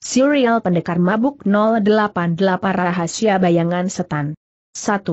Serial Pendekar Mabuk 088 Rahasia Bayangan Setan 1.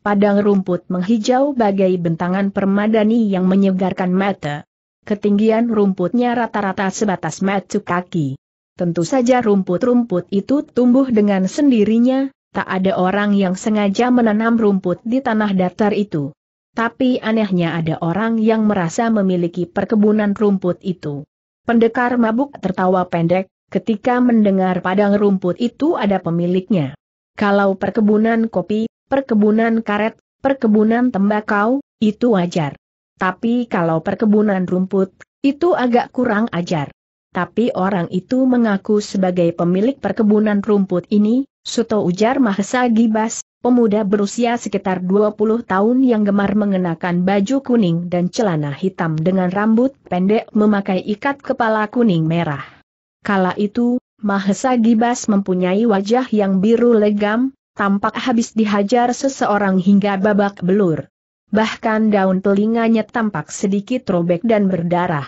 Padang rumput menghijau bagai bentangan permadani yang menyegarkan mata. Ketinggian rumputnya rata-rata sebatas mata kaki. Tentu saja rumput-rumput itu tumbuh dengan sendirinya, tak ada orang yang sengaja menanam rumput di tanah datar itu. Tapi anehnya ada orang yang merasa memiliki perkebunan rumput itu. Pendekar mabuk tertawa pendek, ketika mendengar padang rumput itu ada pemiliknya. Kalau perkebunan kopi, perkebunan karet, perkebunan tembakau, itu wajar. Tapi kalau perkebunan rumput, itu agak kurang ajar. Tapi orang itu mengaku sebagai pemilik perkebunan rumput ini, Suto ujar Mahesa Gibas, pemuda berusia sekitar 20 tahun yang gemar mengenakan baju kuning dan celana hitam dengan rambut pendek memakai ikat kepala kuning merah. Kala itu, Mahesa Gibas mempunyai wajah yang biru legam, tampak habis dihajar seseorang hingga babak belur. Bahkan daun telinganya tampak sedikit robek dan berdarah.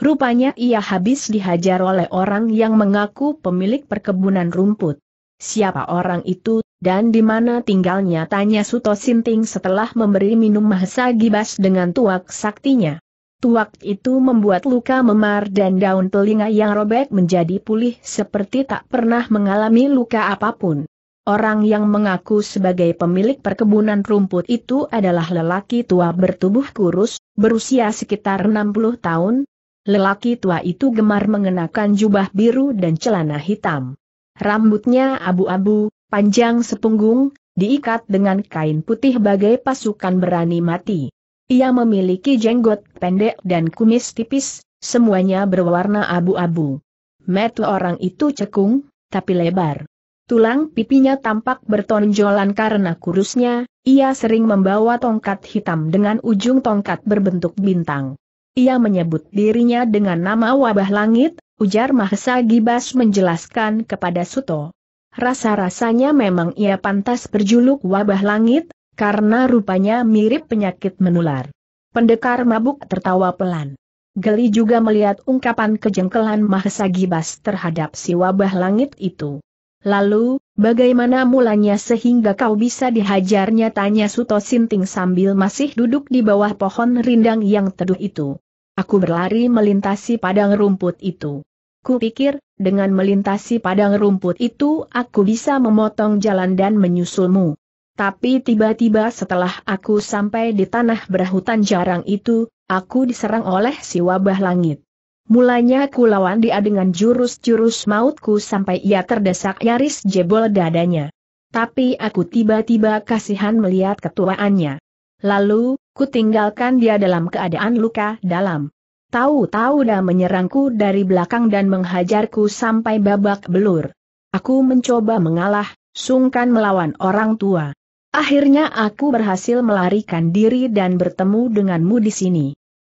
Rupanya ia habis dihajar oleh orang yang mengaku pemilik perkebunan rumput. Siapa orang itu, dan di mana tinggalnya tanya Suto Sinting setelah memberi minum Mahesa Gibas dengan tuak saktinya. Tuak itu membuat luka memar dan daun telinga yang robek menjadi pulih seperti tak pernah mengalami luka apapun. Orang yang mengaku sebagai pemilik perkebunan rumput itu adalah lelaki tua bertubuh kurus, berusia sekitar 60 tahun. Lelaki tua itu gemar mengenakan jubah biru dan celana hitam. Rambutnya abu-abu, panjang sepunggung, diikat dengan kain putih bagai pasukan berani mati. Ia memiliki jenggot pendek dan kumis tipis, semuanya berwarna abu-abu. Metu orang itu cekung, tapi lebar. Tulang pipinya tampak bertonjolan karena kurusnya, ia sering membawa tongkat hitam dengan ujung tongkat berbentuk bintang. Ia menyebut dirinya dengan nama wabah langit, ujar Mahesa Gibas menjelaskan kepada Suto. Rasa-rasanya memang ia pantas berjuluk wabah langit, karena rupanya mirip penyakit menular. Pendekar mabuk tertawa pelan. Geli juga melihat ungkapan kejengkelan Mahesa Gibas terhadap si wabah langit itu. Lalu, bagaimana mulanya sehingga kau bisa dihajarnya tanya Suto Sinting sambil masih duduk di bawah pohon rindang yang teduh itu. Aku berlari melintasi padang rumput itu. Kupikir, dengan melintasi padang rumput itu aku bisa memotong jalan dan menyusulmu. Tapi tiba-tiba setelah aku sampai di tanah berhutan jarang itu, aku diserang oleh si wabah langit. Mulanya ku lawan dia dengan jurus-jurus mautku sampai ia terdesak nyaris jebol dadanya. Tapi aku tiba-tiba kasihan melihat ketuaannya. Lalu, ku tinggalkan dia dalam keadaan luka dalam. Tahu-tahu dia menyerangku dari belakang dan menghajarku sampai babak belur. Aku mencoba mengalah, sungkan melawan orang tua. Akhirnya aku berhasil melarikan diri dan bertemu denganmu di sini.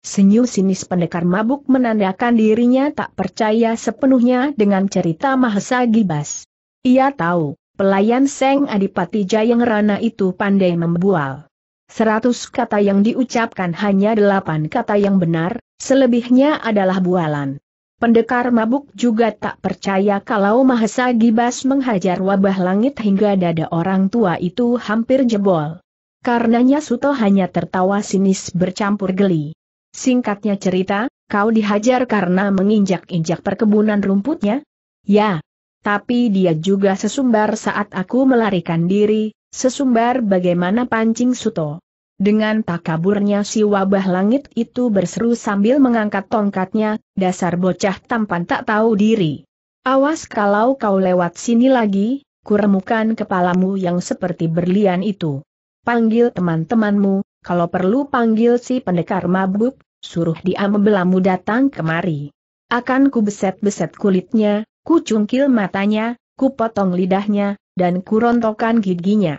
Senyum sinis pendekar mabuk menandakan dirinya tak percaya sepenuhnya dengan cerita Mahesa Gibas. Ia tahu, pelayan Seng Adipati Rana itu pandai membual. Seratus kata yang diucapkan hanya delapan kata yang benar, selebihnya adalah bualan. Pendekar mabuk juga tak percaya kalau Mahesa Gibas menghajar wabah langit hingga dada orang tua itu hampir jebol. Karenanya Suto hanya tertawa sinis bercampur geli. Singkatnya cerita, kau dihajar karena menginjak-injak perkebunan rumputnya? Ya. Tapi dia juga sesumbar saat aku melarikan diri, sesumbar bagaimana pancing Suto. Dengan takaburnya si wabah langit itu berseru sambil mengangkat tongkatnya, dasar bocah tampan tak tahu diri. Awas kalau kau lewat sini lagi, kuremukan kepalamu yang seperti berlian itu. Panggil teman-temanmu, kalau perlu panggil si pendekar mabuk, suruh dia membelamu datang kemari. Akan ku beset-beset kulitnya, ku cungkil matanya, ku potong lidahnya, dan ku giginya.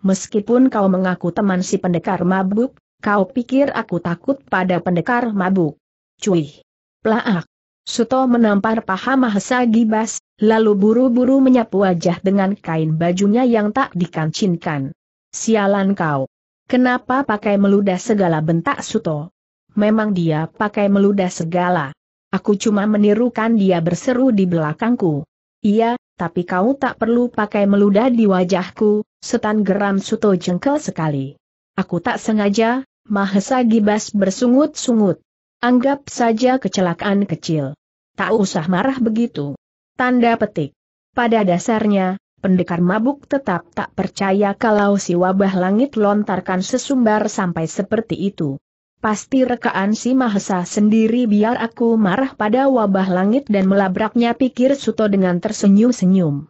Meskipun kau mengaku teman si pendekar mabuk, kau pikir aku takut pada pendekar mabuk. Cui, Plaak! Suto menampar paha Mahesa Gibas, lalu buru-buru menyapu wajah dengan kain bajunya yang tak dikancinkan. Sialan kau! Kenapa pakai meludah segala bentak Suto? Memang dia pakai meludah segala. Aku cuma menirukan dia berseru di belakangku. Iya, tapi kau tak perlu pakai meludah di wajahku, Setan geram Suto jengkel sekali. Aku tak sengaja, Mahesa Gibas bersungut-sungut. Anggap saja kecelakaan kecil. Tak usah marah begitu. Tanda petik. Pada dasarnya, pendekar mabuk tetap tak percaya kalau si wabah langit lontarkan sesumbar sampai seperti itu. Pasti rekaan si Mahesa sendiri biar aku marah pada wabah langit dan melabraknya pikir Suto dengan tersenyum-senyum.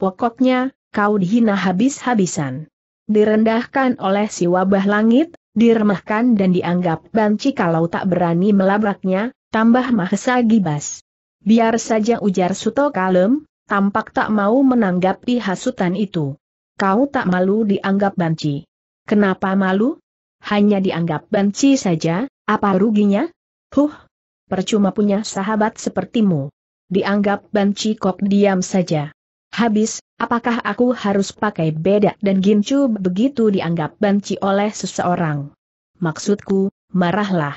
Pokoknya, kau dihina habis-habisan. Direndahkan oleh si wabah langit, diremahkan dan dianggap banci kalau tak berani melabraknya, tambah Mahesa Gibas. Biar saja ujar Suto Kalem, tampak tak mau menanggapi hasutan itu. Kau tak malu dianggap banci. Kenapa malu? Hanya dianggap banci saja, apa ruginya? Huh, percuma punya sahabat sepertimu. Dianggap banci kok diam saja. Habis, apakah aku harus pakai beda dan gincu begitu dianggap banci oleh seseorang? Maksudku, marahlah.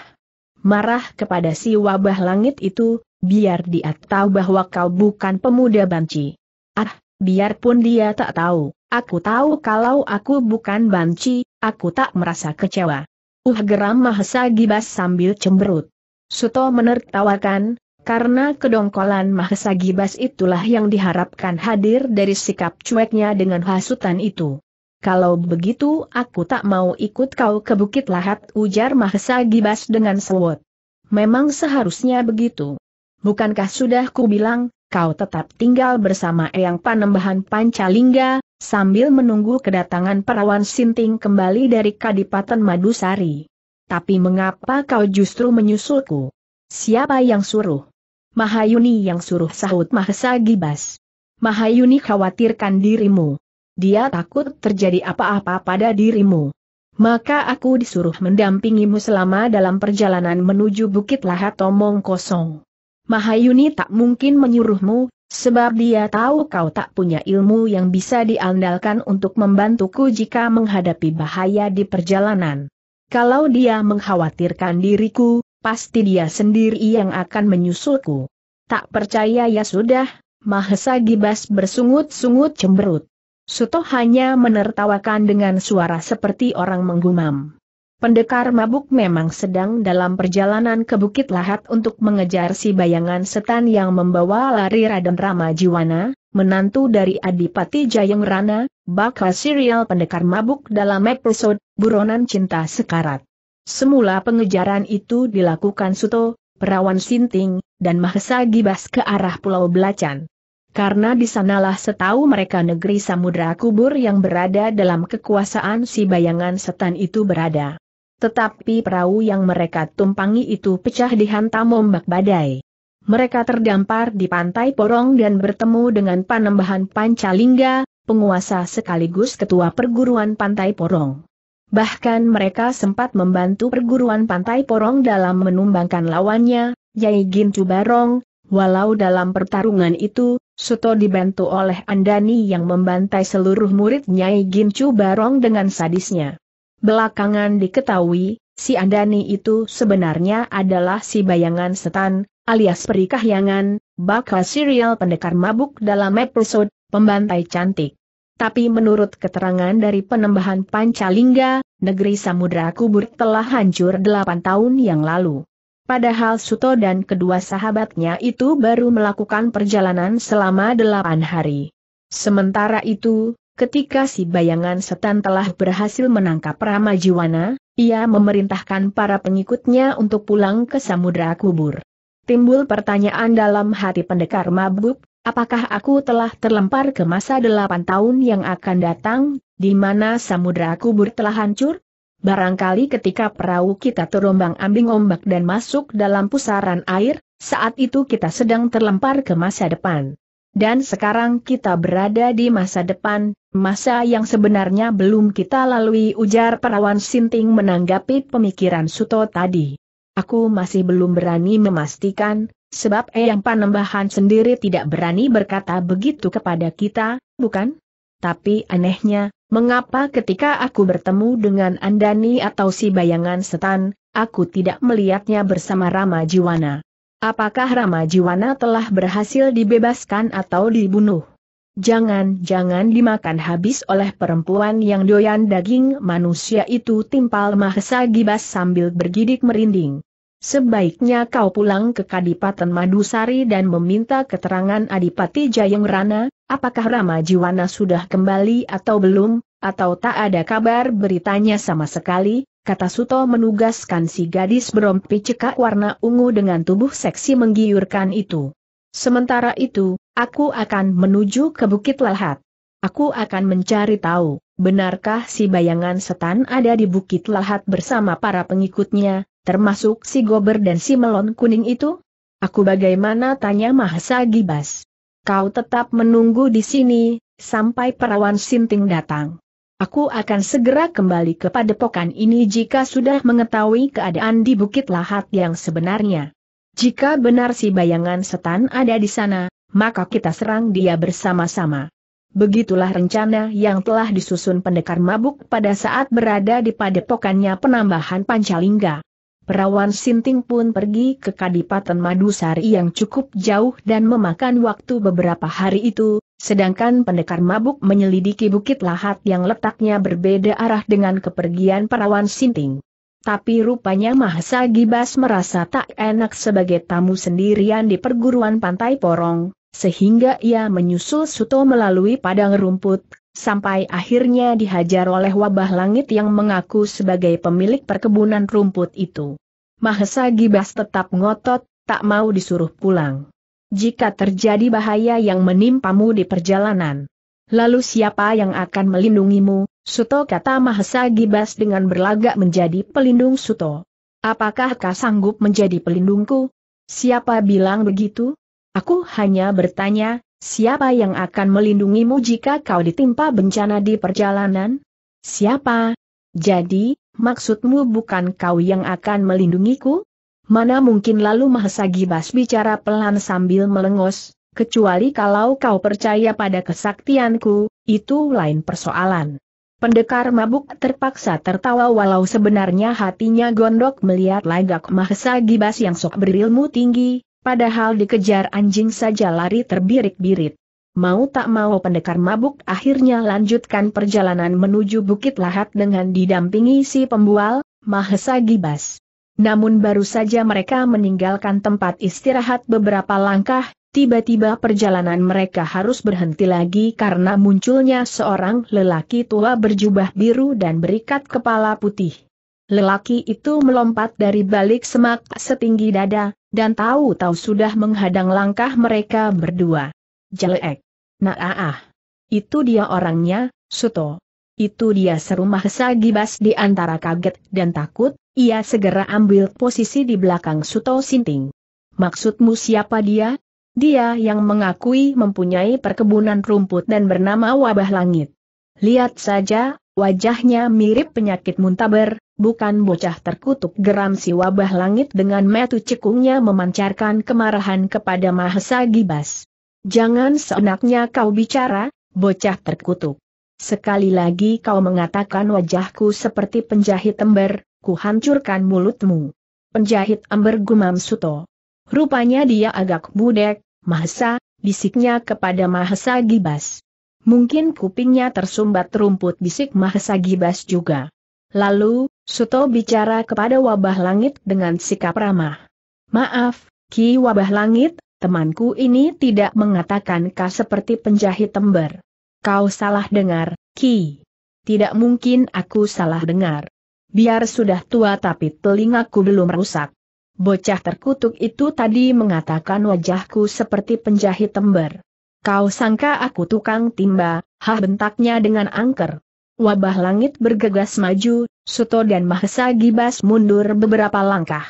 Marah kepada si wabah langit itu, biar dia tahu bahwa kau bukan pemuda banci. Ah, biarpun dia tak tahu, aku tahu kalau aku bukan banci, aku tak merasa kecewa. Uh geram Mahesa Gibas sambil cemberut. Suto menertawakan, karena kedongkolan Mahesa Gibas itulah yang diharapkan hadir dari sikap cueknya dengan hasutan itu. Kalau begitu aku tak mau ikut kau ke Bukit Lahat ujar Mahesa Gibas dengan sewot. Memang seharusnya begitu. Bukankah sudah ku bilang, kau tetap tinggal bersama Eyang Panembahan Pancalingga, sambil menunggu kedatangan perawan Sinting kembali dari Kadipaten Madusari. Tapi mengapa kau justru menyusulku? Siapa yang suruh? Mahayuni yang suruh sahut Mahesa Gibas. Mahayuni khawatirkan dirimu. Dia takut terjadi apa-apa pada dirimu. Maka aku disuruh mendampingimu selama dalam perjalanan menuju Bukit Lahat Tomong Kosong. Mahayuni tak mungkin menyuruhmu, sebab dia tahu kau tak punya ilmu yang bisa diandalkan untuk membantuku jika menghadapi bahaya di perjalanan. Kalau dia mengkhawatirkan diriku, pasti dia sendiri yang akan menyusulku. Tak percaya ya sudah, Mahesa Gibas bersungut-sungut cemberut. Suto hanya menertawakan dengan suara seperti orang menggumam. Pendekar mabuk memang sedang dalam perjalanan ke Bukit Lahat untuk mengejar si bayangan setan yang membawa lari Raden Rama Jiwana, menantu dari Adipati Jayeng Rana, bakal serial pendekar mabuk dalam episode Buronan Cinta Sekarat. Semula pengejaran itu dilakukan Suto, Perawan Sinting, dan Mahesa Gibas ke arah Pulau Belacan. Karena di sanalah setahu mereka negeri samudera kubur yang berada dalam kekuasaan si bayangan setan itu berada. Tetapi perahu yang mereka tumpangi itu pecah di dihantam ombak badai. Mereka terdampar di pantai Porong dan bertemu dengan Panembahan Pancalingga, penguasa sekaligus ketua perguruan pantai Porong. Bahkan mereka sempat membantu perguruan pantai Porong dalam menumbangkan lawannya, Yai Gintu Barong, walau dalam pertarungan itu, Suto dibantu oleh Andani yang membantai seluruh murid Nyai Gincu Barong dengan sadisnya. Belakangan diketahui, si Andani itu sebenarnya adalah si bayangan setan, alias perikahyangan, bakal serial pendekar mabuk dalam episode Pembantai Cantik tapi menurut keterangan dari penembahan Pancalingga, negeri Samudra Kubur telah hancur delapan tahun yang lalu. Padahal Suto dan kedua sahabatnya itu baru melakukan perjalanan selama delapan hari. Sementara itu, ketika si bayangan setan telah berhasil menangkap Rama ia memerintahkan para pengikutnya untuk pulang ke Samudra Kubur. Timbul pertanyaan dalam hati pendekar mabuk, Apakah aku telah terlempar ke masa delapan tahun yang akan datang, di mana samudera kubur telah hancur? Barangkali ketika perahu kita terombang ambing ombak dan masuk dalam pusaran air, saat itu kita sedang terlempar ke masa depan. Dan sekarang kita berada di masa depan, masa yang sebenarnya belum kita lalui ujar perawan Sinting menanggapi pemikiran Suto tadi. Aku masih belum berani memastikan, Sebab Eyang Panembahan sendiri tidak berani berkata begitu kepada kita, bukan? Tapi anehnya, mengapa ketika aku bertemu dengan Andani atau si bayangan setan, aku tidak melihatnya bersama Rama Jiwana? Apakah Rama Jiwana telah berhasil dibebaskan atau dibunuh? Jangan-jangan dimakan habis oleh perempuan yang doyan daging manusia itu timpal Mahesa Gibas sambil bergidik merinding. Sebaiknya kau pulang ke Kadipaten Madusari dan meminta keterangan Adipati Jayeng Rana. apakah Rama Jiwana sudah kembali atau belum, atau tak ada kabar beritanya sama sekali, kata Suto menugaskan si gadis berompi cekak warna ungu dengan tubuh seksi menggiurkan itu. Sementara itu, aku akan menuju ke Bukit Lahat. Aku akan mencari tahu, benarkah si bayangan setan ada di Bukit Lahat bersama para pengikutnya, termasuk si gober dan si melon kuning itu? Aku bagaimana tanya Mahasa Gibas. Kau tetap menunggu di sini, sampai perawan Sinting datang. Aku akan segera kembali ke padepokan ini jika sudah mengetahui keadaan di Bukit Lahat yang sebenarnya. Jika benar si bayangan setan ada di sana, maka kita serang dia bersama-sama. Begitulah rencana yang telah disusun pendekar mabuk pada saat berada di padepokannya penambahan Pancalingga. Perawan Sinting pun pergi ke Kadipaten Madusari yang cukup jauh dan memakan waktu beberapa hari itu, sedangkan pendekar mabuk menyelidiki bukit lahat yang letaknya berbeda arah dengan kepergian Perawan Sinting. Tapi rupanya Mahasa Gibas merasa tak enak sebagai tamu sendirian di perguruan Pantai Porong, sehingga ia menyusul Suto melalui padang rumput, sampai akhirnya dihajar oleh wabah langit yang mengaku sebagai pemilik perkebunan rumput itu. Mahesa Gibas tetap ngotot, tak mau disuruh pulang. Jika terjadi bahaya yang menimpamu di perjalanan, lalu siapa yang akan melindungimu? Suto kata Mahesa Gibas dengan berlagak menjadi pelindung Suto. Apakah kau sanggup menjadi pelindungku? Siapa bilang begitu? Aku hanya bertanya, Siapa yang akan melindungimu jika kau ditimpa bencana di perjalanan? Siapa? Jadi, maksudmu bukan kau yang akan melindungiku? Mana mungkin lalu Mahesa Gibas bicara pelan sambil melengos, kecuali kalau kau percaya pada kesaktianku, itu lain persoalan. Pendekar mabuk terpaksa tertawa walau sebenarnya hatinya gondok melihat lagak Mahesa Gibas yang sok berilmu tinggi, Padahal dikejar anjing saja lari terbirik-birit. Mau tak mau pendekar mabuk akhirnya lanjutkan perjalanan menuju Bukit Lahat dengan didampingi si pembual, Mahesa Gibas. Namun baru saja mereka meninggalkan tempat istirahat beberapa langkah, tiba-tiba perjalanan mereka harus berhenti lagi karena munculnya seorang lelaki tua berjubah biru dan berikat kepala putih. Lelaki itu melompat dari balik semak setinggi dada, dan tahu-tahu sudah menghadang langkah mereka berdua. Jelek. Nah ah, ah. Itu dia orangnya, Suto. Itu dia seru Mahesa Bas di antara kaget dan takut, ia segera ambil posisi di belakang Suto Sinting. Maksudmu siapa dia? Dia yang mengakui mempunyai perkebunan rumput dan bernama Wabah Langit. Lihat saja, wajahnya mirip penyakit muntaber, bukan bocah terkutuk geram si wabah langit dengan metu cekungnya memancarkan kemarahan kepada Mahesa Gibas. Jangan seenaknya kau bicara, bocah terkutuk. Sekali lagi kau mengatakan wajahku seperti penjahit ember, kuhancurkan mulutmu. Penjahit ember gumam Suto. Rupanya dia agak budek, Mahesa, bisiknya kepada Mahesa Gibas. Mungkin kupingnya tersumbat rumput bisik Mahesa Gibas juga. Lalu, Suto bicara kepada wabah langit dengan sikap ramah. Maaf, Ki wabah langit, temanku ini tidak mengatakan kau seperti penjahit tember. Kau salah dengar, Ki. Tidak mungkin aku salah dengar. Biar sudah tua tapi telingaku belum rusak. Bocah terkutuk itu tadi mengatakan wajahku seperti penjahit tember. Kau sangka aku tukang timba, hah bentaknya dengan angker. Wabah langit bergegas maju, Suto dan Mahesa Gibas mundur beberapa langkah.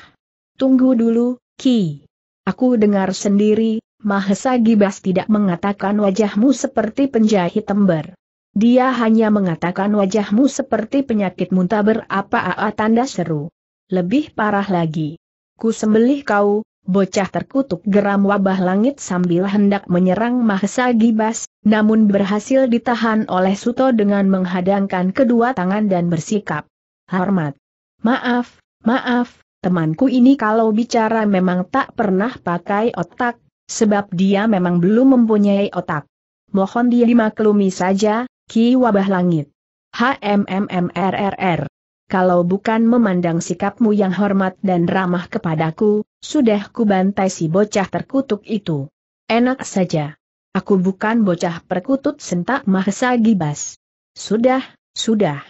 Tunggu dulu, Ki. Aku dengar sendiri, Mahesa Gibas tidak mengatakan wajahmu seperti penjahit tembar. Dia hanya mengatakan wajahmu seperti penyakit muntaber apa-apa tanda seru. Lebih parah lagi. Ku sembelih kau, bocah terkutuk geram wabah langit sambil hendak menyerang Mahesa Gibas, namun berhasil ditahan oleh Suto dengan menghadangkan kedua tangan dan bersikap Hormat. Maaf, maaf, temanku ini kalau bicara memang tak pernah pakai otak, sebab dia memang belum mempunyai otak. Mohon dia dimaklumi saja, Ki Wabah Langit. HMMMRRR. Kalau bukan memandang sikapmu yang hormat dan ramah kepadaku, sudah kubantai si bocah terkutuk itu. Enak saja. Aku bukan bocah perkutut sentak mahsa gibas. Sudah, sudah.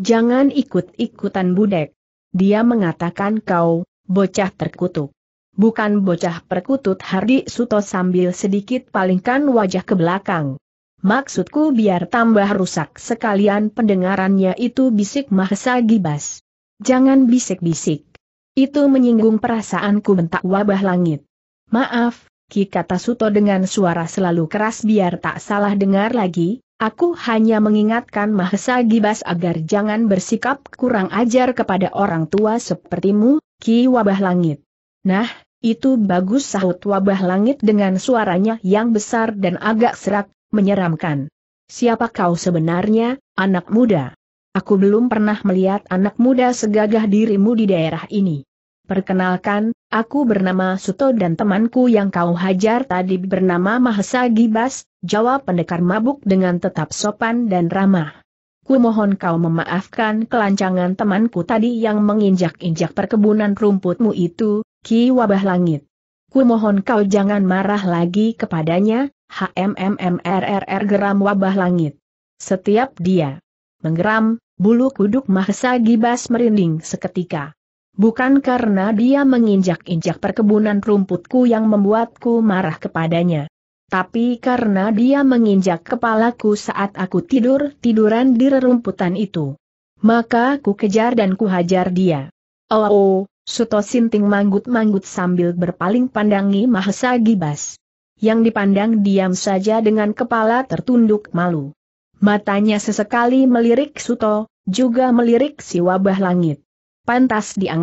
Jangan ikut-ikutan budek. Dia mengatakan kau, bocah terkutuk. Bukan bocah perkutut Hardi Suto sambil sedikit palingkan wajah ke belakang. Maksudku biar tambah rusak sekalian pendengarannya itu bisik Mahesa Gibas. Jangan bisik-bisik. Itu menyinggung perasaanku bentak wabah langit. Maaf, Ki kata Suto dengan suara selalu keras biar tak salah dengar lagi, Aku hanya mengingatkan Mahesa Gibas agar jangan bersikap kurang ajar kepada orang tua sepertimu, Ki Wabah Langit. Nah, itu bagus sahut Wabah Langit dengan suaranya yang besar dan agak serak, menyeramkan. Siapa kau sebenarnya, anak muda? Aku belum pernah melihat anak muda segagah dirimu di daerah ini. Perkenalkan, aku bernama Suto dan temanku yang kau hajar tadi bernama Mahesa Gibas, jawab pendekar mabuk dengan tetap sopan dan ramah. Ku mohon kau memaafkan kelancangan temanku tadi yang menginjak-injak perkebunan rumputmu itu, Ki Wabah Langit. Ku mohon kau jangan marah lagi kepadanya, HMMMRRR geram Wabah Langit. Setiap dia menggeram, bulu kuduk Mahesa Gibas merinding seketika. Bukan karena dia menginjak-injak perkebunan rumputku yang membuatku marah kepadanya. Tapi karena dia menginjak kepalaku saat aku tidur-tiduran di rerumputan itu. Maka ku kejar dan ku hajar dia. Oh, oh Suto Sinting manggut-manggut sambil berpaling pandangi Mahesa Gibas. Yang dipandang diam saja dengan kepala tertunduk malu. Matanya sesekali melirik Suto, juga melirik si wabah langit pantas dia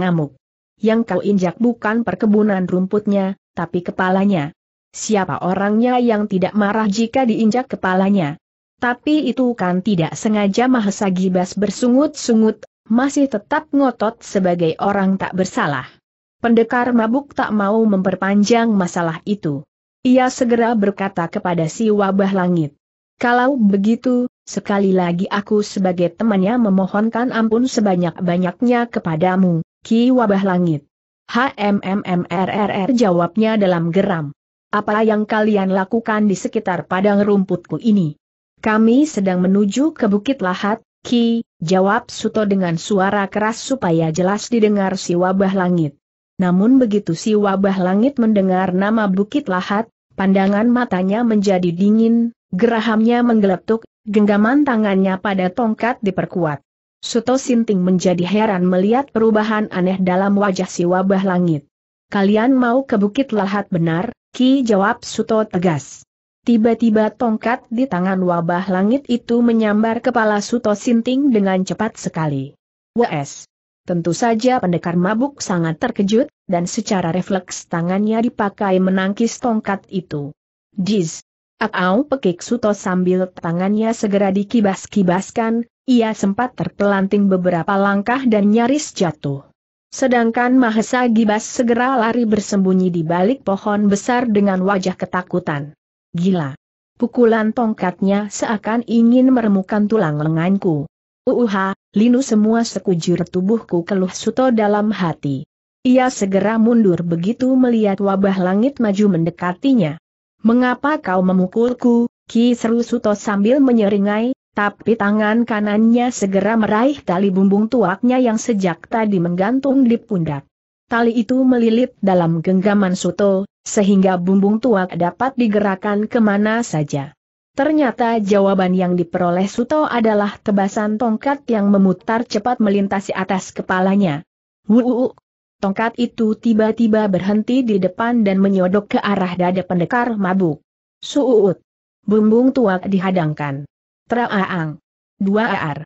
Yang kau injak bukan perkebunan rumputnya, tapi kepalanya. Siapa orangnya yang tidak marah jika diinjak kepalanya? Tapi itu kan tidak sengaja Mahesa Gibas bersungut-sungut, masih tetap ngotot sebagai orang tak bersalah. Pendekar mabuk tak mau memperpanjang masalah itu. Ia segera berkata kepada si wabah langit. Kalau begitu, Sekali lagi aku sebagai temannya memohonkan ampun sebanyak-banyaknya kepadamu, Ki Wabah Langit. HMMMRRR jawabnya dalam geram. Apa yang kalian lakukan di sekitar padang rumputku ini? Kami sedang menuju ke Bukit Lahat, Ki, jawab Suto dengan suara keras supaya jelas didengar si wabah langit. Namun begitu si wabah langit mendengar nama Bukit Lahat, pandangan matanya menjadi dingin, Gerahamnya menggeletuk, genggaman tangannya pada tongkat diperkuat. Suto Sinting menjadi heran melihat perubahan aneh dalam wajah si wabah langit. Kalian mau ke Bukit Lahat benar, Ki jawab Suto tegas. Tiba-tiba tongkat di tangan wabah langit itu menyambar kepala Suto Sinting dengan cepat sekali. Wes, Tentu saja pendekar mabuk sangat terkejut, dan secara refleks tangannya dipakai menangkis tongkat itu. Jiz, atau pekik Suto sambil tangannya segera dikibas-kibaskan, ia sempat terpelanting beberapa langkah dan nyaris jatuh. Sedangkan Mahesa Gibas segera lari bersembunyi di balik pohon besar dengan wajah ketakutan. Gila! Pukulan tongkatnya seakan ingin meremukan tulang lenganku. Uuha, linu semua sekujur tubuhku keluh Suto dalam hati. Ia segera mundur begitu melihat wabah langit maju mendekatinya. Mengapa kau memukulku? Ki seru Suto sambil menyeringai, tapi tangan kanannya segera meraih tali bumbung tuaknya yang sejak tadi menggantung di pundak. Tali itu melilit dalam genggaman Suto, sehingga bumbung tuak dapat digerakkan kemana saja. Ternyata jawaban yang diperoleh Suto adalah tebasan tongkat yang memutar cepat melintasi atas kepalanya. Wuuu, tongkat itu tiba-tiba berhenti di depan dan menyodok ke arah dada pendekar mabuk. Suut. Bumbung tuak dihadangkan. Traaang. Dua ar.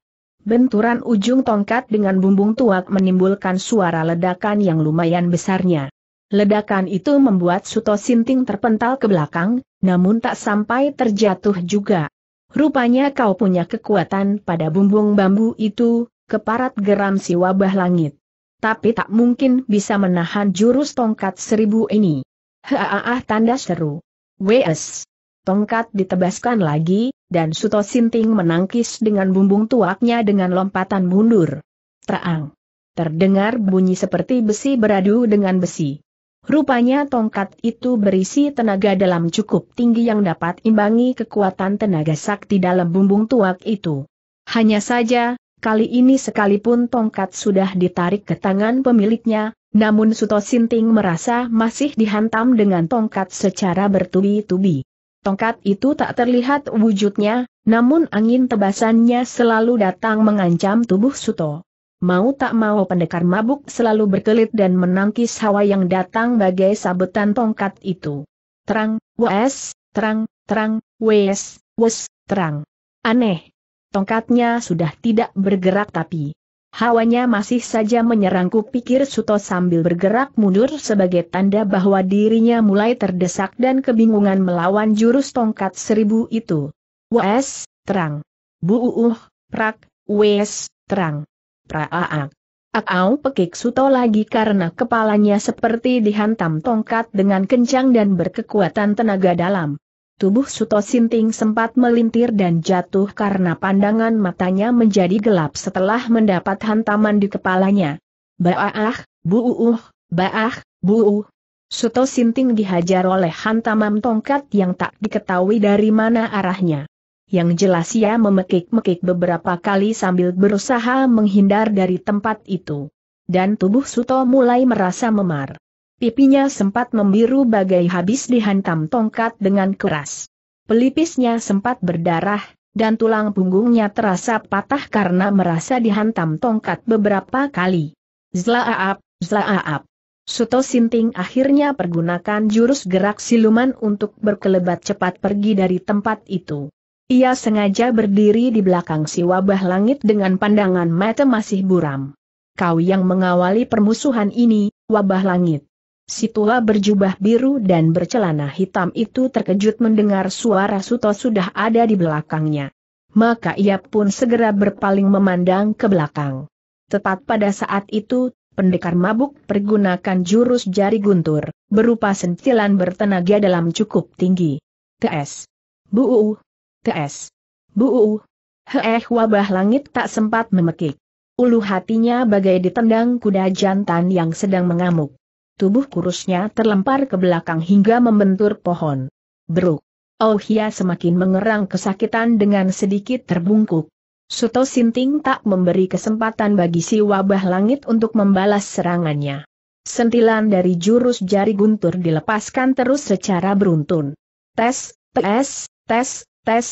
Benturan ujung tongkat dengan bumbung tuak menimbulkan suara ledakan yang lumayan besarnya. Ledakan itu membuat Suto Sinting terpental ke belakang, namun tak sampai terjatuh juga. Rupanya kau punya kekuatan pada bumbung bambu itu, keparat geram si wabah langit tapi tak mungkin bisa menahan jurus tongkat seribu ini. Haaah tanda seru. W.S. Tongkat ditebaskan lagi, dan Suto Sinting menangkis dengan bumbung tuaknya dengan lompatan mundur. Terang. Terdengar bunyi seperti besi beradu dengan besi. Rupanya tongkat itu berisi tenaga dalam cukup tinggi yang dapat imbangi kekuatan tenaga sakti dalam bumbung tuak itu. Hanya saja, Kali ini sekalipun tongkat sudah ditarik ke tangan pemiliknya, namun Suto Sinting merasa masih dihantam dengan tongkat secara bertubi-tubi. Tongkat itu tak terlihat wujudnya, namun angin tebasannya selalu datang mengancam tubuh Suto. Mau tak mau pendekar mabuk selalu berkelit dan menangkis hawa yang datang bagai sabetan tongkat itu. Terang, wes, terang, terang, wes, wes, terang. Aneh, Tongkatnya sudah tidak bergerak tapi hawanya masih saja menyerangku pikir Suto sambil bergerak mundur sebagai tanda bahwa dirinya mulai terdesak dan kebingungan melawan jurus tongkat seribu itu. Wes, terang. Buuh, prak, wes, terang. Praaak. Akau pekik Suto lagi karena kepalanya seperti dihantam tongkat dengan kencang dan berkekuatan tenaga dalam. Tubuh Suto Sinting sempat melintir dan jatuh karena pandangan matanya menjadi gelap setelah mendapat hantaman di kepalanya. Baah, buuh, baah, buuh. Suto Sinting dihajar oleh hantaman tongkat yang tak diketahui dari mana arahnya. Yang jelas ia memekik-mekik beberapa kali sambil berusaha menghindar dari tempat itu. Dan tubuh Suto mulai merasa memar. Pipinya sempat membiru bagai habis dihantam tongkat dengan keras. Pelipisnya sempat berdarah, dan tulang punggungnya terasa patah karena merasa dihantam tongkat beberapa kali. Zlaaap, zlaaap. Suto Sinting akhirnya pergunakan jurus gerak siluman untuk berkelebat cepat pergi dari tempat itu. Ia sengaja berdiri di belakang si wabah langit dengan pandangan mata masih buram. Kau yang mengawali permusuhan ini, wabah langit. Si tua berjubah biru dan bercelana hitam itu terkejut mendengar suara Suto sudah ada di belakangnya. Maka ia pun segera berpaling memandang ke belakang. Tepat pada saat itu, pendekar mabuk pergunakan jurus jari guntur, berupa sentilan bertenaga dalam cukup tinggi. TS. Uu. TS. Uu. Heeh wabah langit tak sempat memekik. Ulu hatinya bagai ditendang kuda jantan yang sedang mengamuk. Tubuh kurusnya terlempar ke belakang hingga membentur pohon. Beruk. Ohia semakin mengerang kesakitan dengan sedikit terbungkuk. Suto Sinting tak memberi kesempatan bagi si wabah langit untuk membalas serangannya. Sentilan dari jurus jari guntur dilepaskan terus secara beruntun. Tes, tes, tes, tes.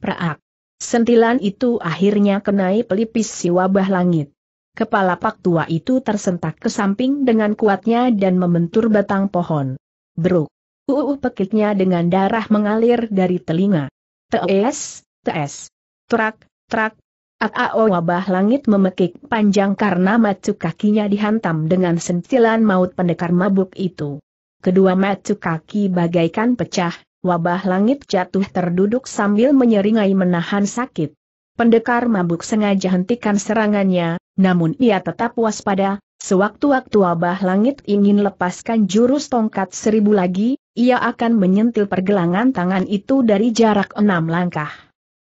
Praak. Sentilan itu akhirnya kenai pelipis si wabah langit. Kepala pak tua itu tersentak ke samping dengan kuatnya dan membentur batang pohon. Beruk. uh, pekitnya dengan darah mengalir dari telinga. Tes, tes. Trak, trak. Aao wabah langit memekik panjang karena macu kakinya dihantam dengan sentilan maut pendekar mabuk itu. Kedua macu kaki bagaikan pecah, wabah langit jatuh terduduk sambil menyeringai menahan sakit. Pendekar mabuk sengaja hentikan serangannya, namun ia tetap waspada, sewaktu-waktu abah langit ingin lepaskan jurus tongkat seribu lagi, ia akan menyentil pergelangan tangan itu dari jarak enam langkah.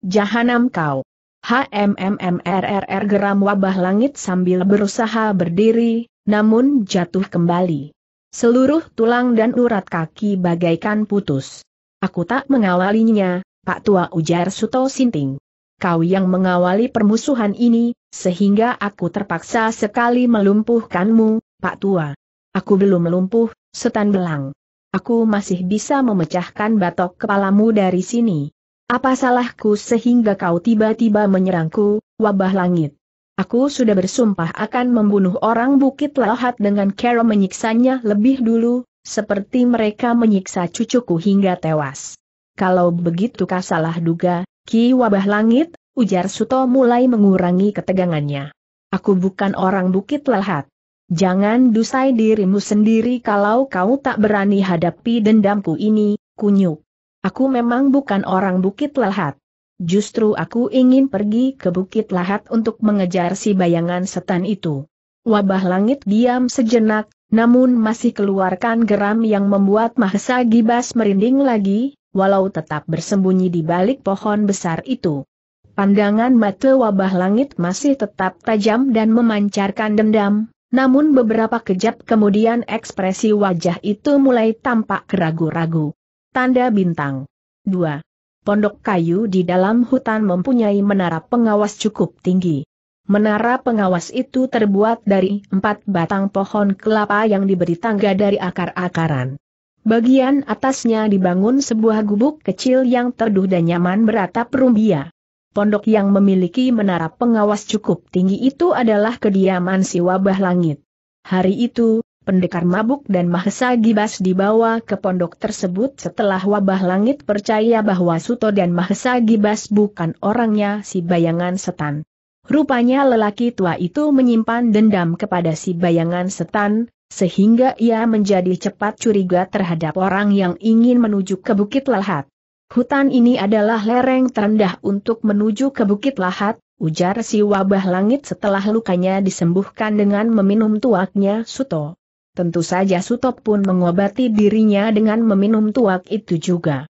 Jahanam kau! HMMMRRR geram wabah langit sambil berusaha berdiri, namun jatuh kembali. Seluruh tulang dan urat kaki bagaikan putus. Aku tak mengawalinya, Pak Tua ujar Suto Sinting kau yang mengawali permusuhan ini, sehingga aku terpaksa sekali melumpuhkanmu, Pak Tua. Aku belum melumpuh, setan belang. Aku masih bisa memecahkan batok kepalamu dari sini. Apa salahku sehingga kau tiba-tiba menyerangku, wabah langit? Aku sudah bersumpah akan membunuh orang Bukit Lahat dengan cara menyiksanya lebih dulu, seperti mereka menyiksa cucuku hingga tewas. Kalau begitu kau salah duga, Ki Wabah Langit, ujar Suto mulai mengurangi ketegangannya. Aku bukan orang Bukit Lahat. Jangan dusai dirimu sendiri kalau kau tak berani hadapi dendamku ini, kunyuk. Aku memang bukan orang Bukit Lahat. Justru aku ingin pergi ke Bukit Lahat untuk mengejar si bayangan setan itu. Wabah langit diam sejenak, namun masih keluarkan geram yang membuat Mahesa Gibas merinding lagi, walau tetap bersembunyi di balik pohon besar itu. Pandangan mata wabah langit masih tetap tajam dan memancarkan dendam, namun beberapa kejap kemudian ekspresi wajah itu mulai tampak keragu-ragu. Tanda bintang. 2. Pondok kayu di dalam hutan mempunyai menara pengawas cukup tinggi. Menara pengawas itu terbuat dari empat batang pohon kelapa yang diberi tangga dari akar-akaran. Bagian atasnya dibangun sebuah gubuk kecil yang teduh dan nyaman beratap rumbia. Pondok yang memiliki menara pengawas cukup tinggi itu adalah kediaman si wabah langit. Hari itu, pendekar mabuk dan Mahesa Gibas dibawa ke pondok tersebut setelah wabah langit percaya bahwa Suto dan Mahesa Gibas bukan orangnya si bayangan setan. Rupanya lelaki tua itu menyimpan dendam kepada si bayangan setan, sehingga ia menjadi cepat curiga terhadap orang yang ingin menuju ke Bukit Lahat. Hutan ini adalah lereng terendah untuk menuju ke Bukit Lahat, ujar si wabah langit setelah lukanya disembuhkan dengan meminum tuaknya Suto. Tentu saja Suto pun mengobati dirinya dengan meminum tuak itu juga.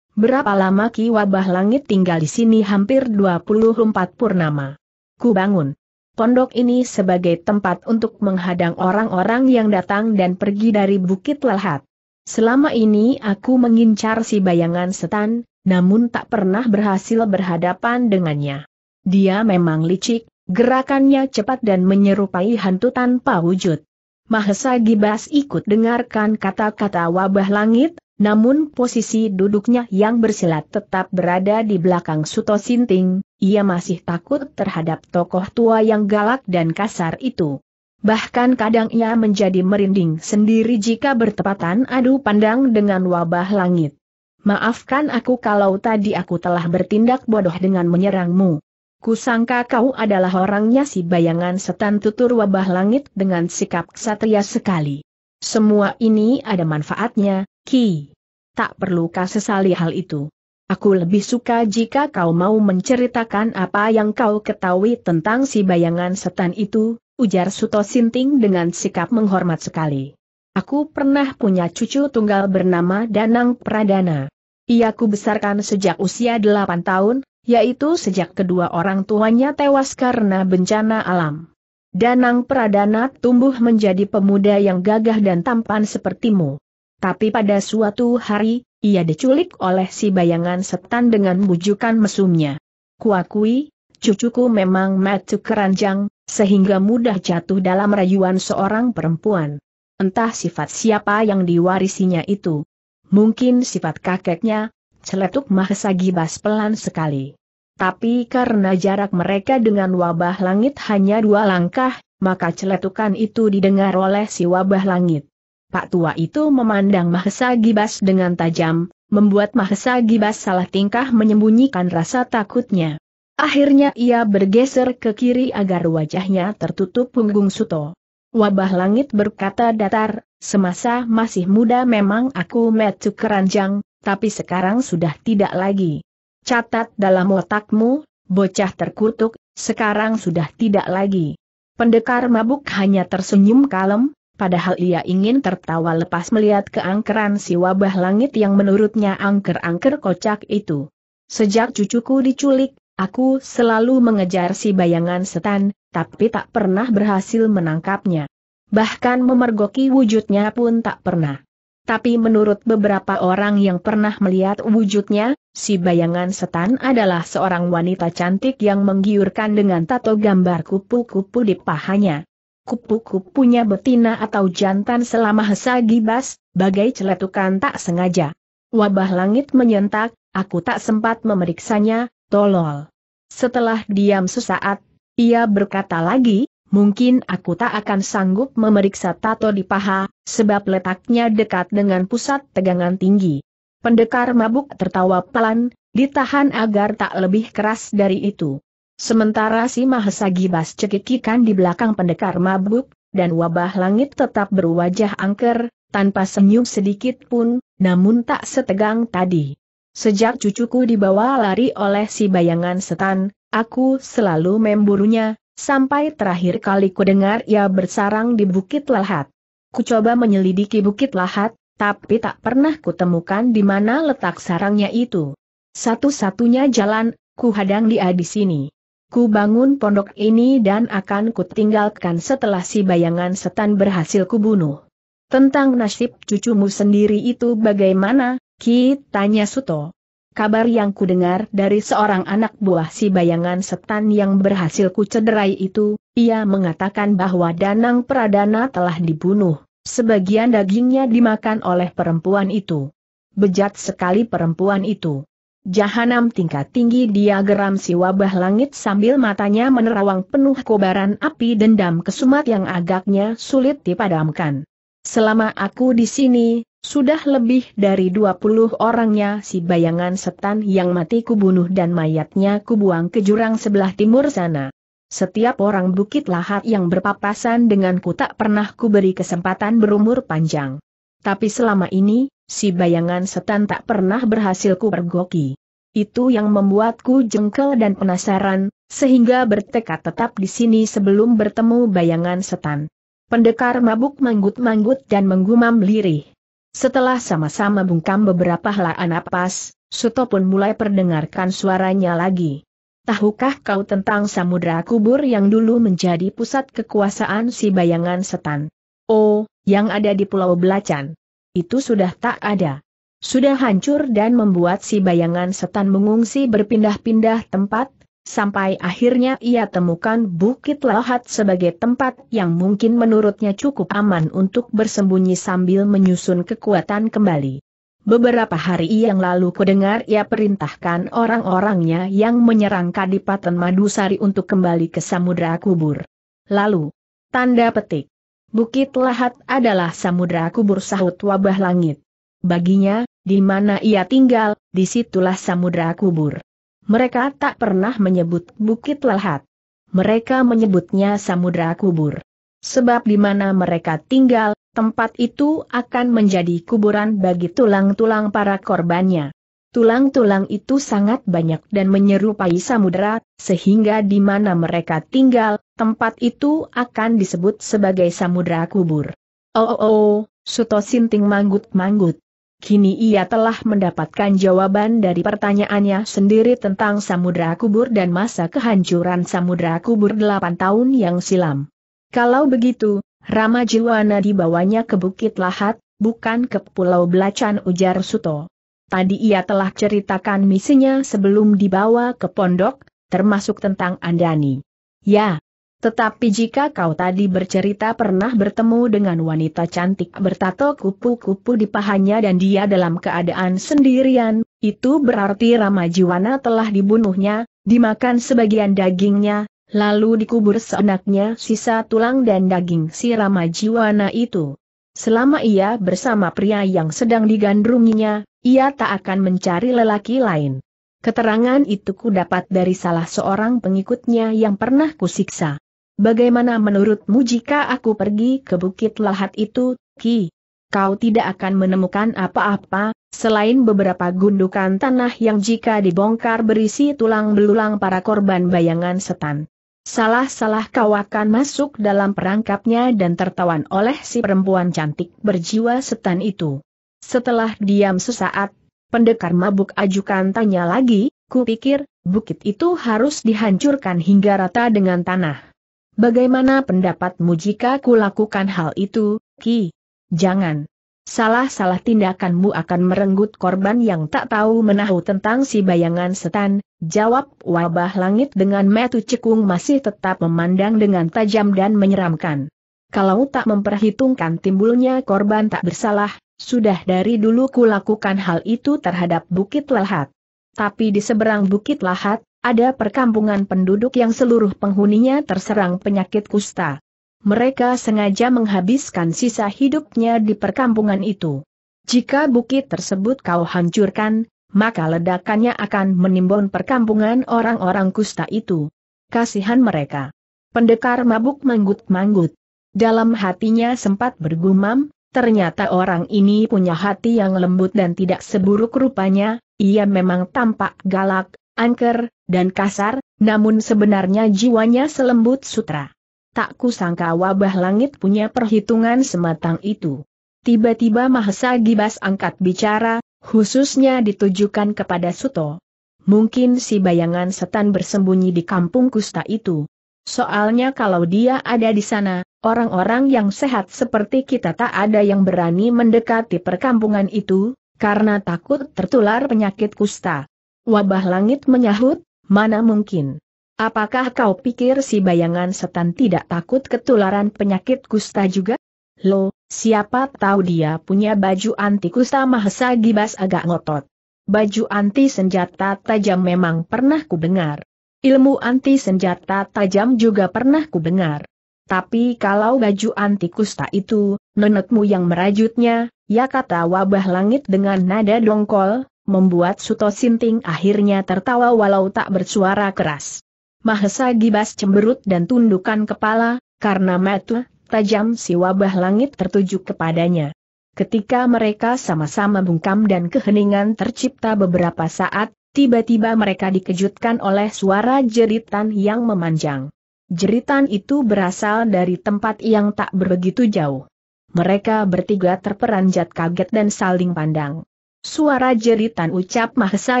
Berapa lama Ki Wabah Langit tinggal di sini hampir 24 purnama. Ku bangun pondok ini sebagai tempat untuk menghadang orang-orang yang datang dan pergi dari Bukit Lelhat. Selama ini aku mengincar si bayangan setan, namun tak pernah berhasil berhadapan dengannya. Dia memang licik, gerakannya cepat dan menyerupai hantu tanpa wujud. Mahesa Gibas ikut dengarkan kata-kata wabah langit, namun posisi duduknya yang bersilat tetap berada di belakang Suto Sinting, ia masih takut terhadap tokoh tua yang galak dan kasar itu. Bahkan kadang ia menjadi merinding sendiri jika bertepatan adu pandang dengan wabah langit. Maafkan aku kalau tadi aku telah bertindak bodoh dengan menyerangmu. Kusangka kau adalah orangnya si bayangan setan tutur wabah langit dengan sikap ksatria sekali. Semua ini ada manfaatnya, Ki. Tak perlu kau sesali hal itu. Aku lebih suka jika kau mau menceritakan apa yang kau ketahui tentang si bayangan setan itu, ujar Suto Sinting dengan sikap menghormat sekali. Aku pernah punya cucu tunggal bernama Danang Pradana. Ia ku besarkan sejak usia 8 tahun, yaitu sejak kedua orang tuanya tewas karena bencana alam. Danang Pradana tumbuh menjadi pemuda yang gagah dan tampan sepertimu. Tapi pada suatu hari, ia diculik oleh si bayangan setan dengan bujukan mesumnya. Kuakui, cucuku memang matu keranjang, sehingga mudah jatuh dalam rayuan seorang perempuan. Entah sifat siapa yang diwarisinya itu. Mungkin sifat kakeknya, celetuk Mahesa Gibas pelan sekali. Tapi karena jarak mereka dengan wabah langit hanya dua langkah, maka celetukan itu didengar oleh si wabah langit. Pak Tua itu memandang Mahesa Gibas dengan tajam, membuat Mahesa Gibas salah tingkah menyembunyikan rasa takutnya. Akhirnya ia bergeser ke kiri agar wajahnya tertutup punggung Suto. Wabah langit berkata datar, semasa masih muda memang aku metu keranjang, tapi sekarang sudah tidak lagi. Catat dalam otakmu, bocah terkutuk, sekarang sudah tidak lagi. Pendekar mabuk hanya tersenyum kalem, Padahal ia ingin tertawa lepas melihat keangkeran si wabah langit yang menurutnya angker-angker kocak itu. Sejak cucuku diculik, aku selalu mengejar si bayangan setan, tapi tak pernah berhasil menangkapnya. Bahkan memergoki wujudnya pun tak pernah. Tapi menurut beberapa orang yang pernah melihat wujudnya, si bayangan setan adalah seorang wanita cantik yang menggiurkan dengan tato gambar kupu-kupu di pahanya kupu-kupunya betina atau jantan selama hesa gibas, bagai celetukan tak sengaja. Wabah langit menyentak, aku tak sempat memeriksanya, tolol. Setelah diam sesaat, ia berkata lagi, mungkin aku tak akan sanggup memeriksa tato di paha, sebab letaknya dekat dengan pusat tegangan tinggi. Pendekar mabuk tertawa pelan, ditahan agar tak lebih keras dari itu. Sementara si Mahesa Gibas cekikikan di belakang pendekar mabuk, dan wabah langit tetap berwajah angker, tanpa senyum sedikit pun, namun tak setegang tadi. Sejak cucuku dibawa lari oleh si bayangan setan, aku selalu memburunya, sampai terakhir kali ku dengar ia bersarang di Bukit Lahat. Ku coba menyelidiki Bukit Lahat, tapi tak pernah kutemukan di mana letak sarangnya itu. Satu-satunya jalan, ku hadang dia di sini. Ku bangun pondok ini dan akan kutinggalkan setelah si bayangan setan berhasil kubunuh. Tentang nasib cucumu sendiri itu bagaimana, Ki? Tanya Suto. Kabar yang kudengar dari seorang anak buah si bayangan setan yang berhasil kucederai itu, ia mengatakan bahwa Danang Pradana telah dibunuh, sebagian dagingnya dimakan oleh perempuan itu. Bejat sekali perempuan itu. Jahanam tingkat tinggi dia geram si wabah langit sambil matanya menerawang penuh kobaran api dendam kesumat yang agaknya sulit dipadamkan. Selama aku di sini, sudah lebih dari 20 orangnya si bayangan setan yang mati kubunuh dan mayatnya kubuang ke jurang sebelah timur sana. Setiap orang bukit lahat yang berpapasan denganku tak pernah kuberi kesempatan berumur panjang. Tapi selama ini, si bayangan setan tak pernah berhasil ku pergoki. Itu yang membuatku jengkel dan penasaran, sehingga bertekad tetap di sini sebelum bertemu bayangan setan. Pendekar mabuk manggut-manggut dan menggumam lirih. Setelah sama-sama bungkam beberapa helaan napas, Suto pun mulai perdengarkan suaranya lagi. Tahukah kau tentang samudra kubur yang dulu menjadi pusat kekuasaan si bayangan setan? Oh, yang ada di Pulau Belacan itu sudah tak ada. Sudah hancur dan membuat si bayangan setan mengungsi berpindah-pindah tempat, sampai akhirnya ia temukan Bukit Lahat sebagai tempat yang mungkin menurutnya cukup aman untuk bersembunyi sambil menyusun kekuatan kembali. Beberapa hari yang lalu kudengar ia perintahkan orang-orangnya yang menyerang Kadipaten Madusari untuk kembali ke Samudra Kubur. Lalu, tanda petik. Bukit Lahat adalah samudera kubur sahut wabah langit. Baginya, di mana ia tinggal, disitulah samudera kubur. Mereka tak pernah menyebut Bukit Lahat. Mereka menyebutnya samudera kubur. Sebab di mana mereka tinggal, tempat itu akan menjadi kuburan bagi tulang-tulang para korbannya. Tulang-tulang itu sangat banyak dan menyerupai samudera, sehingga di mana mereka tinggal, tempat itu akan disebut sebagai samudera kubur. Oh, oh, oh Suto Sinting manggut-manggut. Kini ia telah mendapatkan jawaban dari pertanyaannya sendiri tentang samudera kubur dan masa kehancuran samudera kubur 8 tahun yang silam. Kalau begitu, Rama Jiwana dibawanya ke Bukit Lahat, bukan ke Pulau Belacan ujar Suto. Tadi ia telah ceritakan misinya sebelum dibawa ke pondok, termasuk tentang Andani. Ya, tetapi jika kau tadi bercerita pernah bertemu dengan wanita cantik bertato kupu-kupu di pahanya dan dia dalam keadaan sendirian, itu berarti Ramajiwana telah dibunuhnya, dimakan sebagian dagingnya, lalu dikubur seenaknya sisa tulang dan daging si Ramajiwana itu. Selama ia bersama pria yang sedang digandrunginya, ia tak akan mencari lelaki lain. Keterangan itu ku dapat dari salah seorang pengikutnya yang pernah kusiksa. Bagaimana menurutmu jika aku pergi ke bukit lahat itu, Ki? Kau tidak akan menemukan apa-apa, selain beberapa gundukan tanah yang jika dibongkar berisi tulang belulang para korban bayangan setan. Salah-salah kau akan masuk dalam perangkapnya dan tertawan oleh si perempuan cantik berjiwa setan itu. Setelah diam sesaat, pendekar mabuk ajukan tanya lagi, ku pikir, bukit itu harus dihancurkan hingga rata dengan tanah. Bagaimana pendapatmu jika ku lakukan hal itu, Ki? Jangan. Salah-salah tindakanmu akan merenggut korban yang tak tahu menahu tentang si bayangan setan, jawab wabah langit dengan metu cekung masih tetap memandang dengan tajam dan menyeramkan. Kalau tak memperhitungkan timbulnya korban tak bersalah, sudah dari dulu kulakukan hal itu terhadap Bukit Lahat. Tapi di seberang Bukit Lahat, ada perkampungan penduduk yang seluruh penghuninya terserang penyakit kusta. Mereka sengaja menghabiskan sisa hidupnya di perkampungan itu. Jika bukit tersebut kau hancurkan, maka ledakannya akan menimbun perkampungan orang-orang kusta itu. Kasihan mereka. Pendekar mabuk manggut-manggut. Dalam hatinya sempat bergumam, Ternyata orang ini punya hati yang lembut dan tidak seburuk rupanya, ia memang tampak galak, angker, dan kasar, namun sebenarnya jiwanya selembut sutra. Tak kusangka wabah langit punya perhitungan sematang itu. Tiba-tiba Mahesa Gibas angkat bicara, khususnya ditujukan kepada Suto. Mungkin si bayangan setan bersembunyi di kampung kusta itu. Soalnya kalau dia ada di sana, Orang-orang yang sehat seperti kita tak ada yang berani mendekati perkampungan itu, karena takut tertular penyakit kusta. Wabah langit menyahut, mana mungkin. Apakah kau pikir si bayangan setan tidak takut ketularan penyakit kusta juga? Lo, siapa tahu dia punya baju anti kusta mahesa gibas agak ngotot. Baju anti senjata tajam memang pernah kudengar. Ilmu anti senjata tajam juga pernah kudengar. Tapi kalau baju anti kusta itu, nenekmu yang merajutnya, ya kata wabah langit dengan nada dongkol, membuat Suto Sinting akhirnya tertawa walau tak bersuara keras. Mahesa Gibas cemberut dan tundukan kepala, karena metu, tajam si wabah langit tertuju kepadanya. Ketika mereka sama-sama bungkam dan keheningan tercipta beberapa saat, tiba-tiba mereka dikejutkan oleh suara jeritan yang memanjang. Jeritan itu berasal dari tempat yang tak begitu jauh. Mereka bertiga terperanjat kaget dan saling pandang. Suara jeritan ucap Mahesa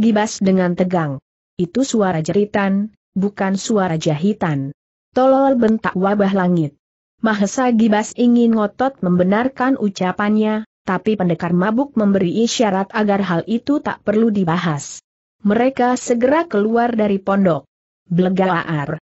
Gibas dengan tegang. Itu suara jeritan, bukan suara jahitan. Tolol bentak wabah langit. Mahesa Gibas ingin ngotot membenarkan ucapannya, tapi pendekar mabuk memberi isyarat agar hal itu tak perlu dibahas. Mereka segera keluar dari pondok. Blegaar,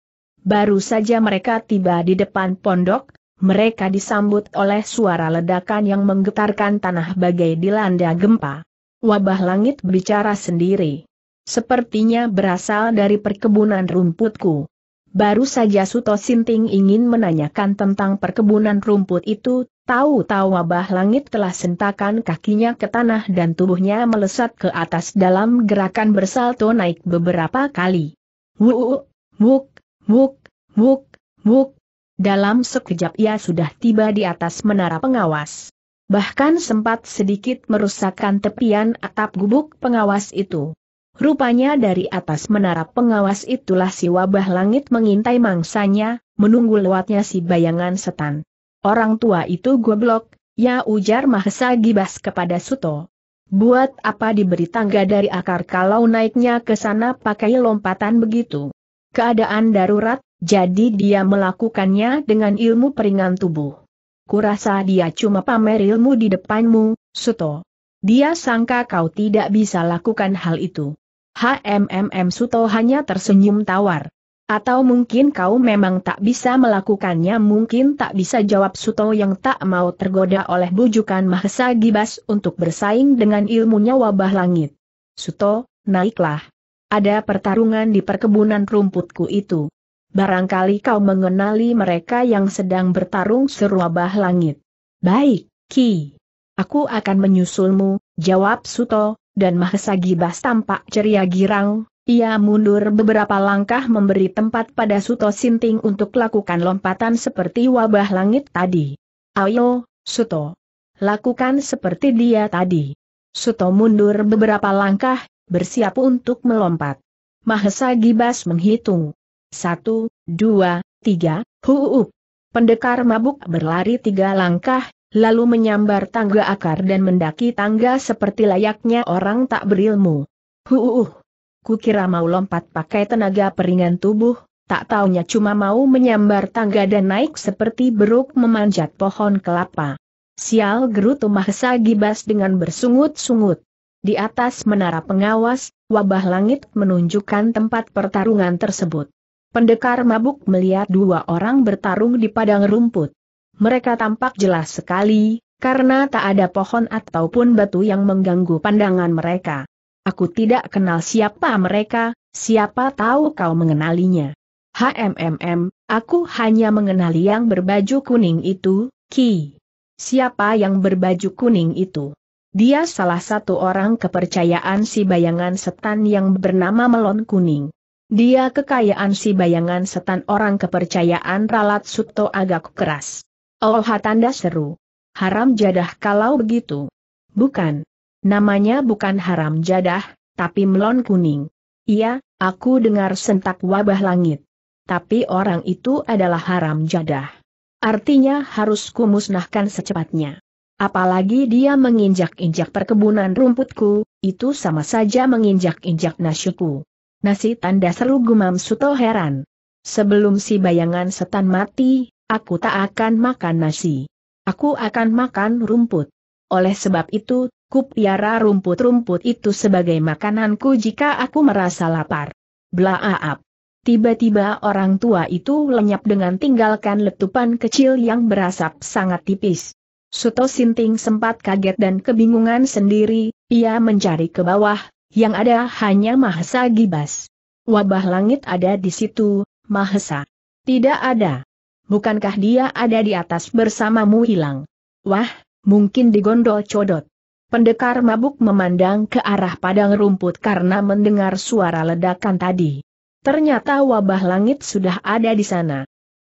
Baru saja mereka tiba di depan pondok, mereka disambut oleh suara ledakan yang menggetarkan tanah bagai dilanda gempa. Wabah langit bicara sendiri. Sepertinya berasal dari perkebunan rumputku. Baru saja Suto Sinting ingin menanyakan tentang perkebunan rumput itu, tahu-tahu wabah langit telah sentakan kakinya ke tanah dan tubuhnya melesat ke atas dalam gerakan bersalto naik beberapa kali. Wuuk, wuk, Wuk, wuk, wuk. Dalam sekejap ia sudah tiba di atas menara pengawas. Bahkan sempat sedikit merusakkan tepian atap gubuk pengawas itu. Rupanya dari atas menara pengawas itulah si wabah langit mengintai mangsanya, menunggu lewatnya si bayangan setan. Orang tua itu goblok, ya ujar Mahesa gibas kepada Suto. Buat apa diberi tangga dari akar kalau naiknya ke sana pakai lompatan begitu? keadaan darurat, jadi dia melakukannya dengan ilmu peringan tubuh. Kurasa dia cuma pamer ilmu di depanmu, Suto. Dia sangka kau tidak bisa lakukan hal itu. HMMM Suto hanya tersenyum tawar. Atau mungkin kau memang tak bisa melakukannya mungkin tak bisa jawab Suto yang tak mau tergoda oleh bujukan Mahesa Gibas untuk bersaing dengan ilmunya wabah langit. Suto, naiklah. Ada pertarungan di perkebunan rumputku itu. Barangkali kau mengenali mereka yang sedang bertarung seru langit. Baik, Ki. Aku akan menyusulmu, jawab Suto, dan Mahesa Gibas tampak ceria girang, ia mundur beberapa langkah memberi tempat pada Suto Sinting untuk lakukan lompatan seperti wabah langit tadi. Ayo, Suto. Lakukan seperti dia tadi. Suto mundur beberapa langkah, bersiap untuk melompat. Mahesa Gibas menghitung. Satu, dua, tiga, huup. Pendekar mabuk berlari tiga langkah, lalu menyambar tangga akar dan mendaki tangga seperti layaknya orang tak berilmu. Huuh. Kukira mau lompat pakai tenaga peringan tubuh, tak taunya cuma mau menyambar tangga dan naik seperti beruk memanjat pohon kelapa. Sial gerutu Mahesa Gibas dengan bersungut-sungut. Di atas menara pengawas, wabah langit menunjukkan tempat pertarungan tersebut. Pendekar mabuk melihat dua orang bertarung di padang rumput. Mereka tampak jelas sekali, karena tak ada pohon ataupun batu yang mengganggu pandangan mereka. Aku tidak kenal siapa mereka, siapa tahu kau mengenalinya. HMMM, aku hanya mengenali yang berbaju kuning itu, Ki. Siapa yang berbaju kuning itu? Dia salah satu orang kepercayaan si bayangan setan yang bernama Melon Kuning. Dia kekayaan si bayangan setan orang kepercayaan Ralat Suto agak keras. Oh tanda seru. Haram jadah kalau begitu. Bukan. Namanya bukan haram jadah, tapi melon kuning. Iya, aku dengar sentak wabah langit. Tapi orang itu adalah haram jadah. Artinya harus kumusnahkan secepatnya. Apalagi dia menginjak-injak perkebunan rumputku, itu sama saja menginjak-injak nasiku. Nasi tanda seru gumam Suto heran. Sebelum si bayangan setan mati, aku tak akan makan nasi. Aku akan makan rumput. Oleh sebab itu, kupiara rumput-rumput itu sebagai makananku jika aku merasa lapar. Blaaap. Tiba-tiba orang tua itu lenyap dengan tinggalkan letupan kecil yang berasap sangat tipis. Suto Sinting sempat kaget dan kebingungan sendiri, ia mencari ke bawah, yang ada hanya Mahesa Gibas. Wabah langit ada di situ, Mahesa. Tidak ada. Bukankah dia ada di atas bersamamu hilang? Wah, mungkin digondol codot. Pendekar mabuk memandang ke arah padang rumput karena mendengar suara ledakan tadi. Ternyata wabah langit sudah ada di sana.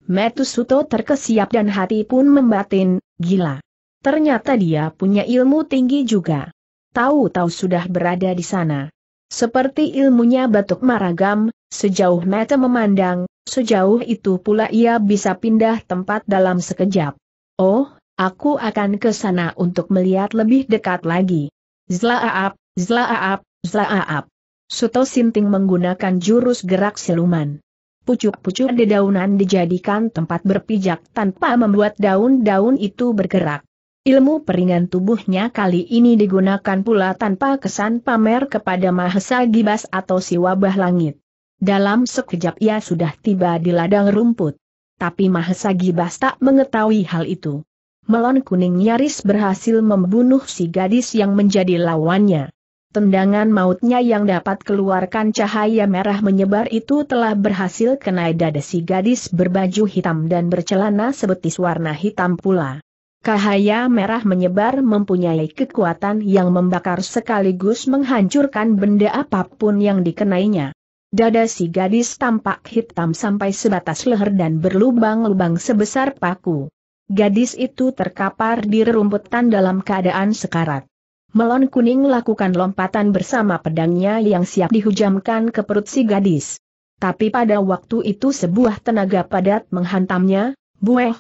Metus Suto terkesiap dan hati pun membatin, gila. Ternyata dia punya ilmu tinggi juga. Tahu-tahu sudah berada di sana. Seperti ilmunya batuk maragam, sejauh mata memandang, sejauh itu pula ia bisa pindah tempat dalam sekejap. Oh, aku akan ke sana untuk melihat lebih dekat lagi. Zlaaap, zlaaap, zlaaap. Suto Sinting menggunakan jurus gerak siluman. Pucuk-pucuk dedaunan dijadikan tempat berpijak tanpa membuat daun-daun itu bergerak. Ilmu peringan tubuhnya kali ini digunakan pula tanpa kesan pamer kepada Mahesa Gibas atau si wabah langit. Dalam sekejap ia sudah tiba di ladang rumput. Tapi Mahesa Gibas tak mengetahui hal itu. Melon kuning nyaris berhasil membunuh si gadis yang menjadi lawannya. Tendangan mautnya yang dapat keluarkan cahaya merah menyebar itu telah berhasil kena dada si gadis berbaju hitam dan bercelana sebetis warna hitam pula. Cahaya merah menyebar mempunyai kekuatan yang membakar sekaligus menghancurkan benda apapun yang dikenainya. Dada si gadis tampak hitam sampai sebatas leher dan berlubang-lubang sebesar paku. Gadis itu terkapar di rerumputan dalam keadaan sekarat. Melon kuning lakukan lompatan bersama pedangnya yang siap dihujamkan ke perut si gadis. Tapi pada waktu itu sebuah tenaga padat menghantamnya, bueh,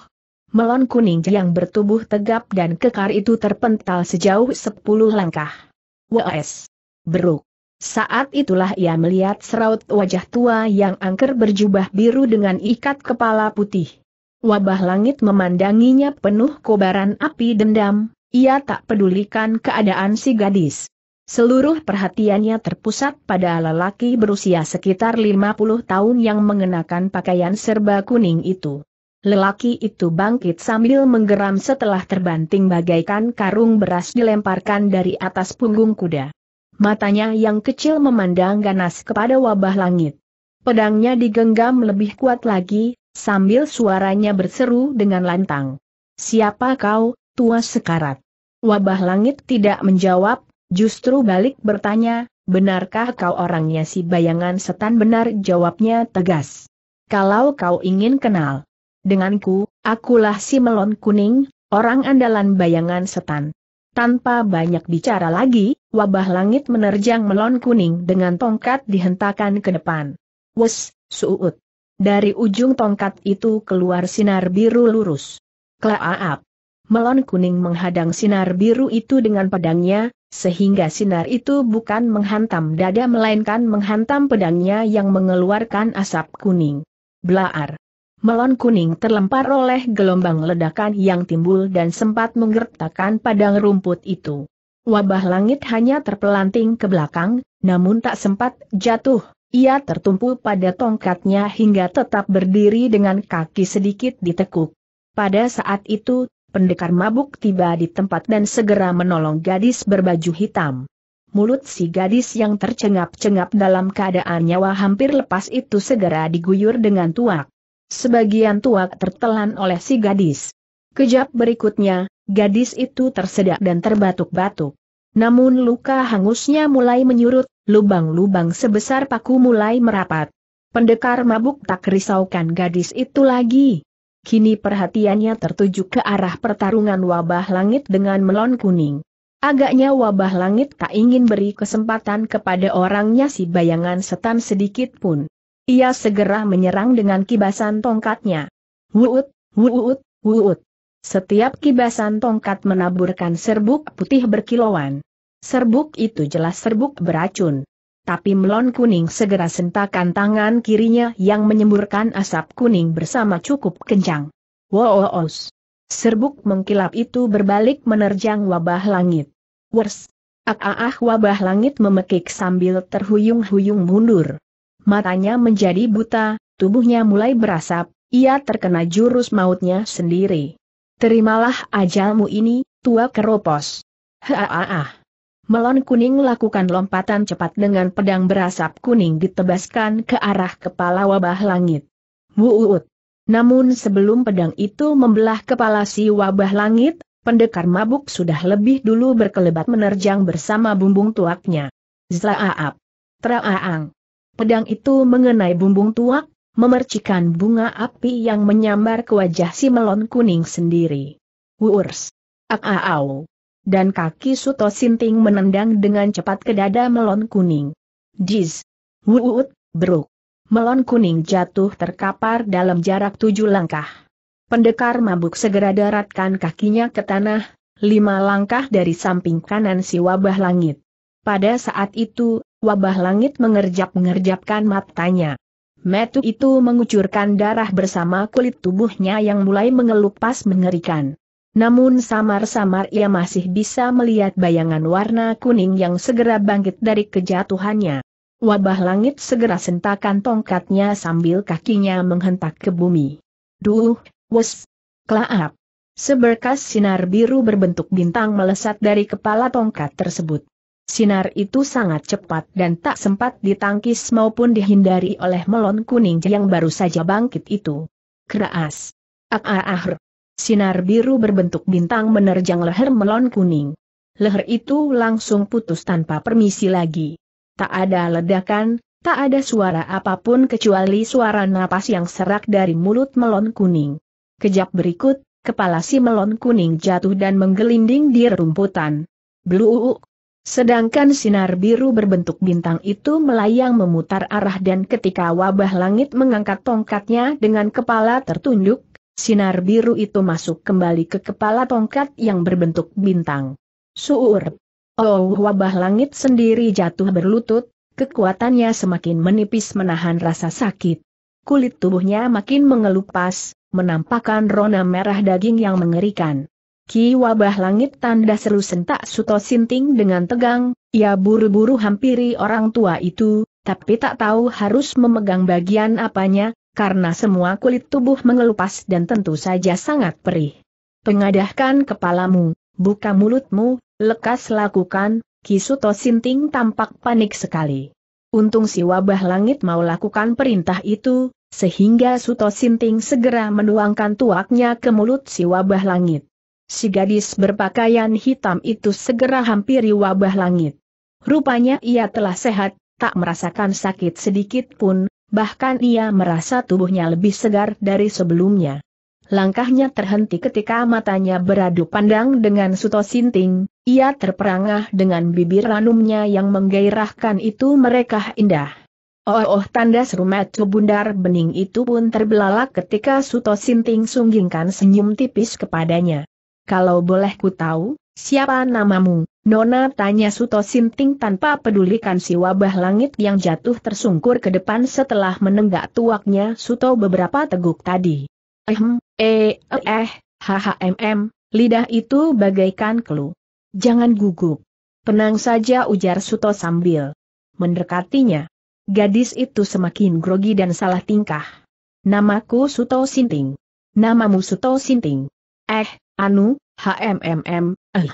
Melon kuning yang bertubuh tegap dan kekar itu terpental sejauh sepuluh langkah. Wes! Beruk! Saat itulah ia melihat seraut wajah tua yang angker berjubah biru dengan ikat kepala putih. Wabah langit memandanginya penuh kobaran api dendam, ia tak pedulikan keadaan si gadis. Seluruh perhatiannya terpusat pada lelaki berusia sekitar 50 tahun yang mengenakan pakaian serba kuning itu. Lelaki itu bangkit sambil menggeram setelah terbanting bagaikan karung beras dilemparkan dari atas punggung kuda. Matanya yang kecil memandang ganas kepada wabah langit. Pedangnya digenggam lebih kuat lagi, sambil suaranya berseru dengan lantang. Siapa kau, tua sekarat? Wabah langit tidak menjawab, justru balik bertanya, benarkah kau orangnya si bayangan setan benar jawabnya tegas. Kalau kau ingin kenal, Denganku, akulah si melon kuning, orang andalan bayangan setan. Tanpa banyak bicara lagi, wabah langit menerjang melon kuning dengan tongkat dihentakan ke depan. Wes, suut. Dari ujung tongkat itu keluar sinar biru lurus. Klaaap. Melon kuning menghadang sinar biru itu dengan pedangnya, sehingga sinar itu bukan menghantam dada melainkan menghantam pedangnya yang mengeluarkan asap kuning. Blaar melon kuning terlempar oleh gelombang ledakan yang timbul dan sempat menggertakkan padang rumput itu. Wabah langit hanya terpelanting ke belakang, namun tak sempat jatuh, ia tertumpu pada tongkatnya hingga tetap berdiri dengan kaki sedikit ditekuk. Pada saat itu, pendekar mabuk tiba di tempat dan segera menolong gadis berbaju hitam. Mulut si gadis yang tercengap-cengap dalam keadaan nyawa hampir lepas itu segera diguyur dengan tuak. Sebagian tua tertelan oleh si gadis. Kejap berikutnya, gadis itu tersedak dan terbatuk-batuk. Namun luka hangusnya mulai menyurut, lubang-lubang sebesar paku mulai merapat. Pendekar mabuk tak risaukan gadis itu lagi. Kini perhatiannya tertuju ke arah pertarungan wabah langit dengan melon kuning. Agaknya wabah langit tak ingin beri kesempatan kepada orangnya si bayangan setan sedikit pun. Ia segera menyerang dengan kibasan tongkatnya. Wuut, wuut, wuut. Setiap kibasan tongkat menaburkan serbuk putih berkilauan. Serbuk itu jelas serbuk beracun. Tapi melon kuning segera sentakan tangan kirinya yang menyemburkan asap kuning bersama cukup kencang. Woos. Serbuk mengkilap itu berbalik menerjang wabah langit. Wers. ak ah, ah, ah wabah langit memekik sambil terhuyung-huyung mundur matanya menjadi buta, tubuhnya mulai berasap, ia terkena jurus mautnya sendiri. Terimalah ajalmu ini, tua keropos. Haa. Melon kuning lakukan lompatan cepat dengan pedang berasap kuning ditebaskan ke arah kepala wabah langit. Wuut. Namun sebelum pedang itu membelah kepala si wabah langit, pendekar mabuk sudah lebih dulu berkelebat menerjang bersama bumbung tuaknya. Zlaaap. Traaang. Pedang itu mengenai bumbung tuak, memercikan bunga api yang menyambar ke wajah si melon kuning sendiri. Wurs! ak Dan kaki Suto Sinting menendang dengan cepat ke dada melon kuning. Jiz, Wuut! Bruk! Melon kuning jatuh terkapar dalam jarak tujuh langkah. Pendekar mabuk segera daratkan kakinya ke tanah, lima langkah dari samping kanan si wabah langit. Pada saat itu, Wabah langit mengerjap ngerjapkan matanya. Metu itu mengucurkan darah bersama kulit tubuhnya yang mulai mengelupas mengerikan. Namun samar-samar ia masih bisa melihat bayangan warna kuning yang segera bangkit dari kejatuhannya. Wabah langit segera sentakan tongkatnya sambil kakinya menghentak ke bumi. Duh, wes, klaap. Seberkas sinar biru berbentuk bintang melesat dari kepala tongkat tersebut. Sinar itu sangat cepat dan tak sempat ditangkis maupun dihindari oleh melon kuning yang baru saja bangkit itu. Keras. Ak-ah-ah. Ah, ah. Sinar biru berbentuk bintang menerjang leher melon kuning. Leher itu langsung putus tanpa permisi lagi. Tak ada ledakan, tak ada suara apapun kecuali suara napas yang serak dari mulut melon kuning. Kejap berikut, kepala si melon kuning jatuh dan menggelinding di rumputan. Bluuk, Sedangkan sinar biru berbentuk bintang itu melayang memutar arah dan ketika wabah langit mengangkat tongkatnya dengan kepala tertunduk, sinar biru itu masuk kembali ke kepala tongkat yang berbentuk bintang. Suur. Oh, wabah langit sendiri jatuh berlutut, kekuatannya semakin menipis menahan rasa sakit. Kulit tubuhnya makin mengelupas, menampakkan rona merah daging yang mengerikan. Ki wabah langit tanda seru sentak Suto Sinting dengan tegang, ia buru-buru hampiri orang tua itu, tapi tak tahu harus memegang bagian apanya, karena semua kulit tubuh mengelupas dan tentu saja sangat perih. Pengadahkan kepalamu, buka mulutmu, lekas lakukan, Ki Suto Sinting tampak panik sekali. Untung si wabah langit mau lakukan perintah itu, sehingga Suto Sinting segera menuangkan tuaknya ke mulut si wabah langit si gadis berpakaian hitam itu segera hampiri wabah langit. Rupanya ia telah sehat, tak merasakan sakit sedikit pun, bahkan ia merasa tubuhnya lebih segar dari sebelumnya. Langkahnya terhenti ketika matanya beradu pandang dengan Suto Sinting, ia terperangah dengan bibir ranumnya yang menggairahkan itu mereka indah. Oh, oh tanda seru metu bundar bening itu pun terbelalak ketika Suto Sinting sunggingkan senyum tipis kepadanya kalau boleh ku tahu, siapa namamu? Nona tanya Suto Sinting tanpa pedulikan si wabah langit yang jatuh tersungkur ke depan setelah menenggak tuaknya Suto beberapa teguk tadi. Ehm, eh, eh, eh, lidah itu bagaikan kelu. Jangan gugup. Tenang saja ujar Suto sambil mendekatinya. Gadis itu semakin grogi dan salah tingkah. Namaku Suto Sinting. Namamu Suto Sinting. Eh, Anu, HMMM, eh.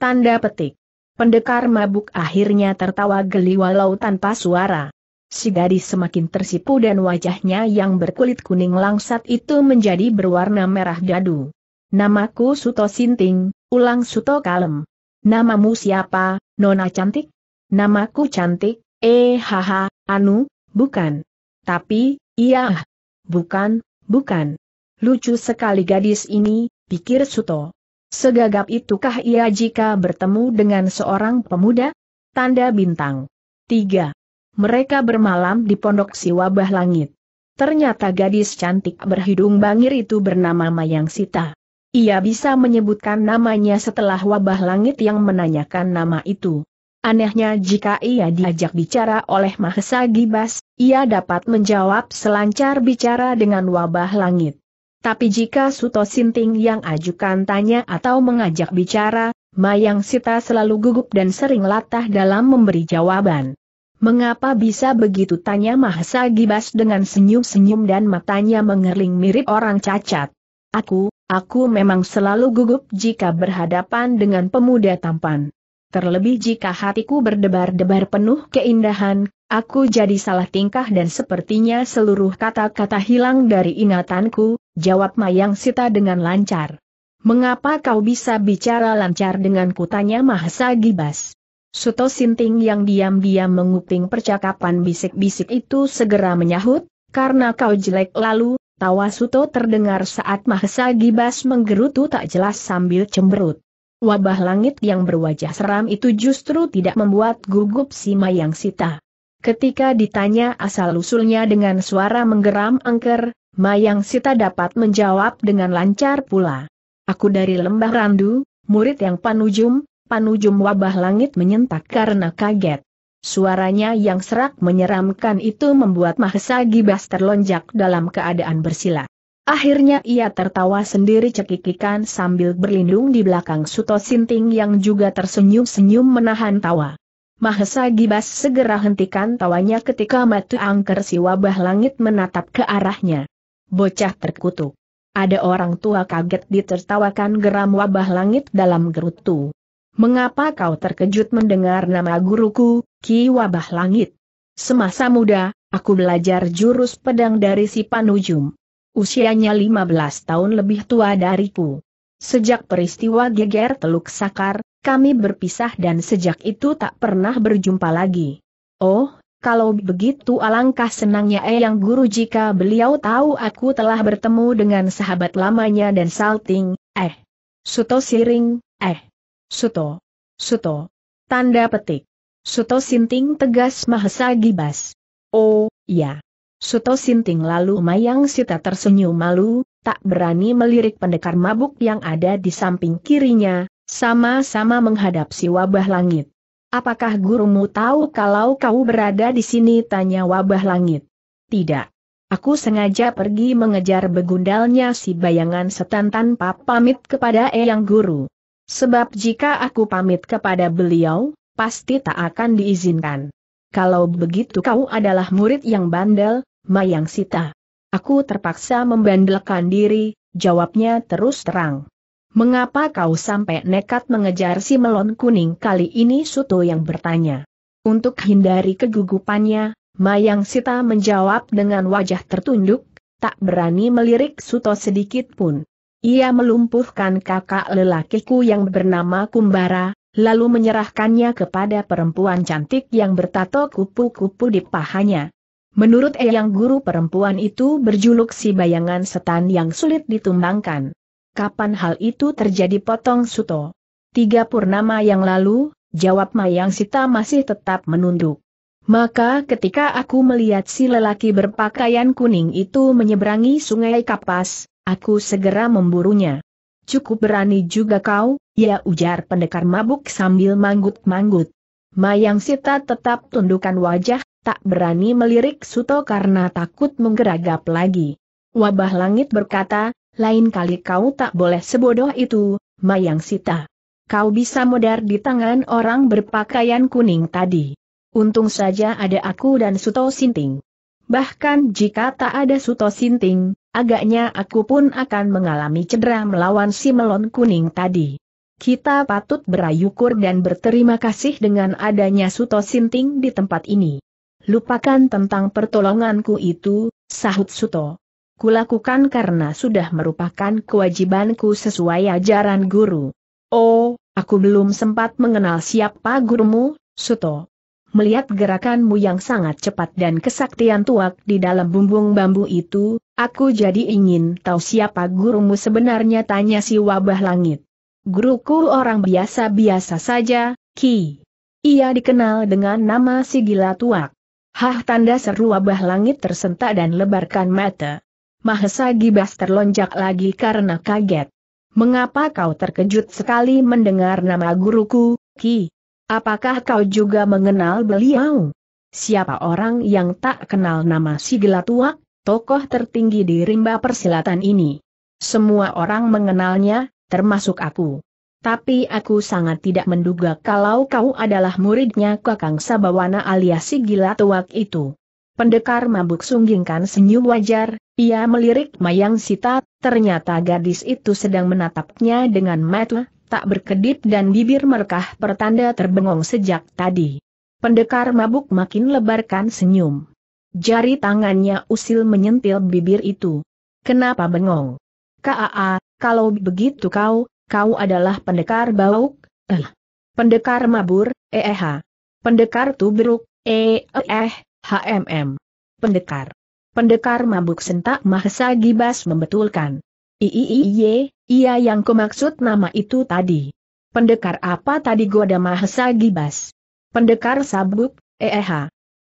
Tanda petik. Pendekar mabuk akhirnya tertawa geli walau tanpa suara. Si gadis semakin tersipu dan wajahnya yang berkulit kuning langsat itu menjadi berwarna merah dadu. Namaku Suto Sinting, ulang Suto Kalem. Namamu siapa, Nona Cantik? Namaku Cantik, eh haha, Anu, bukan. Tapi, iya, bukan, bukan. Lucu sekali gadis ini, pikir Suto. Segagap itukah ia jika bertemu dengan seorang pemuda? Tanda bintang. 3. Mereka bermalam di pondok si wabah langit. Ternyata gadis cantik berhidung bangir itu bernama Mayang Sita. Ia bisa menyebutkan namanya setelah wabah langit yang menanyakan nama itu. Anehnya jika ia diajak bicara oleh Mahesa Gibas, ia dapat menjawab selancar bicara dengan wabah langit. Tapi jika Suto Sinting yang ajukan tanya atau mengajak bicara, Mayang Sita selalu gugup dan sering latah dalam memberi jawaban. Mengapa bisa begitu tanya Mahasa Gibas dengan senyum-senyum dan matanya mengerling mirip orang cacat. Aku, aku memang selalu gugup jika berhadapan dengan pemuda tampan. Terlebih jika hatiku berdebar-debar penuh keindahan, Aku jadi salah tingkah dan sepertinya seluruh kata-kata hilang dari ingatanku, jawab Mayang Sita dengan lancar. Mengapa kau bisa bicara lancar dengan kutanya Mahasa Gibas? Suto Sinting yang diam-diam menguping percakapan bisik-bisik itu segera menyahut, karena kau jelek lalu, tawa Suto terdengar saat Mahasa Gibas menggerutu tak jelas sambil cemberut. Wabah langit yang berwajah seram itu justru tidak membuat gugup si Mayang Sita. Ketika ditanya asal-usulnya dengan suara menggeram angker, Mayang Sita dapat menjawab dengan lancar pula. Aku dari Lembah Randu, murid yang panujum, panujum wabah langit menyentak karena kaget. Suaranya yang serak menyeramkan itu membuat Mahesa Gibas terlonjak dalam keadaan bersila. Akhirnya ia tertawa sendiri cekikikan sambil berlindung di belakang Suto Sinting yang juga tersenyum-senyum menahan tawa. Mahesa Gibas segera hentikan tawanya ketika mata angker si wabah langit menatap ke arahnya. Bocah terkutuk. Ada orang tua kaget ditertawakan geram wabah langit dalam gerutu. Mengapa kau terkejut mendengar nama guruku, Ki Wabah Langit? Semasa muda, aku belajar jurus pedang dari si Panujum. Usianya 15 tahun lebih tua dariku. Sejak peristiwa geger Teluk Sakar, kami berpisah dan sejak itu tak pernah berjumpa lagi. Oh, kalau begitu alangkah senangnya Eyang eh Guru jika beliau tahu aku telah bertemu dengan sahabat lamanya dan salting, eh. Suto siring, eh. Suto. Suto. Tanda petik. Suto sinting tegas mahesa gibas. Oh, ya. Suto sinting lalu Mayang Sita tersenyum malu, tak berani melirik pendekar mabuk yang ada di samping kirinya, sama-sama menghadap si wabah langit. Apakah gurumu tahu kalau kau berada di sini? Tanya wabah langit. Tidak. Aku sengaja pergi mengejar begundalnya si bayangan setan tanpa pamit kepada Eyang Guru. Sebab jika aku pamit kepada beliau, pasti tak akan diizinkan. Kalau begitu kau adalah murid yang bandel, Mayang Sita. Aku terpaksa membandelkan diri, jawabnya terus terang. Mengapa kau sampai nekat mengejar si melon kuning kali ini Suto yang bertanya. Untuk hindari kegugupannya, Mayang Sita menjawab dengan wajah tertunduk, tak berani melirik Suto sedikit pun. Ia melumpuhkan kakak lelakiku yang bernama Kumbara, lalu menyerahkannya kepada perempuan cantik yang bertato kupu-kupu di pahanya. Menurut Eyang Guru perempuan itu berjuluk si bayangan setan yang sulit ditumbangkan. Kapan hal itu terjadi potong Suto? Tiga purnama yang lalu, jawab Mayang Sita masih tetap menunduk. Maka ketika aku melihat si lelaki berpakaian kuning itu menyeberangi sungai Kapas, aku segera memburunya. Cukup berani juga kau, ya ujar pendekar mabuk sambil manggut-manggut. Mayang Sita tetap tundukkan wajah, tak berani melirik Suto karena takut menggeragap lagi. Wabah langit berkata, lain kali kau tak boleh sebodoh itu, Mayang Sita. Kau bisa modar di tangan orang berpakaian kuning tadi. Untung saja ada aku dan Suto Sinting. Bahkan jika tak ada Suto Sinting, agaknya aku pun akan mengalami cedera melawan si melon kuning tadi. Kita patut berayukur dan berterima kasih dengan adanya Suto Sinting di tempat ini. Lupakan tentang pertolonganku itu, sahut Suto kulakukan karena sudah merupakan kewajibanku sesuai ajaran guru. Oh, aku belum sempat mengenal siapa gurumu, Suto. Melihat gerakanmu yang sangat cepat dan kesaktian tuak di dalam bumbung bambu itu, aku jadi ingin tahu siapa gurumu sebenarnya tanya si wabah langit. Guruku orang biasa-biasa saja, Ki. Ia dikenal dengan nama si gila tuak. Hah tanda seru wabah langit tersentak dan lebarkan mata. Mahesa Gibas terlonjak lagi karena kaget. Mengapa kau terkejut sekali mendengar nama guruku, Ki? Apakah kau juga mengenal beliau? Siapa orang yang tak kenal nama si Gelatuak, tokoh tertinggi di rimba persilatan ini? Semua orang mengenalnya, termasuk aku. Tapi aku sangat tidak menduga kalau kau adalah muridnya Kakang Sabawana alias si Gila Tuak itu. Pendekar mabuk sunggingkan senyum wajar, ia melirik Mayang Sita, ternyata gadis itu sedang menatapnya dengan mata tak berkedip dan bibir merkah pertanda terbengong sejak tadi. Pendekar mabuk makin lebarkan senyum. Jari tangannya usil menyentil bibir itu. Kenapa bengong? Kaa, kalau begitu kau, kau adalah pendekar bauk, eh. Pendekar mabur, eh. eh pendekar tubruk, eh eh. eh. HMM. Pendekar. Pendekar mabuk sentak Mahesa Gibas membetulkan. Iiiye, iya yang kumaksud nama itu tadi. Pendekar apa tadi goda Mahesa Gibas? Pendekar sabuk, Eh,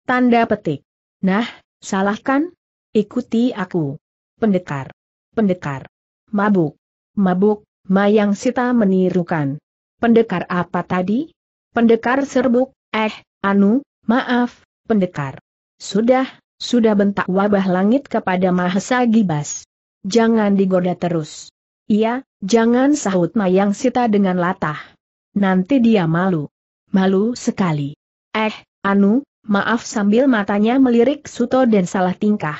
Tanda petik. Nah, salahkan? Ikuti aku. Pendekar. Pendekar. Mabuk. Mabuk, Mayang Sita menirukan. Pendekar apa tadi? Pendekar serbuk, eh, anu, maaf, pendekar. Sudah, sudah bentak wabah langit kepada Mahesa Gibas. Jangan digoda terus. Iya, jangan sahut Mayang Sita dengan latah. Nanti dia malu. Malu sekali. Eh, Anu, maaf sambil matanya melirik Suto dan salah tingkah.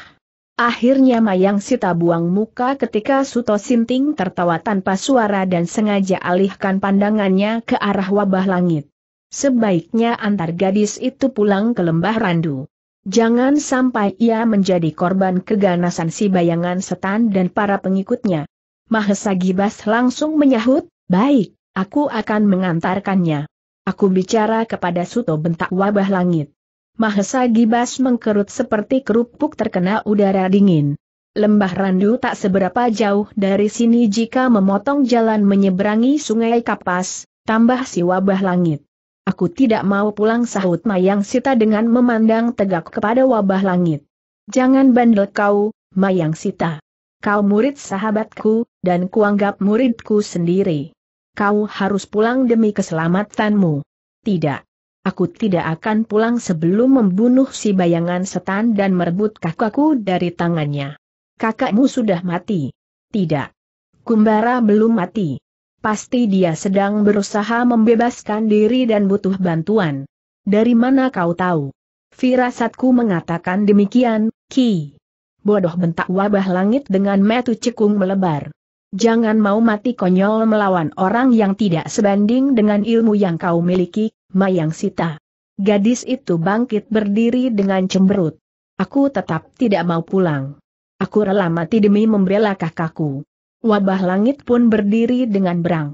Akhirnya Mayang Sita buang muka ketika Suto Sinting tertawa tanpa suara dan sengaja alihkan pandangannya ke arah wabah langit. Sebaiknya antar gadis itu pulang ke lembah randu. Jangan sampai ia menjadi korban keganasan si bayangan setan dan para pengikutnya. Mahesa Gibas langsung menyahut, baik, aku akan mengantarkannya. Aku bicara kepada Suto bentak wabah langit. Mahesa Gibas mengkerut seperti kerupuk terkena udara dingin. Lembah Randu tak seberapa jauh dari sini jika memotong jalan menyeberangi sungai Kapas, tambah si wabah langit. Aku tidak mau pulang sahut Mayang Sita dengan memandang tegak kepada wabah langit. Jangan bandel kau, Mayang Sita. Kau murid sahabatku, dan kuanggap muridku sendiri. Kau harus pulang demi keselamatanmu. Tidak. Aku tidak akan pulang sebelum membunuh si bayangan setan dan merebut kakakku dari tangannya. Kakakmu sudah mati. Tidak. Kumbara belum mati. Pasti dia sedang berusaha membebaskan diri dan butuh bantuan. Dari mana kau tahu? Firasatku mengatakan demikian, Ki. Bodoh bentak wabah langit dengan metu cekung melebar. Jangan mau mati konyol melawan orang yang tidak sebanding dengan ilmu yang kau miliki, Mayang Sita. Gadis itu bangkit berdiri dengan cemberut. Aku tetap tidak mau pulang. Aku rela mati demi membela kakakku. Wabah langit pun berdiri dengan berang.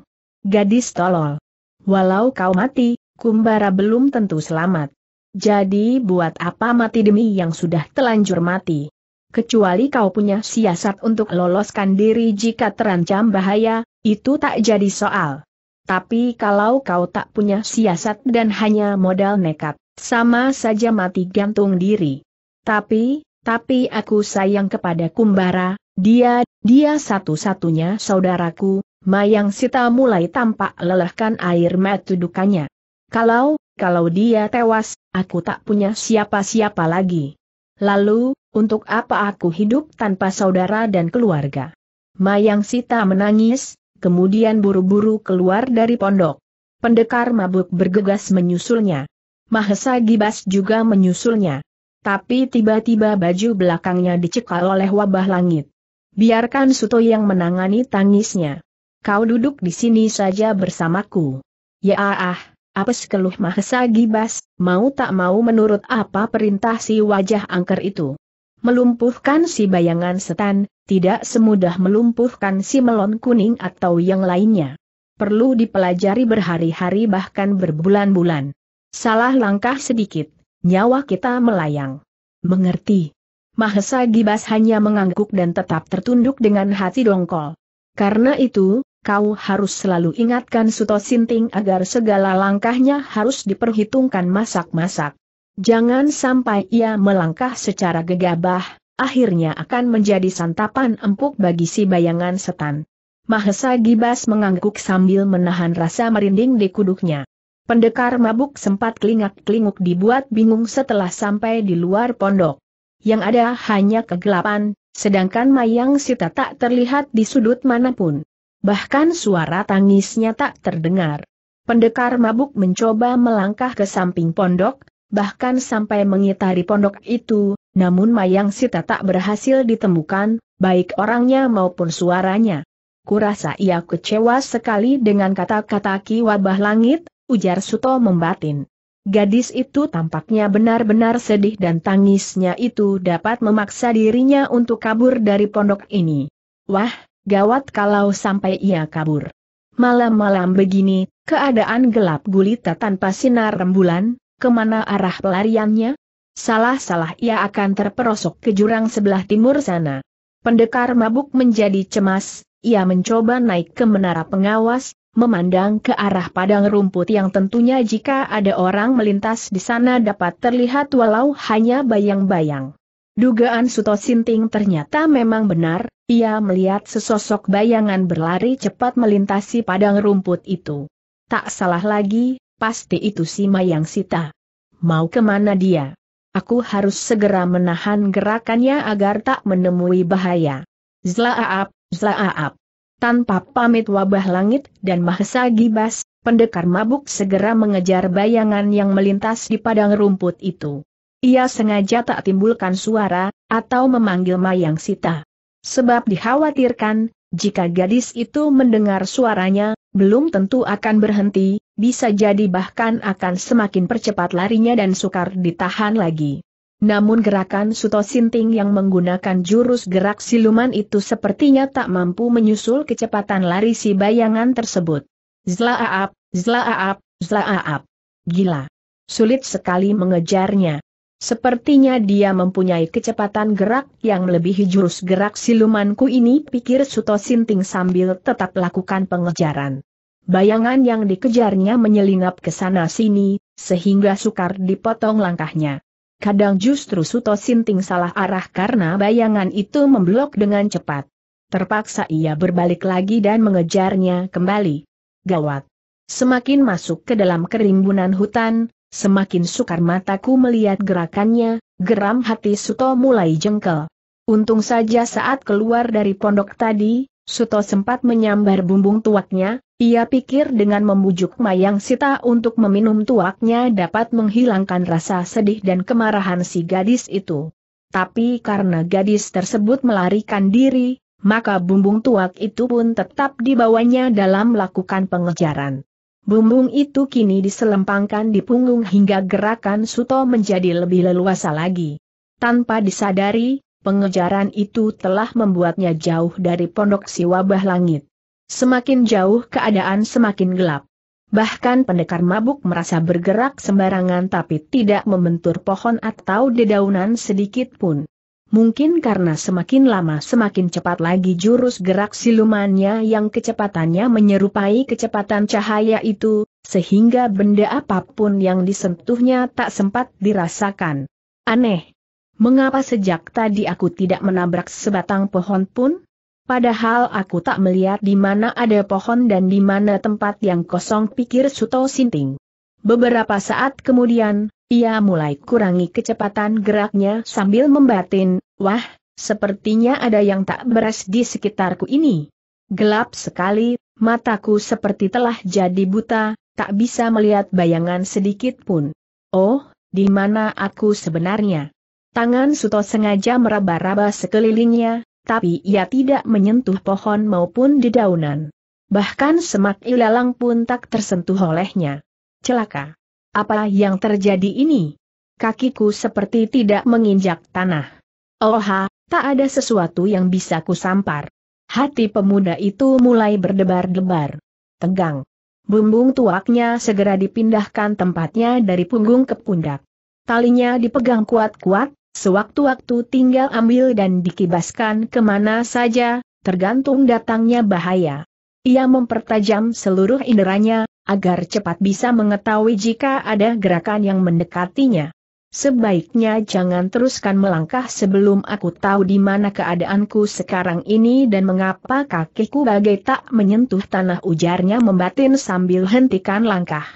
Gadis tolol. Walau kau mati, Kumbara belum tentu selamat. Jadi buat apa mati demi yang sudah telanjur mati? Kecuali kau punya siasat untuk loloskan diri jika terancam bahaya, itu tak jadi soal. Tapi kalau kau tak punya siasat dan hanya modal nekat, sama saja mati gantung diri. Tapi, tapi aku sayang kepada Kumbara, dia, dia satu-satunya saudaraku, Mayang Sita mulai tampak lelahkan air mata dukanya. Kalau, kalau dia tewas, aku tak punya siapa-siapa lagi. Lalu, untuk apa aku hidup tanpa saudara dan keluarga? Mayang Sita menangis, kemudian buru-buru keluar dari pondok. Pendekar mabuk bergegas menyusulnya. Mahesa Gibas juga menyusulnya. Tapi tiba-tiba baju belakangnya dicekal oleh wabah langit. Biarkan Suto yang menangani tangisnya. Kau duduk di sini saja bersamaku. Ya ah, apa sekeluh Mahesa Gibas, mau tak mau menurut apa perintah si wajah angker itu. Melumpuhkan si bayangan setan, tidak semudah melumpuhkan si melon kuning atau yang lainnya. Perlu dipelajari berhari-hari bahkan berbulan-bulan. Salah langkah sedikit, nyawa kita melayang. Mengerti. Mahesa Gibas hanya mengangguk dan tetap tertunduk dengan hati dongkol. Karena itu, kau harus selalu ingatkan Suto Sinting agar segala langkahnya harus diperhitungkan masak-masak. Jangan sampai ia melangkah secara gegabah, akhirnya akan menjadi santapan empuk bagi si bayangan setan. Mahesa Gibas mengangguk sambil menahan rasa merinding di kuduknya. Pendekar mabuk sempat kelingak-kelinguk dibuat bingung setelah sampai di luar pondok. Yang ada hanya kegelapan, sedangkan Mayang Sita tak terlihat di sudut manapun. Bahkan suara tangisnya tak terdengar. Pendekar mabuk mencoba melangkah ke samping pondok, bahkan sampai mengitari pondok itu, namun Mayang Sita tak berhasil ditemukan, baik orangnya maupun suaranya. Kurasa ia kecewa sekali dengan kata-kata Ki Wabah Langit, ujar Suto membatin. Gadis itu tampaknya benar-benar sedih dan tangisnya itu dapat memaksa dirinya untuk kabur dari pondok ini. Wah, gawat kalau sampai ia kabur. Malam-malam begini, keadaan gelap gulita tanpa sinar rembulan, kemana arah pelariannya? Salah-salah ia akan terperosok ke jurang sebelah timur sana. Pendekar mabuk menjadi cemas, ia mencoba naik ke menara pengawas, memandang ke arah padang rumput yang tentunya jika ada orang melintas di sana dapat terlihat walau hanya bayang-bayang. Dugaan Suto Sinting ternyata memang benar, ia melihat sesosok bayangan berlari cepat melintasi padang rumput itu. Tak salah lagi, pasti itu si Mayang Sita. Mau kemana dia? Aku harus segera menahan gerakannya agar tak menemui bahaya. Zlaaap, zlaaap. Tanpa pamit wabah langit dan mahesa gibas, pendekar mabuk segera mengejar bayangan yang melintas di padang rumput itu. Ia sengaja tak timbulkan suara, atau memanggil Mayang Sita. Sebab dikhawatirkan, jika gadis itu mendengar suaranya, belum tentu akan berhenti, bisa jadi bahkan akan semakin percepat larinya dan sukar ditahan lagi. Namun gerakan Suto Sinting yang menggunakan jurus gerak siluman itu sepertinya tak mampu menyusul kecepatan lari si bayangan tersebut. Zlaaap, zlaaap, zlaaap. Gila. Sulit sekali mengejarnya. Sepertinya dia mempunyai kecepatan gerak yang melebihi jurus gerak silumanku ini pikir Suto Sinting sambil tetap lakukan pengejaran. Bayangan yang dikejarnya menyelinap ke sana-sini, sehingga sukar dipotong langkahnya kadang justru Suto Sinting salah arah karena bayangan itu memblok dengan cepat. Terpaksa ia berbalik lagi dan mengejarnya kembali. Gawat! Semakin masuk ke dalam kerimbunan hutan, semakin sukar mataku melihat gerakannya, geram hati Suto mulai jengkel. Untung saja saat keluar dari pondok tadi, Suto sempat menyambar bumbung tuaknya, ia pikir dengan membujuk Mayang Sita untuk meminum tuaknya dapat menghilangkan rasa sedih dan kemarahan si gadis itu. Tapi karena gadis tersebut melarikan diri, maka bumbung tuak itu pun tetap dibawanya dalam melakukan pengejaran. Bumbung itu kini diselempangkan di punggung hingga gerakan Suto menjadi lebih leluasa lagi. Tanpa disadari, pengejaran itu telah membuatnya jauh dari pondok si wabah langit. Semakin jauh keadaan semakin gelap. Bahkan pendekar mabuk merasa bergerak sembarangan tapi tidak membentur pohon atau dedaunan sedikit pun. Mungkin karena semakin lama semakin cepat lagi jurus gerak silumannya yang kecepatannya menyerupai kecepatan cahaya itu, sehingga benda apapun yang disentuhnya tak sempat dirasakan. Aneh. Mengapa sejak tadi aku tidak menabrak sebatang pohon pun? Padahal aku tak melihat di mana ada pohon dan di mana tempat yang kosong pikir Suto Sinting. Beberapa saat kemudian, ia mulai kurangi kecepatan geraknya sambil membatin, wah, sepertinya ada yang tak beres di sekitarku ini. Gelap sekali, mataku seperti telah jadi buta, tak bisa melihat bayangan sedikit pun. Oh, di mana aku sebenarnya? Tangan Suto sengaja meraba-raba sekelilingnya, tapi ia tidak menyentuh pohon maupun dedaunan. Bahkan semak ilalang pun tak tersentuh olehnya. Celaka! Apa yang terjadi ini? Kakiku seperti tidak menginjak tanah. Oha, tak ada sesuatu yang bisa kusampar. Hati pemuda itu mulai berdebar-debar. Tegang. Bumbung tuaknya segera dipindahkan tempatnya dari punggung ke pundak. Talinya dipegang kuat-kuat, Sewaktu-waktu tinggal ambil dan dikibaskan kemana saja, tergantung datangnya bahaya. Ia mempertajam seluruh inderanya, agar cepat bisa mengetahui jika ada gerakan yang mendekatinya. Sebaiknya jangan teruskan melangkah sebelum aku tahu di mana keadaanku sekarang ini dan mengapa kakiku bagai tak menyentuh tanah ujarnya membatin sambil hentikan langkah.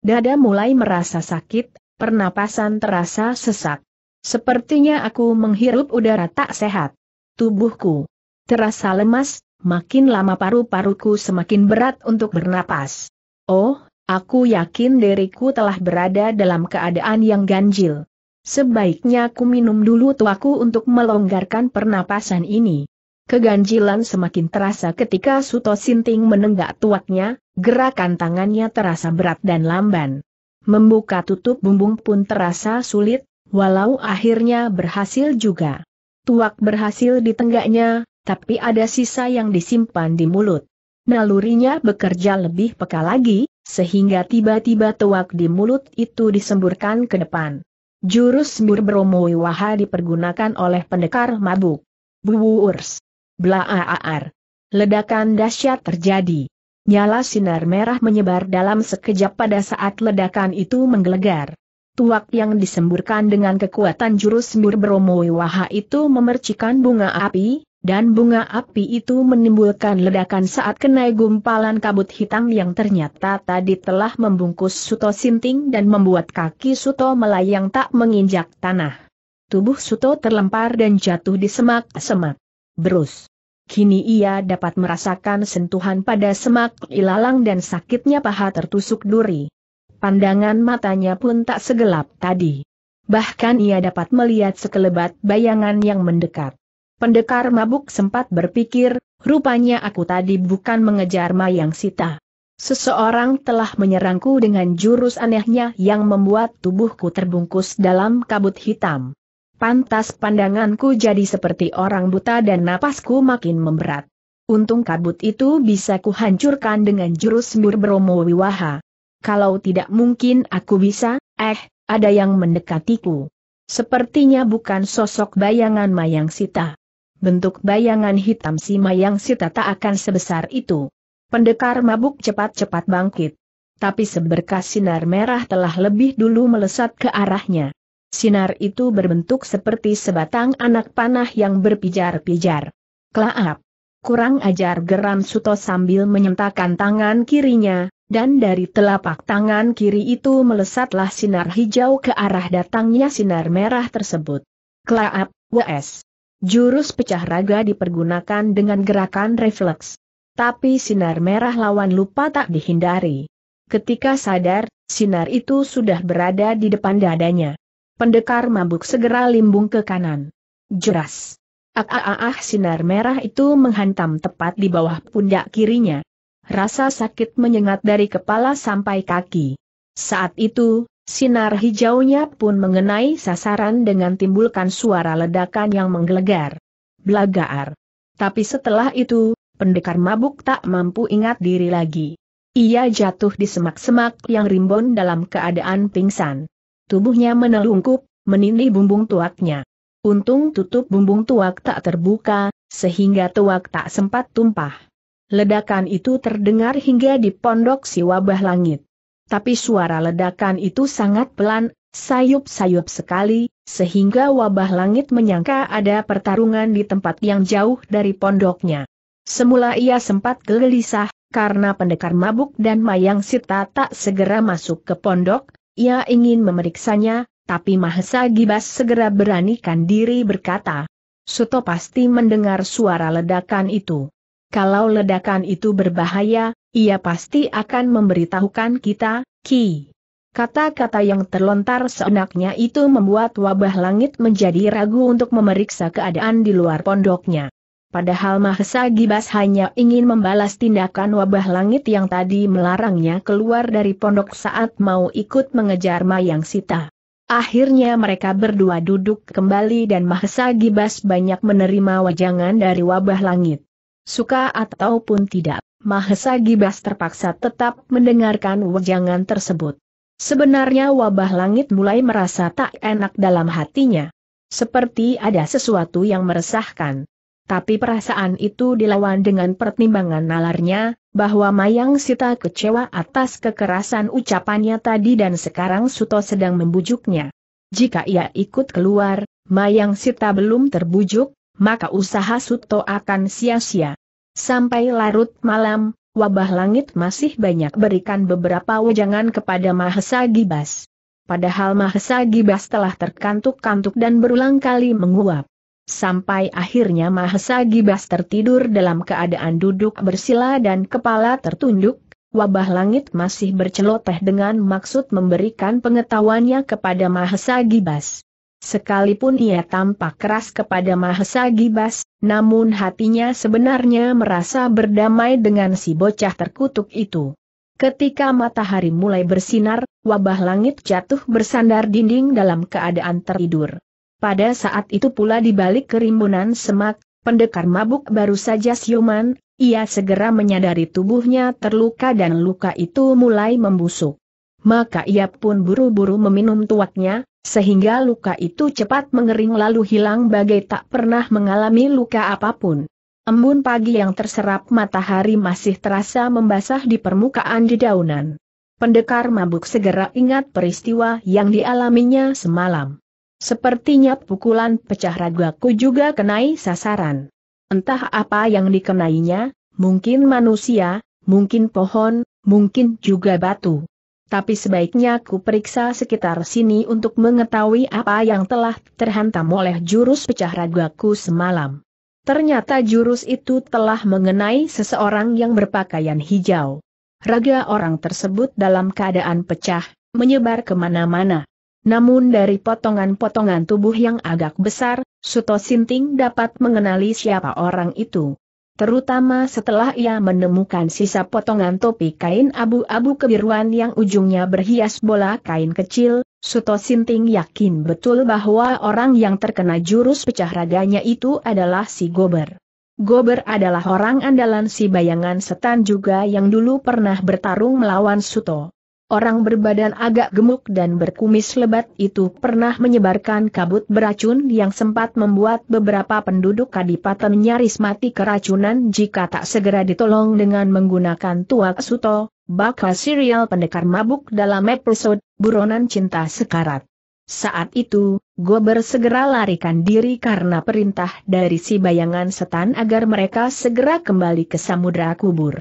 Dada mulai merasa sakit, pernapasan terasa sesak. Sepertinya aku menghirup udara tak sehat. Tubuhku terasa lemas, makin lama paru-paruku semakin berat untuk bernapas. Oh, aku yakin diriku telah berada dalam keadaan yang ganjil. Sebaiknya aku minum dulu tuaku untuk melonggarkan pernapasan ini. Keganjilan semakin terasa ketika Suto Sinting menenggak tuaknya, gerakan tangannya terasa berat dan lamban. Membuka tutup bumbung pun terasa sulit, walau akhirnya berhasil juga. Tuak berhasil di tenggaknya, tapi ada sisa yang disimpan di mulut. Nalurinya bekerja lebih peka lagi, sehingga tiba-tiba tuak di mulut itu disemburkan ke depan. Jurus Bromo waha dipergunakan oleh pendekar mabuk. Buurs. Blaaar. Ledakan dahsyat terjadi. Nyala sinar merah menyebar dalam sekejap pada saat ledakan itu menggelegar. Tuak yang disemburkan dengan kekuatan jurus Mur Bromo Waha itu memercikan bunga api, dan bunga api itu menimbulkan ledakan saat kena gumpalan kabut hitam yang ternyata tadi telah membungkus Suto Sinting dan membuat kaki Suto melayang tak menginjak tanah. Tubuh Suto terlempar dan jatuh di semak-semak. Berus. Kini ia dapat merasakan sentuhan pada semak ilalang dan sakitnya paha tertusuk duri pandangan matanya pun tak segelap tadi. Bahkan ia dapat melihat sekelebat bayangan yang mendekat. Pendekar mabuk sempat berpikir, rupanya aku tadi bukan mengejar Mayang Sita. Seseorang telah menyerangku dengan jurus anehnya yang membuat tubuhku terbungkus dalam kabut hitam. Pantas pandanganku jadi seperti orang buta dan napasku makin memberat. Untung kabut itu bisa kuhancurkan dengan jurus mur Bromo Wiwaha kalau tidak mungkin aku bisa, eh, ada yang mendekatiku. Sepertinya bukan sosok bayangan Mayang Sita. Bentuk bayangan hitam si Mayang Sita tak akan sebesar itu. Pendekar mabuk cepat-cepat bangkit. Tapi seberkas sinar merah telah lebih dulu melesat ke arahnya. Sinar itu berbentuk seperti sebatang anak panah yang berpijar-pijar. Kelaap! Kurang ajar geram Suto sambil menyentakan tangan kirinya, dan dari telapak tangan kiri itu melesatlah sinar hijau ke arah datangnya sinar merah tersebut. Klaap, WS. Jurus pecah raga dipergunakan dengan gerakan refleks. Tapi sinar merah lawan lupa tak dihindari. Ketika sadar, sinar itu sudah berada di depan dadanya. Pendekar mabuk segera limbung ke kanan. Jeras. Ah, ah, ah, ah sinar merah itu menghantam tepat di bawah pundak kirinya. Rasa sakit menyengat dari kepala sampai kaki. Saat itu, sinar hijaunya pun mengenai sasaran dengan timbulkan suara ledakan yang menggelegar. Blagaar. Tapi setelah itu, pendekar mabuk tak mampu ingat diri lagi. Ia jatuh di semak-semak yang rimbun dalam keadaan pingsan. Tubuhnya menelungkup, menindih bumbung tuaknya. Untung tutup bumbung tuak tak terbuka, sehingga tuak tak sempat tumpah. Ledakan itu terdengar hingga di pondok si wabah langit. Tapi suara ledakan itu sangat pelan, sayup-sayup sekali, sehingga wabah langit menyangka ada pertarungan di tempat yang jauh dari pondoknya. Semula ia sempat gelisah, karena pendekar mabuk dan Mayang Sita tak segera masuk ke pondok, ia ingin memeriksanya, tapi Mahesa Gibas segera beranikan diri berkata, Suto pasti mendengar suara ledakan itu. Kalau ledakan itu berbahaya, ia pasti akan memberitahukan kita, Ki. Kata-kata yang terlontar seenaknya itu membuat wabah langit menjadi ragu untuk memeriksa keadaan di luar pondoknya. Padahal Mahesa Gibas hanya ingin membalas tindakan wabah langit yang tadi melarangnya keluar dari pondok saat mau ikut mengejar Mayang Sita. Akhirnya mereka berdua duduk kembali dan Mahesa Gibas banyak menerima wajangan dari wabah langit. Suka ataupun tidak, Mahesa Gibas terpaksa tetap mendengarkan wejangan tersebut. Sebenarnya wabah langit mulai merasa tak enak dalam hatinya. Seperti ada sesuatu yang meresahkan. Tapi perasaan itu dilawan dengan pertimbangan nalarnya, bahwa Mayang Sita kecewa atas kekerasan ucapannya tadi dan sekarang Suto sedang membujuknya. Jika ia ikut keluar, Mayang Sita belum terbujuk, maka usaha Suto akan sia-sia. Sampai larut malam, wabah langit masih banyak berikan beberapa wejangan kepada Mahesa Gibas. Padahal Mahesa Gibas telah terkantuk-kantuk dan berulang kali menguap. Sampai akhirnya Mahesa Gibas tertidur dalam keadaan duduk bersila dan kepala tertunduk, wabah langit masih berceloteh dengan maksud memberikan pengetahuannya kepada Mahesa Gibas. Sekalipun ia tampak keras kepada Mahesa Gibas, namun hatinya sebenarnya merasa berdamai dengan si bocah terkutuk itu. Ketika matahari mulai bersinar, wabah langit jatuh bersandar dinding dalam keadaan tertidur. Pada saat itu pula di balik kerimbunan semak, pendekar mabuk baru saja siuman, ia segera menyadari tubuhnya terluka dan luka itu mulai membusuk. Maka ia pun buru-buru meminum tuaknya, sehingga luka itu cepat mengering lalu hilang bagai tak pernah mengalami luka apapun. Embun pagi yang terserap matahari masih terasa membasah di permukaan dedaunan. Pendekar mabuk segera ingat peristiwa yang dialaminya semalam. Sepertinya pukulan pecah ragaku juga kenai sasaran. Entah apa yang dikenainya, mungkin manusia, mungkin pohon, mungkin juga batu tapi sebaiknya ku periksa sekitar sini untuk mengetahui apa yang telah terhantam oleh jurus pecah ragaku semalam. Ternyata jurus itu telah mengenai seseorang yang berpakaian hijau. Raga orang tersebut dalam keadaan pecah, menyebar kemana-mana. Namun dari potongan-potongan tubuh yang agak besar, Suto Sinting dapat mengenali siapa orang itu. Terutama setelah ia menemukan sisa potongan topi kain abu-abu kebiruan yang ujungnya berhias bola kain kecil, Suto Sinting yakin betul bahwa orang yang terkena jurus pecah raganya itu adalah si Gober. Gober adalah orang andalan si bayangan setan juga yang dulu pernah bertarung melawan Suto orang berbadan agak gemuk dan berkumis lebat itu pernah menyebarkan kabut beracun yang sempat membuat beberapa penduduk kadipaten nyaris mati keracunan jika tak segera ditolong dengan menggunakan tuak suto, bakal serial pendekar mabuk dalam episode Buronan Cinta Sekarat. Saat itu, Gober segera larikan diri karena perintah dari si bayangan setan agar mereka segera kembali ke samudera kubur.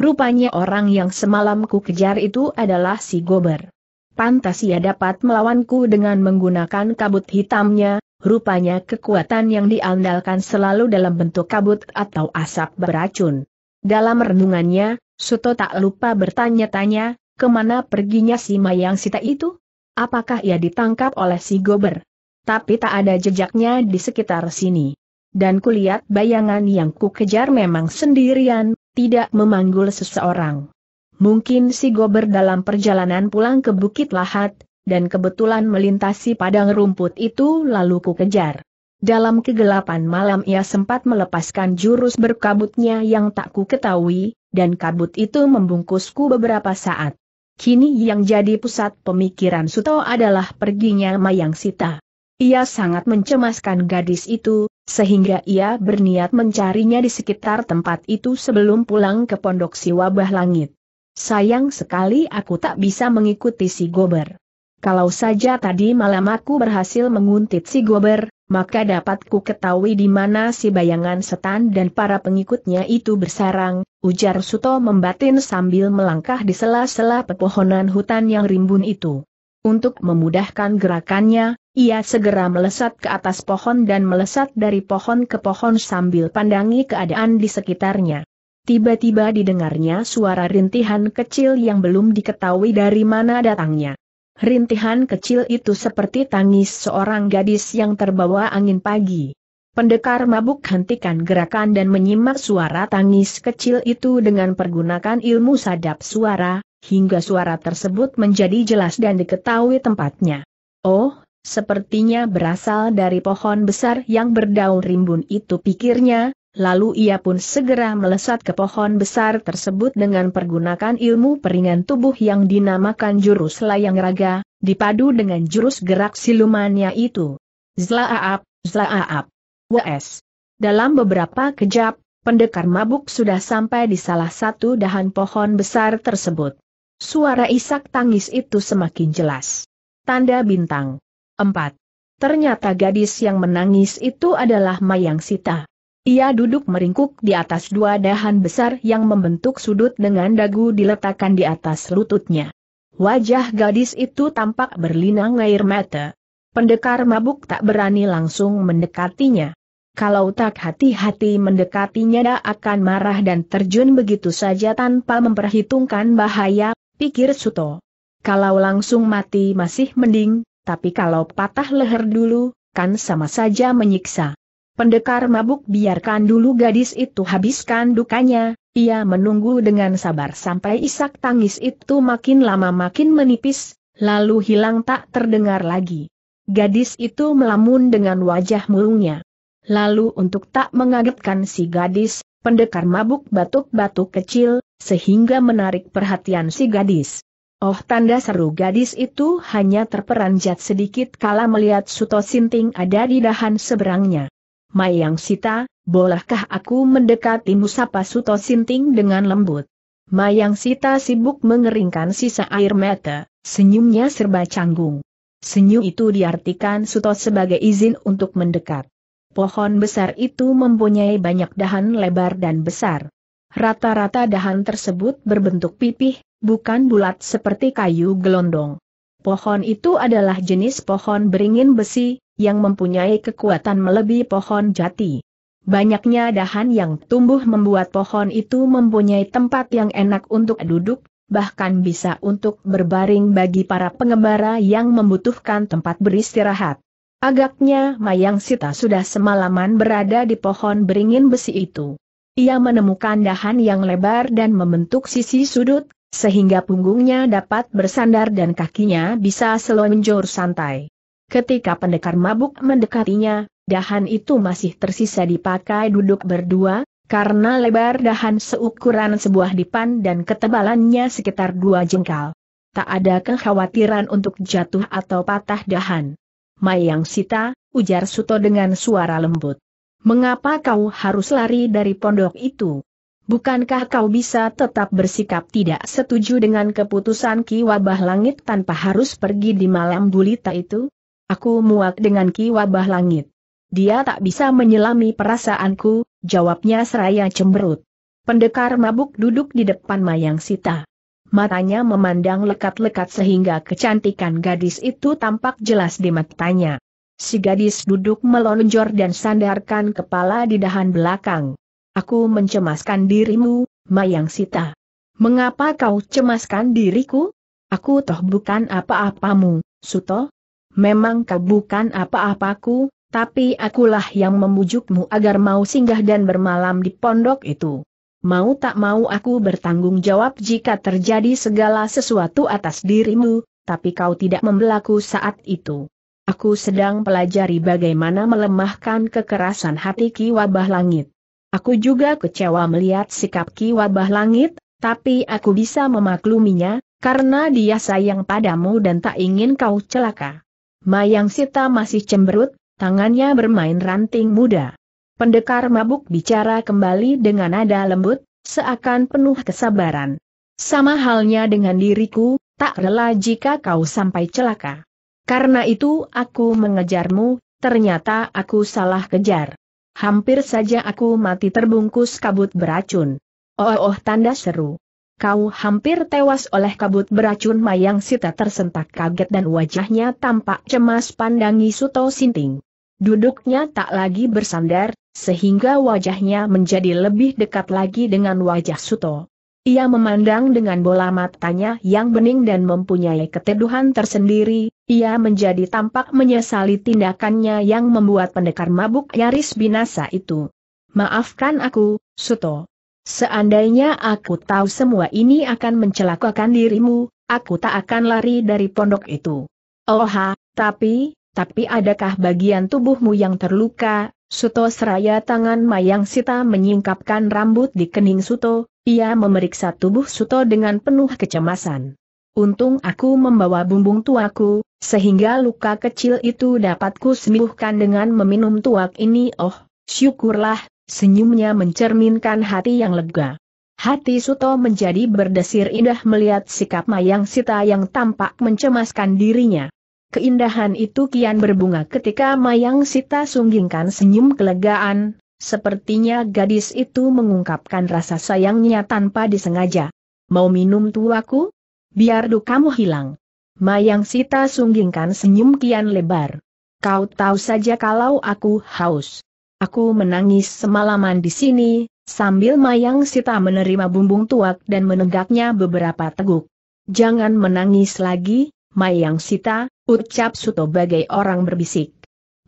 Rupanya orang yang semalam ku kejar itu adalah si Gober. Pantas ia dapat melawanku dengan menggunakan kabut hitamnya, rupanya kekuatan yang diandalkan selalu dalam bentuk kabut atau asap beracun. Dalam renungannya, Suto tak lupa bertanya-tanya, kemana perginya si Mayang Sita itu? Apakah ia ditangkap oleh si Gober? Tapi tak ada jejaknya di sekitar sini. Dan kulihat bayangan yang ku kejar memang sendirian, tidak memanggul seseorang. Mungkin si Gober dalam perjalanan pulang ke Bukit Lahat, dan kebetulan melintasi padang rumput itu lalu ku kejar. Dalam kegelapan malam ia sempat melepaskan jurus berkabutnya yang tak ku ketahui, dan kabut itu membungkusku beberapa saat. Kini yang jadi pusat pemikiran Suto adalah perginya Mayang Sita. Ia sangat mencemaskan gadis itu, sehingga ia berniat mencarinya di sekitar tempat itu sebelum pulang ke pondok si wabah langit. Sayang sekali aku tak bisa mengikuti si gober. Kalau saja tadi malam aku berhasil menguntit si gober, maka dapat ku ketahui di mana si bayangan setan dan para pengikutnya itu bersarang, ujar Suto membatin sambil melangkah di sela-sela pepohonan hutan yang rimbun itu. Untuk memudahkan gerakannya, ia segera melesat ke atas pohon dan melesat dari pohon ke pohon sambil pandangi keadaan di sekitarnya. Tiba-tiba didengarnya suara rintihan kecil yang belum diketahui dari mana datangnya. Rintihan kecil itu seperti tangis seorang gadis yang terbawa angin pagi. Pendekar mabuk hentikan gerakan dan menyimak suara tangis kecil itu dengan pergunakan ilmu sadap suara, hingga suara tersebut menjadi jelas dan diketahui tempatnya. Oh, Sepertinya berasal dari pohon besar yang berdaun rimbun itu pikirnya, lalu ia pun segera melesat ke pohon besar tersebut dengan pergunakan ilmu peringan tubuh yang dinamakan jurus layang raga, dipadu dengan jurus gerak silumannya itu. Zlaaap, zlaaap. Wes. Dalam beberapa kejap, pendekar mabuk sudah sampai di salah satu dahan pohon besar tersebut. Suara isak tangis itu semakin jelas. Tanda bintang. 4. Ternyata gadis yang menangis itu adalah Mayang Sita. Ia duduk meringkuk di atas dua dahan besar yang membentuk sudut dengan dagu diletakkan di atas lututnya. Wajah gadis itu tampak berlinang air mata. Pendekar mabuk tak berani langsung mendekatinya. Kalau tak hati-hati mendekatinya dia akan marah dan terjun begitu saja tanpa memperhitungkan bahaya, pikir Suto. Kalau langsung mati masih mending, tapi kalau patah leher dulu, kan sama saja menyiksa. Pendekar mabuk biarkan dulu gadis itu habiskan dukanya, ia menunggu dengan sabar sampai isak tangis itu makin lama makin menipis, lalu hilang tak terdengar lagi. Gadis itu melamun dengan wajah murungnya. Lalu untuk tak mengagetkan si gadis, pendekar mabuk batuk-batuk kecil, sehingga menarik perhatian si gadis. Oh tanda seru gadis itu hanya terperanjat sedikit kala melihat Suto Sinting ada di dahan seberangnya. Mayang Sita, bolehkah aku mendekatimu sapa Suto Sinting dengan lembut? Mayang Sita sibuk mengeringkan sisa air mata, senyumnya serba canggung. Senyum itu diartikan Suto sebagai izin untuk mendekat. Pohon besar itu mempunyai banyak dahan lebar dan besar. Rata-rata dahan tersebut berbentuk pipih, bukan bulat seperti kayu gelondong. Pohon itu adalah jenis pohon beringin besi, yang mempunyai kekuatan melebihi pohon jati. Banyaknya dahan yang tumbuh membuat pohon itu mempunyai tempat yang enak untuk duduk, bahkan bisa untuk berbaring bagi para pengembara yang membutuhkan tempat beristirahat. Agaknya Mayang Sita sudah semalaman berada di pohon beringin besi itu. Ia menemukan dahan yang lebar dan membentuk sisi sudut, sehingga punggungnya dapat bersandar dan kakinya bisa selonjor santai. Ketika pendekar mabuk mendekatinya, dahan itu masih tersisa dipakai duduk berdua, karena lebar dahan seukuran sebuah dipan dan ketebalannya sekitar dua jengkal. Tak ada kekhawatiran untuk jatuh atau patah dahan. Mayang Sita, ujar Suto dengan suara lembut. Mengapa kau harus lari dari pondok itu? Bukankah kau bisa tetap bersikap tidak setuju dengan keputusan Ki Wabah Langit tanpa harus pergi di malam bulita itu? Aku muak dengan Ki Wabah Langit. Dia tak bisa menyelami perasaanku, jawabnya seraya cemberut. Pendekar mabuk duduk di depan Mayang Sita. Matanya memandang lekat-lekat sehingga kecantikan gadis itu tampak jelas di matanya. Si gadis duduk melonjor dan sandarkan kepala di dahan belakang. Aku mencemaskan dirimu, Mayang Sita. Mengapa kau cemaskan diriku? Aku toh bukan apa-apamu, Suto. Memang kau bukan apa-apaku, tapi akulah yang memujukmu agar mau singgah dan bermalam di pondok itu. Mau tak mau aku bertanggung jawab jika terjadi segala sesuatu atas dirimu, tapi kau tidak membelaku saat itu. Aku sedang pelajari bagaimana melemahkan kekerasan hati Ki Wabah Langit. Aku juga kecewa melihat sikap Ki Wabah Langit, tapi aku bisa memakluminya, karena dia sayang padamu dan tak ingin kau celaka. Mayang Sita masih cemberut, tangannya bermain ranting muda. Pendekar mabuk bicara kembali dengan nada lembut, seakan penuh kesabaran. Sama halnya dengan diriku, tak rela jika kau sampai celaka. Karena itu aku mengejarmu, ternyata aku salah kejar. Hampir saja aku mati terbungkus kabut beracun. Oh oh, tanda seru. Kau hampir tewas oleh kabut beracun Mayang Sita tersentak kaget dan wajahnya tampak cemas pandangi Suto Sinting. Duduknya tak lagi bersandar, sehingga wajahnya menjadi lebih dekat lagi dengan wajah Suto. Ia memandang dengan bola matanya yang bening dan mempunyai keteduhan tersendiri, ia menjadi tampak menyesali tindakannya yang membuat pendekar mabuk nyaris binasa itu. Maafkan aku, Suto. Seandainya aku tahu semua ini akan mencelakakan dirimu, aku tak akan lari dari pondok itu. Oha, tapi, tapi adakah bagian tubuhmu yang terluka, Suto seraya tangan Mayang Sita menyingkapkan rambut di kening Suto, ia memeriksa tubuh Suto dengan penuh kecemasan. Untung aku membawa bumbung tuaku, sehingga luka kecil itu dapat sembuhkan dengan meminum tuak ini oh, syukurlah, senyumnya mencerminkan hati yang lega. Hati Suto menjadi berdesir indah melihat sikap Mayang Sita yang tampak mencemaskan dirinya. Keindahan itu kian berbunga ketika Mayang Sita sunggingkan senyum kelegaan, sepertinya gadis itu mengungkapkan rasa sayangnya tanpa disengaja. Mau minum tuaku? Biar du kamu hilang. Mayang Sita sunggingkan senyum kian lebar. Kau tahu saja kalau aku haus. Aku menangis semalaman di sini, sambil Mayang Sita menerima bumbung tuak dan menegaknya beberapa teguk. Jangan menangis lagi, Mayang Sita, ucap Suto bagai orang berbisik.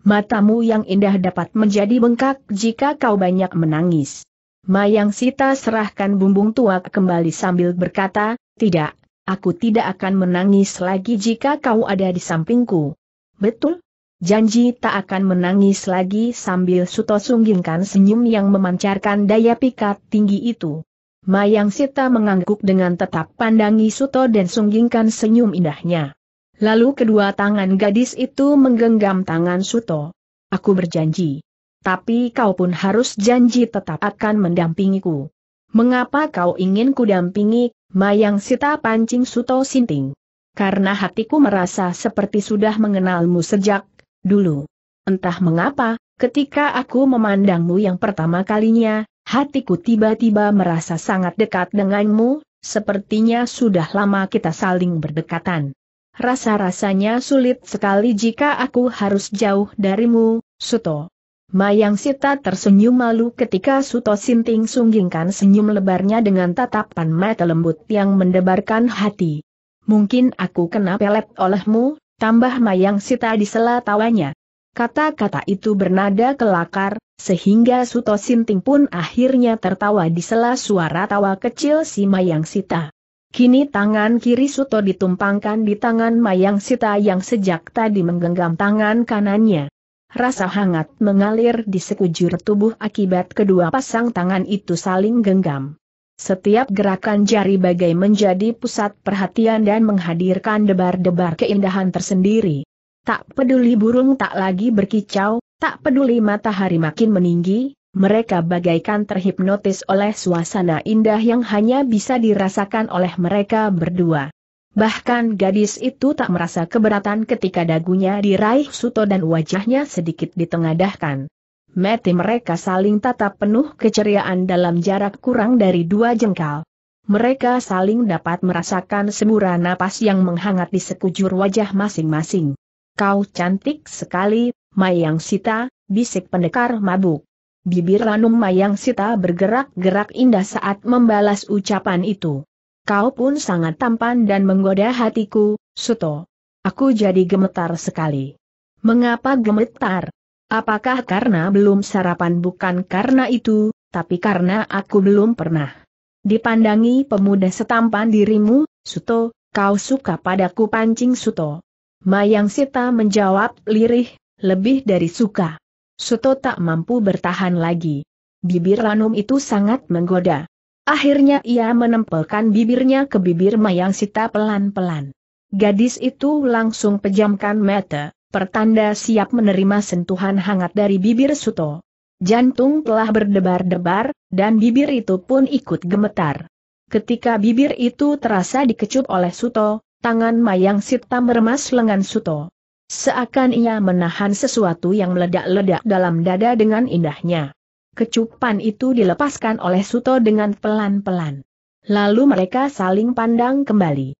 Matamu yang indah dapat menjadi bengkak jika kau banyak menangis. Mayang Sita serahkan bumbung tua kembali sambil berkata, tidak, aku tidak akan menangis lagi jika kau ada di sampingku. Betul? Janji tak akan menangis lagi sambil Suto sunggingkan senyum yang memancarkan daya pikat tinggi itu. Mayang Sita mengangguk dengan tetap pandangi Suto dan sunggingkan senyum indahnya. Lalu kedua tangan gadis itu menggenggam tangan Suto. Aku berjanji. Tapi kau pun harus janji tetap akan mendampingiku. Mengapa kau ingin kudampingi, Mayang Sita Pancing Suto Sinting? Karena hatiku merasa seperti sudah mengenalmu sejak dulu. Entah mengapa, ketika aku memandangmu yang pertama kalinya, hatiku tiba-tiba merasa sangat dekat denganmu, sepertinya sudah lama kita saling berdekatan. Rasa-rasanya sulit sekali jika aku harus jauh darimu, Suto. Mayang Sita tersenyum malu ketika Suto Sinting sunggingkan senyum lebarnya dengan tatapan mata lembut yang mendebarkan hati. Mungkin aku kena pelet olehmu, tambah Mayang Sita di sela tawanya. Kata-kata itu bernada kelakar, sehingga Suto Sinting pun akhirnya tertawa di sela suara tawa kecil si Mayang Sita. Kini tangan kiri Suto ditumpangkan di tangan Mayang Sita yang sejak tadi menggenggam tangan kanannya. Rasa hangat mengalir di sekujur tubuh akibat kedua pasang tangan itu saling genggam. Setiap gerakan jari bagai menjadi pusat perhatian dan menghadirkan debar-debar keindahan tersendiri. Tak peduli burung tak lagi berkicau, tak peduli matahari makin meninggi, mereka bagaikan terhipnotis oleh suasana indah yang hanya bisa dirasakan oleh mereka berdua. Bahkan gadis itu tak merasa keberatan ketika dagunya diraih Suto dan wajahnya sedikit ditengadahkan. Mati mereka saling tatap penuh keceriaan dalam jarak kurang dari dua jengkal. Mereka saling dapat merasakan semburan napas yang menghangat di sekujur wajah masing-masing. Kau cantik sekali, Mayang Sita, bisik pendekar mabuk. Bibir Ranum Mayang Sita bergerak-gerak indah saat membalas ucapan itu. Kau pun sangat tampan dan menggoda hatiku, Suto. Aku jadi gemetar sekali. Mengapa gemetar? Apakah karena belum sarapan bukan karena itu, tapi karena aku belum pernah. Dipandangi pemuda setampan dirimu, Suto, kau suka padaku pancing Suto. Mayang Sita menjawab lirih, lebih dari suka. Suto tak mampu bertahan lagi. Bibir Ranum itu sangat menggoda. Akhirnya ia menempelkan bibirnya ke bibir Mayang Sita pelan-pelan. Gadis itu langsung pejamkan mata, pertanda siap menerima sentuhan hangat dari bibir Suto. Jantung telah berdebar-debar, dan bibir itu pun ikut gemetar. Ketika bibir itu terasa dikecup oleh Suto, tangan Mayang Sita meremas lengan Suto. Seakan ia menahan sesuatu yang meledak-ledak dalam dada dengan indahnya. Kecupan itu dilepaskan oleh Suto dengan pelan-pelan. Lalu mereka saling pandang kembali.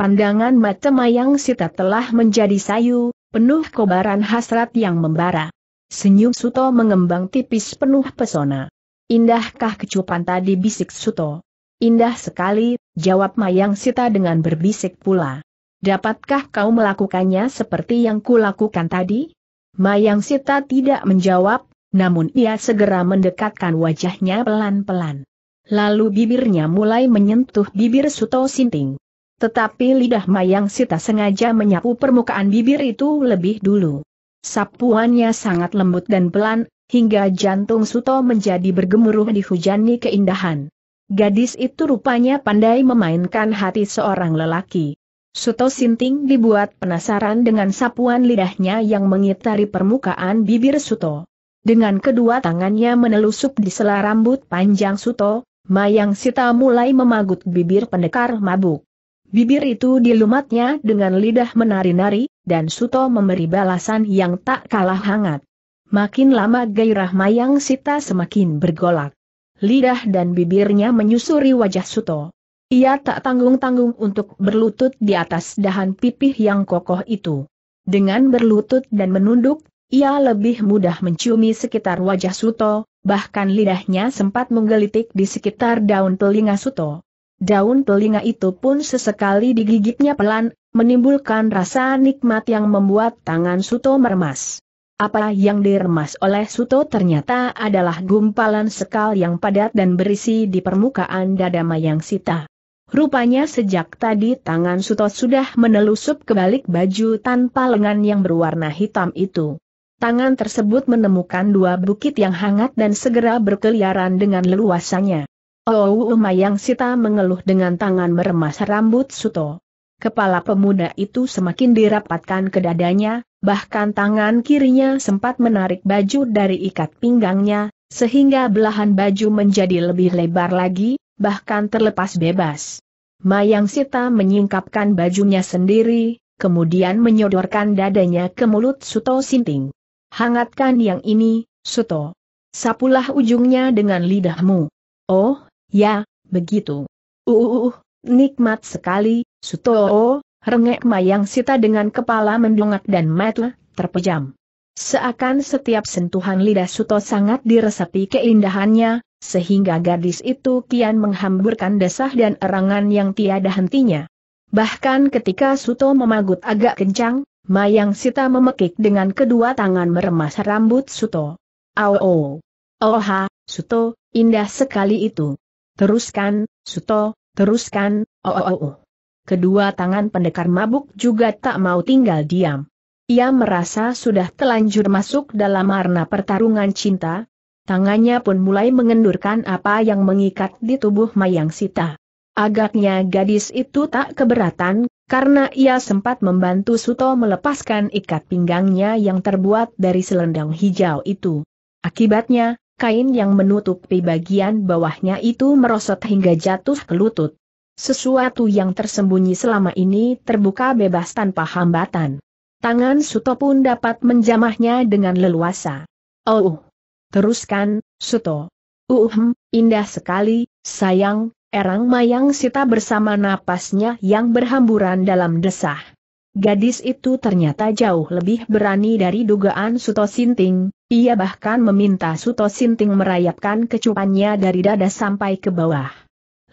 Pandangan mata Mayang Sita telah menjadi sayu, penuh kobaran hasrat yang membara. Senyum Suto mengembang tipis penuh pesona. Indahkah kecupan tadi bisik Suto? Indah sekali, jawab Mayang Sita dengan berbisik pula. Dapatkah kau melakukannya seperti yang kulakukan tadi? Mayang Sita tidak menjawab, namun ia segera mendekatkan wajahnya pelan-pelan. Lalu bibirnya mulai menyentuh bibir Suto Sinting. Tetapi lidah Mayang Sita sengaja menyapu permukaan bibir itu lebih dulu. Sapuannya sangat lembut dan pelan, hingga jantung Suto menjadi bergemuruh dihujani keindahan. Gadis itu rupanya pandai memainkan hati seorang lelaki. Suto Sinting dibuat penasaran dengan sapuan lidahnya yang mengitari permukaan bibir Suto. Dengan kedua tangannya menelusup di sela rambut panjang Suto, Mayang Sita mulai memagut bibir pendekar mabuk. Bibir itu dilumatnya dengan lidah menari-nari, dan Suto memberi balasan yang tak kalah hangat. Makin lama gairah Mayang Sita semakin bergolak. Lidah dan bibirnya menyusuri wajah Suto. Ia tak tanggung-tanggung untuk berlutut di atas dahan pipih yang kokoh itu. Dengan berlutut dan menunduk, ia lebih mudah menciumi sekitar wajah Suto, bahkan lidahnya sempat menggelitik di sekitar daun telinga Suto. Daun telinga itu pun sesekali digigitnya pelan, menimbulkan rasa nikmat yang membuat tangan Suto meremas. Apa yang diremas oleh Suto ternyata adalah gumpalan sekal yang padat dan berisi di permukaan dada Mayang Sita. Rupanya sejak tadi tangan Suto sudah menelusup ke balik baju tanpa lengan yang berwarna hitam itu. Tangan tersebut menemukan dua bukit yang hangat dan segera berkeliaran dengan leluasannya. Oh, Mayang Sita mengeluh dengan tangan meremas rambut Suto. Kepala pemuda itu semakin dirapatkan ke dadanya, bahkan tangan kirinya sempat menarik baju dari ikat pinggangnya, sehingga belahan baju menjadi lebih lebar lagi, bahkan terlepas bebas. Mayang Sita menyingkapkan bajunya sendiri, kemudian menyodorkan dadanya ke mulut Suto Sinting. Hangatkan yang ini, Suto. Sapulah ujungnya dengan lidahmu. Oh, ya, begitu. Uh, uh, uh nikmat sekali, Suto. rengek Mayang Sita dengan kepala mendongak dan mata terpejam. Seakan setiap sentuhan lidah Suto sangat diresapi keindahannya, sehingga gadis itu kian menghamburkan desah dan erangan yang tiada hentinya. Bahkan ketika Suto memagut agak kencang, Mayang Sita memekik dengan kedua tangan meremas rambut Suto. Au oh. Oha, Suto, indah sekali itu. Teruskan, Suto, teruskan, oh oh oh. Kedua tangan pendekar mabuk juga tak mau tinggal diam. Ia merasa sudah telanjur masuk dalam arena pertarungan cinta, Tangannya pun mulai mengendurkan apa yang mengikat di tubuh Mayang Sita. Agaknya gadis itu tak keberatan, karena ia sempat membantu Suto melepaskan ikat pinggangnya yang terbuat dari selendang hijau itu. Akibatnya, kain yang menutupi bagian bawahnya itu merosot hingga jatuh ke lutut. Sesuatu yang tersembunyi selama ini terbuka bebas tanpa hambatan. Tangan Suto pun dapat menjamahnya dengan leluasa. Oh! Teruskan, Suto. Uhm, indah sekali, sayang, erang mayang Sita bersama napasnya yang berhamburan dalam desah. Gadis itu ternyata jauh lebih berani dari dugaan Suto Sinting, ia bahkan meminta Suto Sinting merayapkan kecupannya dari dada sampai ke bawah.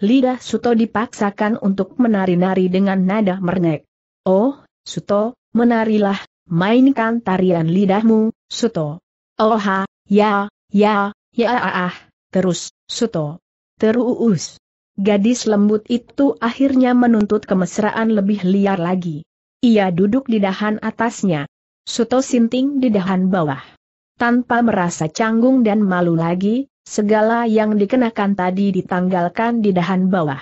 Lidah Suto dipaksakan untuk menari-nari dengan nada merengek. Oh, Suto, menarilah, mainkan tarian lidahmu, Suto. Oha, Ya, ya, ya ah, ah, ah. terus, Suto. Terus. Gadis lembut itu akhirnya menuntut kemesraan lebih liar lagi. Ia duduk di dahan atasnya. Suto sinting di dahan bawah. Tanpa merasa canggung dan malu lagi, segala yang dikenakan tadi ditanggalkan di dahan bawah.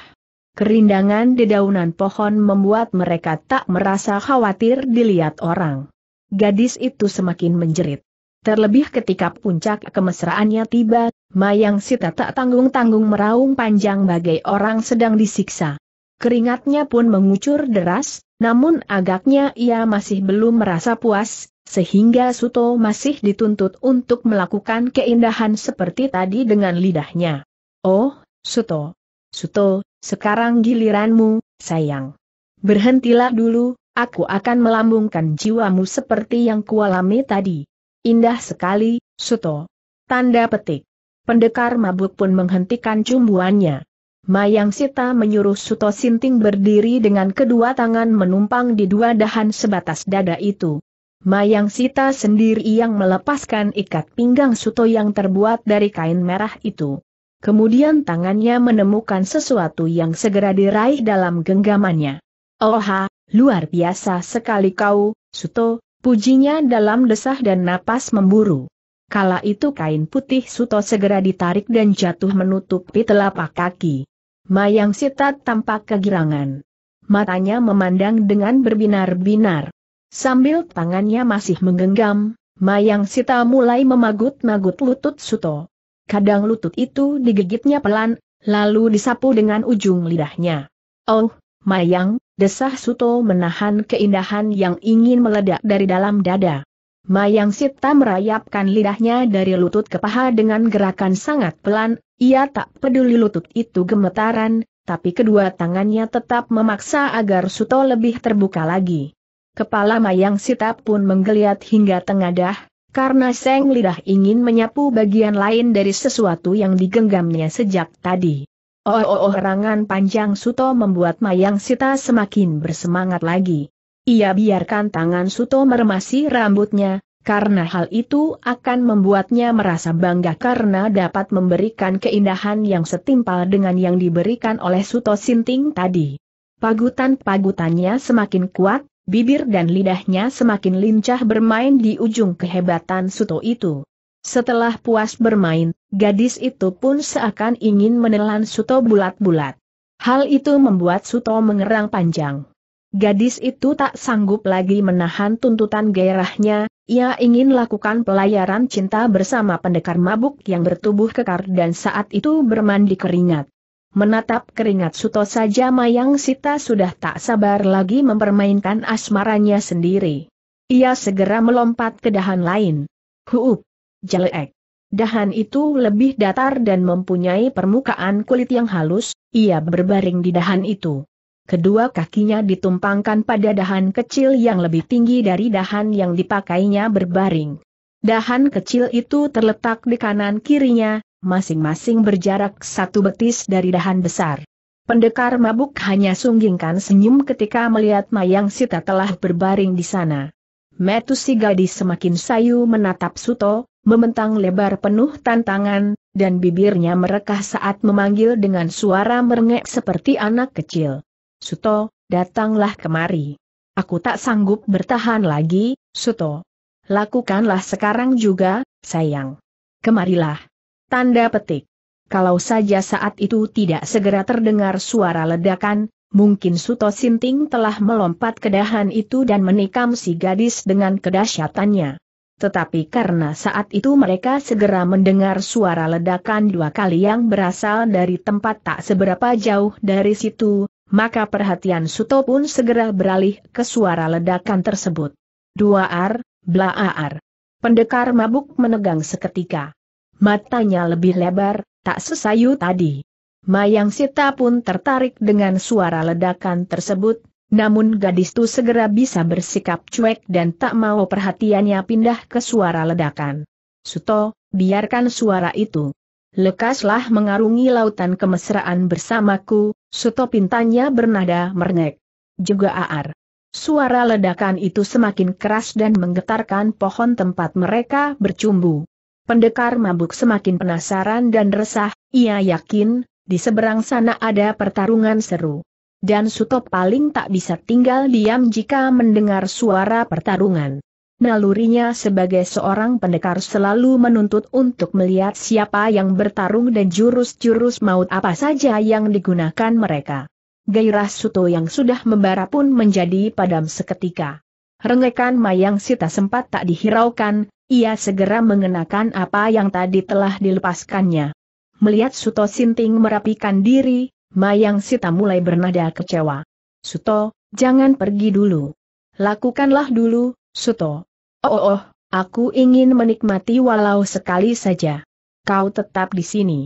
Kerindangan di daunan pohon membuat mereka tak merasa khawatir dilihat orang. Gadis itu semakin menjerit. Terlebih ketika puncak kemesraannya tiba, Mayang Sita tak tanggung-tanggung meraung panjang bagai orang sedang disiksa. Keringatnya pun mengucur deras, namun agaknya ia masih belum merasa puas, sehingga Suto masih dituntut untuk melakukan keindahan seperti tadi dengan lidahnya. Oh, Suto. Suto, sekarang giliranmu, sayang. Berhentilah dulu, aku akan melambungkan jiwamu seperti yang kualami tadi. Indah sekali, Suto. Tanda petik. Pendekar mabuk pun menghentikan cumbuannya. Mayang Sita menyuruh Suto Sinting berdiri dengan kedua tangan menumpang di dua dahan sebatas dada itu. Mayang Sita sendiri yang melepaskan ikat pinggang Suto yang terbuat dari kain merah itu. Kemudian tangannya menemukan sesuatu yang segera diraih dalam genggamannya. Oha, luar biasa sekali kau, Suto, Pujinya dalam desah dan napas memburu. Kala itu kain putih Suto segera ditarik dan jatuh menutupi telapak kaki. Mayang Sita tampak kegirangan. Matanya memandang dengan berbinar-binar. Sambil tangannya masih menggenggam, Mayang Sita mulai memagut-magut lutut Suto. Kadang lutut itu digigitnya pelan, lalu disapu dengan ujung lidahnya. Oh, Mayang, desah Suto menahan keindahan yang ingin meledak dari dalam dada. Mayang Sita merayapkan lidahnya dari lutut ke paha dengan gerakan sangat pelan, ia tak peduli lutut itu gemetaran, tapi kedua tangannya tetap memaksa agar Suto lebih terbuka lagi. Kepala Mayang Sita pun menggeliat hingga tengadah, karena seng lidah ingin menyapu bagian lain dari sesuatu yang digenggamnya sejak tadi. Oh, oh, oh rangan panjang Suto membuat Mayang Sita semakin bersemangat lagi. Ia biarkan tangan Suto meremasi rambutnya, karena hal itu akan membuatnya merasa bangga karena dapat memberikan keindahan yang setimpal dengan yang diberikan oleh Suto Sinting tadi. Pagutan-pagutannya semakin kuat, bibir dan lidahnya semakin lincah bermain di ujung kehebatan Suto itu. Setelah puas bermain, gadis itu pun seakan ingin menelan Suto bulat-bulat. Hal itu membuat Suto mengerang panjang. Gadis itu tak sanggup lagi menahan tuntutan gairahnya, ia ingin lakukan pelayaran cinta bersama pendekar mabuk yang bertubuh kekar dan saat itu bermandi keringat. Menatap keringat Suto saja Mayang Sita sudah tak sabar lagi mempermainkan asmaranya sendiri. Ia segera melompat ke dahan lain. Huup! jelek. Dahan itu lebih datar dan mempunyai permukaan kulit yang halus, ia berbaring di dahan itu. Kedua kakinya ditumpangkan pada dahan kecil yang lebih tinggi dari dahan yang dipakainya berbaring. Dahan kecil itu terletak di kanan kirinya, masing-masing berjarak satu betis dari dahan besar. Pendekar mabuk hanya sunggingkan senyum ketika melihat Mayang Sita telah berbaring di sana. si gadis semakin sayu menatap Suto, Mementang lebar penuh tantangan, dan bibirnya merekah saat memanggil dengan suara merengek seperti anak kecil. Suto, datanglah kemari. Aku tak sanggup bertahan lagi, Suto. Lakukanlah sekarang juga, sayang. Kemarilah. Tanda petik. Kalau saja saat itu tidak segera terdengar suara ledakan, Mungkin Suto Sinting telah melompat ke dahan itu dan menikam si gadis dengan kedahsyatannya. Tetapi karena saat itu mereka segera mendengar suara ledakan dua kali yang berasal dari tempat tak seberapa jauh dari situ, maka perhatian Suto pun segera beralih ke suara ledakan tersebut. Dua ar, bla ar. Pendekar mabuk menegang seketika. Matanya lebih lebar, tak sesayu tadi. Mayang Sita pun tertarik dengan suara ledakan tersebut, namun gadis itu segera bisa bersikap cuek dan tak mau perhatiannya pindah ke suara ledakan. Suto, biarkan suara itu. Lekaslah mengarungi lautan kemesraan bersamaku, Suto pintanya bernada merengek. Juga aar. Suara ledakan itu semakin keras dan menggetarkan pohon tempat mereka bercumbu. Pendekar mabuk semakin penasaran dan resah, ia yakin, di seberang sana ada pertarungan seru dan Suto paling tak bisa tinggal diam jika mendengar suara pertarungan. Nalurinya sebagai seorang pendekar selalu menuntut untuk melihat siapa yang bertarung dan jurus-jurus maut apa saja yang digunakan mereka. Gairah Suto yang sudah membara pun menjadi padam seketika. Rengekan Mayang Sita sempat tak dihiraukan, ia segera mengenakan apa yang tadi telah dilepaskannya. Melihat Suto Sinting merapikan diri, Mayang Sita mulai bernada kecewa. Suto, jangan pergi dulu. Lakukanlah dulu, Suto. Oh, oh, oh aku ingin menikmati walau sekali saja. Kau tetap di sini.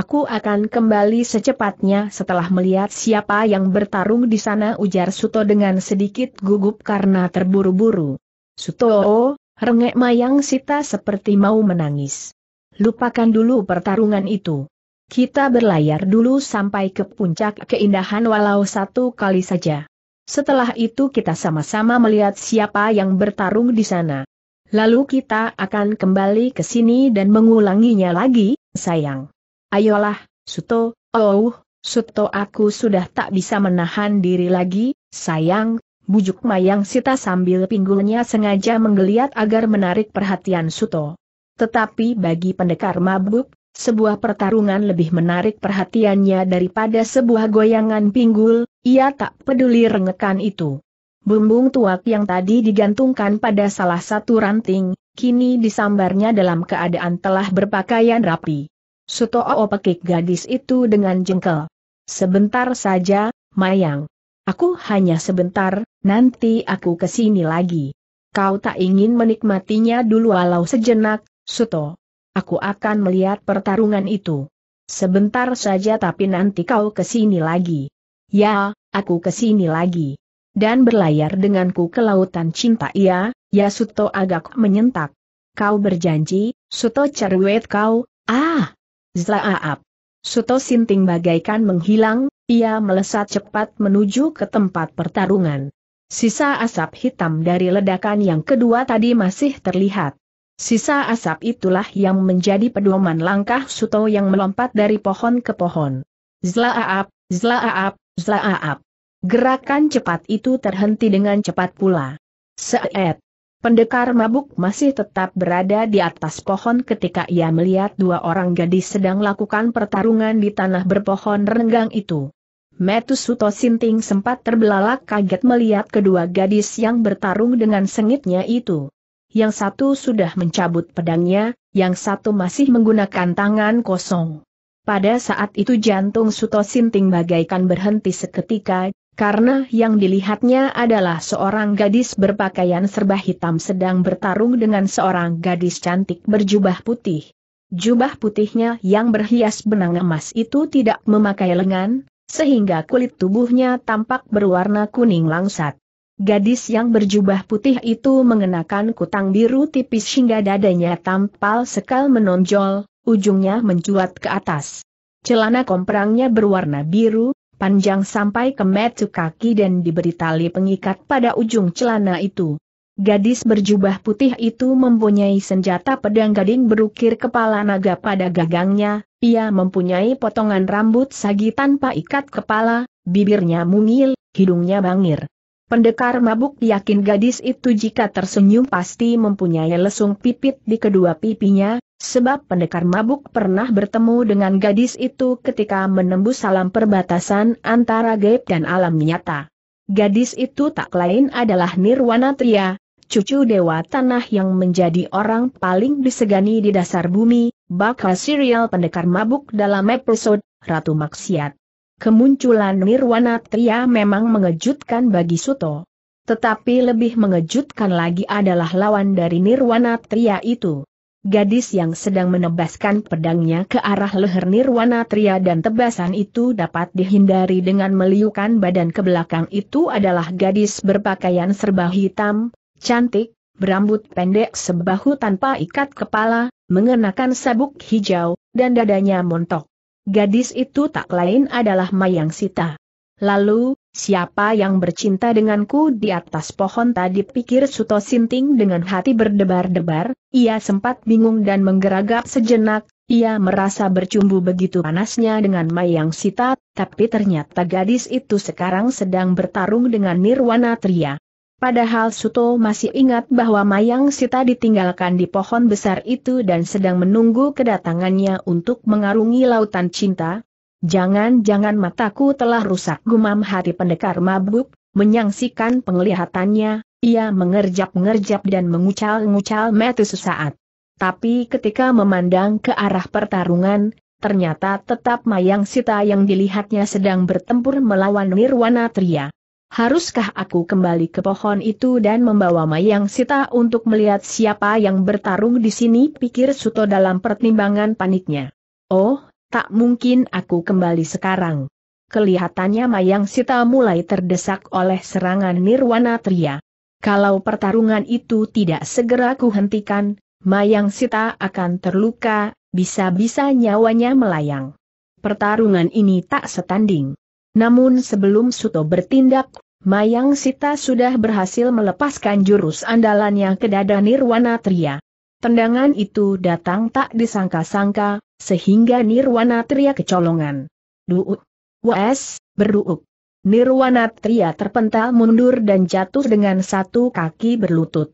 Aku akan kembali secepatnya setelah melihat siapa yang bertarung di sana ujar Suto dengan sedikit gugup karena terburu-buru. Suto, oh, rengek Mayang Sita seperti mau menangis. Lupakan dulu pertarungan itu. Kita berlayar dulu sampai ke puncak keindahan walau satu kali saja. Setelah itu kita sama-sama melihat siapa yang bertarung di sana. Lalu kita akan kembali ke sini dan mengulanginya lagi, sayang. Ayolah, Suto, oh, Suto aku sudah tak bisa menahan diri lagi, sayang, bujuk Mayang Sita sambil pinggulnya sengaja menggeliat agar menarik perhatian Suto. Tetapi bagi pendekar mabuk, sebuah pertarungan lebih menarik perhatiannya daripada sebuah goyangan pinggul, ia tak peduli rengekan itu. Bumbung tuak yang tadi digantungkan pada salah satu ranting, kini disambarnya dalam keadaan telah berpakaian rapi. Sutoo pekik gadis itu dengan jengkel. Sebentar saja, Mayang. Aku hanya sebentar, nanti aku kesini lagi. Kau tak ingin menikmatinya dulu walau sejenak, Suto. Aku akan melihat pertarungan itu. Sebentar saja tapi nanti kau kesini lagi. Ya, aku kesini lagi. Dan berlayar denganku ke lautan cinta ya, ya Suto agak menyentak. Kau berjanji, Suto cerwet kau, ah! Zlaaap. Suto sinting bagaikan menghilang, ia melesat cepat menuju ke tempat pertarungan. Sisa asap hitam dari ledakan yang kedua tadi masih terlihat. Sisa asap itulah yang menjadi pedoman langkah Suto yang melompat dari pohon ke pohon. Zlaaap, zlaaap, zlaaap. Gerakan cepat itu terhenti dengan cepat pula. Seet. Pendekar mabuk masih tetap berada di atas pohon ketika ia melihat dua orang gadis sedang lakukan pertarungan di tanah berpohon renggang itu. Metus Suto Sinting sempat terbelalak kaget melihat kedua gadis yang bertarung dengan sengitnya itu yang satu sudah mencabut pedangnya, yang satu masih menggunakan tangan kosong. Pada saat itu jantung Suto Sinting bagaikan berhenti seketika, karena yang dilihatnya adalah seorang gadis berpakaian serba hitam sedang bertarung dengan seorang gadis cantik berjubah putih. Jubah putihnya yang berhias benang emas itu tidak memakai lengan, sehingga kulit tubuhnya tampak berwarna kuning langsat. Gadis yang berjubah putih itu mengenakan kutang biru tipis hingga dadanya tampal sekal menonjol, ujungnya mencuat ke atas. Celana komprangnya berwarna biru, panjang sampai ke metu kaki dan diberi tali pengikat pada ujung celana itu. Gadis berjubah putih itu mempunyai senjata pedang gading berukir kepala naga pada gagangnya, ia mempunyai potongan rambut sagi tanpa ikat kepala, bibirnya mungil, hidungnya bangir. Pendekar mabuk yakin gadis itu jika tersenyum pasti mempunyai lesung pipit di kedua pipinya, sebab pendekar mabuk pernah bertemu dengan gadis itu ketika menembus salam perbatasan antara gaib dan alam nyata. Gadis itu tak lain adalah Nirwana Tria, cucu dewa tanah yang menjadi orang paling disegani di dasar bumi, bakal serial pendekar mabuk dalam episode Ratu Maksiat. Kemunculan Nirwana Tria memang mengejutkan bagi Suto. Tetapi lebih mengejutkan lagi adalah lawan dari Nirwana Tria itu. Gadis yang sedang menebaskan pedangnya ke arah leher Nirwana Tria dan tebasan itu dapat dihindari dengan meliukan badan ke belakang itu adalah gadis berpakaian serba hitam, cantik, berambut pendek sebahu tanpa ikat kepala, mengenakan sabuk hijau, dan dadanya montok. Gadis itu tak lain adalah Mayang Sita. Lalu, siapa yang bercinta denganku di atas pohon tadi pikir Suto Sinting dengan hati berdebar-debar, ia sempat bingung dan menggeragap sejenak, ia merasa bercumbu begitu panasnya dengan Mayang Sita, tapi ternyata gadis itu sekarang sedang bertarung dengan Nirwana Tria. Padahal Suto masih ingat bahwa Mayang Sita ditinggalkan di pohon besar itu dan sedang menunggu kedatangannya untuk mengarungi lautan cinta. Jangan-jangan mataku telah rusak gumam hari pendekar mabuk, menyaksikan penglihatannya, ia mengerjap-ngerjap dan mengucal-ngucal metu sesaat. Tapi ketika memandang ke arah pertarungan, ternyata tetap Mayang Sita yang dilihatnya sedang bertempur melawan Nirwana Tria. Haruskah aku kembali ke pohon itu dan membawa Mayang Sita untuk melihat siapa yang bertarung di sini? Pikir Suto dalam pertimbangan paniknya. Oh, tak mungkin aku kembali sekarang. Kelihatannya Mayang Sita mulai terdesak oleh serangan Nirwana Tria. Kalau pertarungan itu tidak segera kuhentikan, Mayang Sita akan terluka, bisa-bisa nyawanya melayang. Pertarungan ini tak setanding. Namun sebelum Suto bertindak, Mayang Sita sudah berhasil melepaskan jurus andalannya ke dada Nirwana Tria. Tendangan itu datang tak disangka-sangka, sehingga Nirwana Tria kecolongan. Duuk. Wes, berduuk. Nirwana Tria terpental mundur dan jatuh dengan satu kaki berlutut.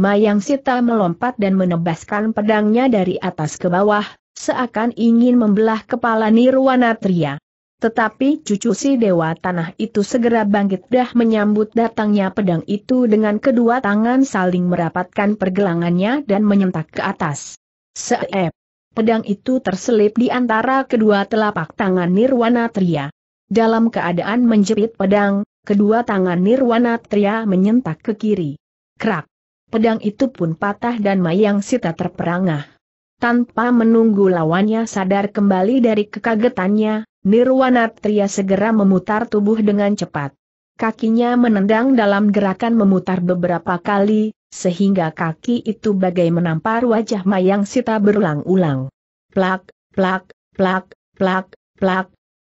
Mayang Sita melompat dan menebaskan pedangnya dari atas ke bawah, seakan ingin membelah kepala Nirwana Tria. Tetapi cucu si dewa tanah itu segera bangkit dah menyambut datangnya pedang itu dengan kedua tangan saling merapatkan pergelangannya dan menyentak ke atas. Seep. Pedang itu terselip di antara kedua telapak tangan Nirwana Tria. Dalam keadaan menjepit pedang, kedua tangan Nirwana Tria menyentak ke kiri. Krak. Pedang itu pun patah dan mayang sita terperangah. Tanpa menunggu lawannya sadar kembali dari kekagetannya, Nirwana Tria segera memutar tubuh dengan cepat. Kakinya menendang dalam gerakan memutar beberapa kali, sehingga kaki itu bagai menampar wajah Mayang Sita berulang-ulang. Plak, plak, plak, plak, plak.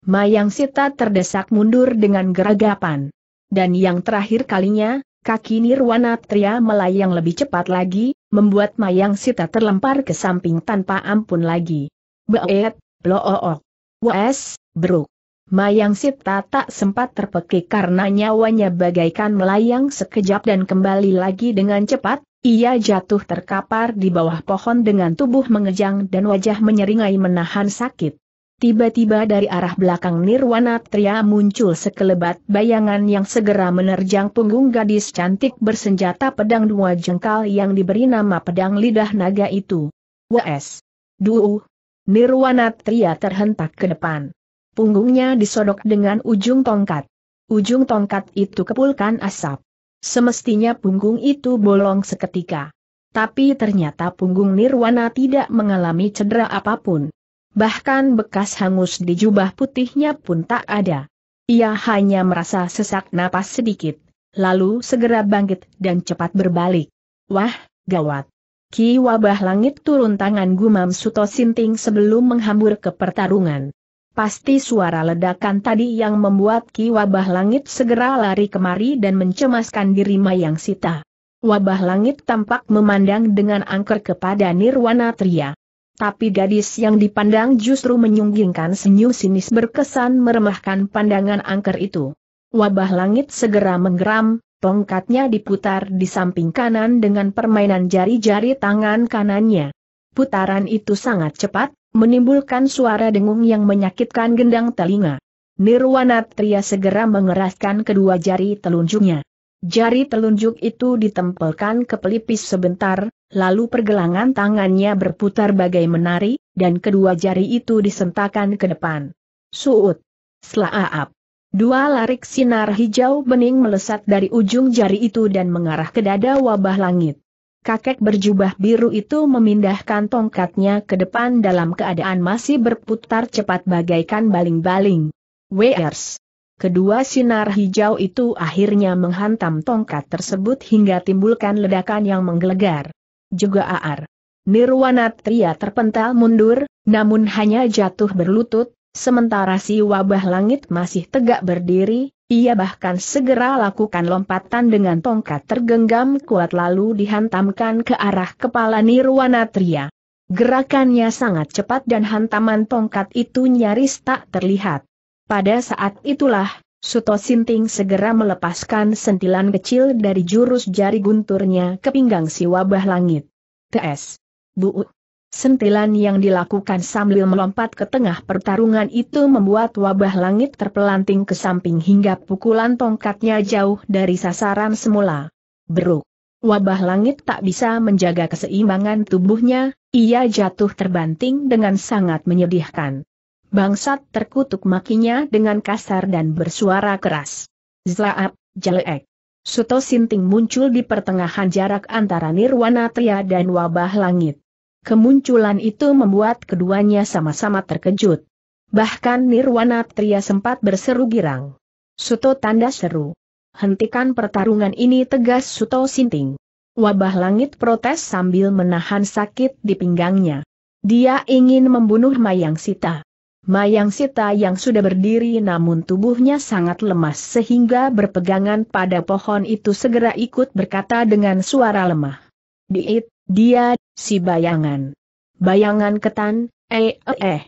Mayang Sita terdesak mundur dengan geragapan. Dan yang terakhir kalinya, kaki Nirwana Tria melayang lebih cepat lagi, membuat Mayang Sita terlempar ke samping tanpa ampun lagi. Beet, bloook. Wes, Bro. Mayang Sita tak sempat terpekik karena nyawanya bagaikan melayang sekejap dan kembali lagi dengan cepat, ia jatuh terkapar di bawah pohon dengan tubuh mengejang dan wajah menyeringai menahan sakit. Tiba-tiba dari arah belakang Nirwana Tria muncul sekelebat bayangan yang segera menerjang punggung gadis cantik bersenjata pedang dua jengkal yang diberi nama pedang lidah naga itu. Wes. Duh, Nirwana Tria terhentak ke depan. Punggungnya disodok dengan ujung tongkat. Ujung tongkat itu kepulkan asap. Semestinya punggung itu bolong seketika. Tapi ternyata punggung Nirwana tidak mengalami cedera apapun. Bahkan bekas hangus di jubah putihnya pun tak ada. Ia hanya merasa sesak napas sedikit, lalu segera bangkit dan cepat berbalik. Wah, gawat. Ki Wabah Langit turun tangan gumam Suto Sinting sebelum menghambur ke pertarungan. Pasti suara ledakan tadi yang membuat Ki Wabah Langit segera lari kemari dan mencemaskan diri Mayang Sita. Wabah Langit tampak memandang dengan angker kepada Nirwana Tria. Tapi gadis yang dipandang justru menyunggingkan senyum sinis berkesan meremahkan pandangan angker itu. Wabah langit segera menggeram, Tongkatnya diputar di samping kanan dengan permainan jari-jari tangan kanannya. Putaran itu sangat cepat, menimbulkan suara dengung yang menyakitkan gendang telinga. Nirwana Tria segera mengeraskan kedua jari telunjuknya. Jari telunjuk itu ditempelkan ke pelipis sebentar, lalu pergelangan tangannya berputar bagai menari, dan kedua jari itu disentakan ke depan. Suut. Selaap. Dua larik sinar hijau bening melesat dari ujung jari itu dan mengarah ke dada wabah langit. Kakek berjubah biru itu memindahkan tongkatnya ke depan dalam keadaan masih berputar cepat bagaikan baling-baling. Wers. Kedua sinar hijau itu akhirnya menghantam tongkat tersebut hingga timbulkan ledakan yang menggelegar. Juga Ar. Nirwana Tria terpental mundur, namun hanya jatuh berlutut, Sementara si wabah langit masih tegak berdiri, ia bahkan segera lakukan lompatan dengan tongkat tergenggam kuat lalu dihantamkan ke arah kepala Nirwana Tria. Gerakannya sangat cepat dan hantaman tongkat itu nyaris tak terlihat. Pada saat itulah, Suto Sinting segera melepaskan sentilan kecil dari jurus jari gunturnya ke pinggang si wabah langit. TS. buut. Sentilan yang dilakukan sambil melompat ke tengah pertarungan itu membuat wabah langit terpelanting ke samping hingga pukulan tongkatnya jauh dari sasaran semula. Beruk. Wabah langit tak bisa menjaga keseimbangan tubuhnya, ia jatuh terbanting dengan sangat menyedihkan. Bangsat terkutuk makinya dengan kasar dan bersuara keras. Zlaap, jelek. Suto Sinting muncul di pertengahan jarak antara Nirwana Tria dan wabah langit. Kemunculan itu membuat keduanya sama-sama terkejut. Bahkan Nirwana Tria sempat berseru girang. Suto tanda seru. Hentikan pertarungan ini tegas Suto Sinting. Wabah langit protes sambil menahan sakit di pinggangnya. Dia ingin membunuh Mayang Sita. Mayang Sita yang sudah berdiri namun tubuhnya sangat lemas sehingga berpegangan pada pohon itu segera ikut berkata dengan suara lemah. Diit, dia, si bayangan. Bayangan ketan, eh eh eh.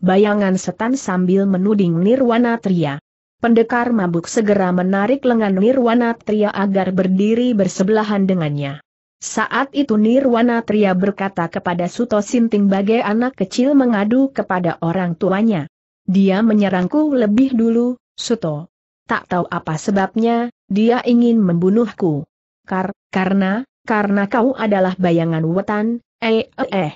Bayangan setan sambil menuding Nirwana Tria. Pendekar mabuk segera menarik lengan Nirwana Tria agar berdiri bersebelahan dengannya. Saat itu Nirwana Tria berkata kepada Suto Sinting bagai anak kecil mengadu kepada orang tuanya. Dia menyerangku lebih dulu, Suto. Tak tahu apa sebabnya, dia ingin membunuhku. Kar, karena, karena kau adalah bayangan wetan, eh eh eh.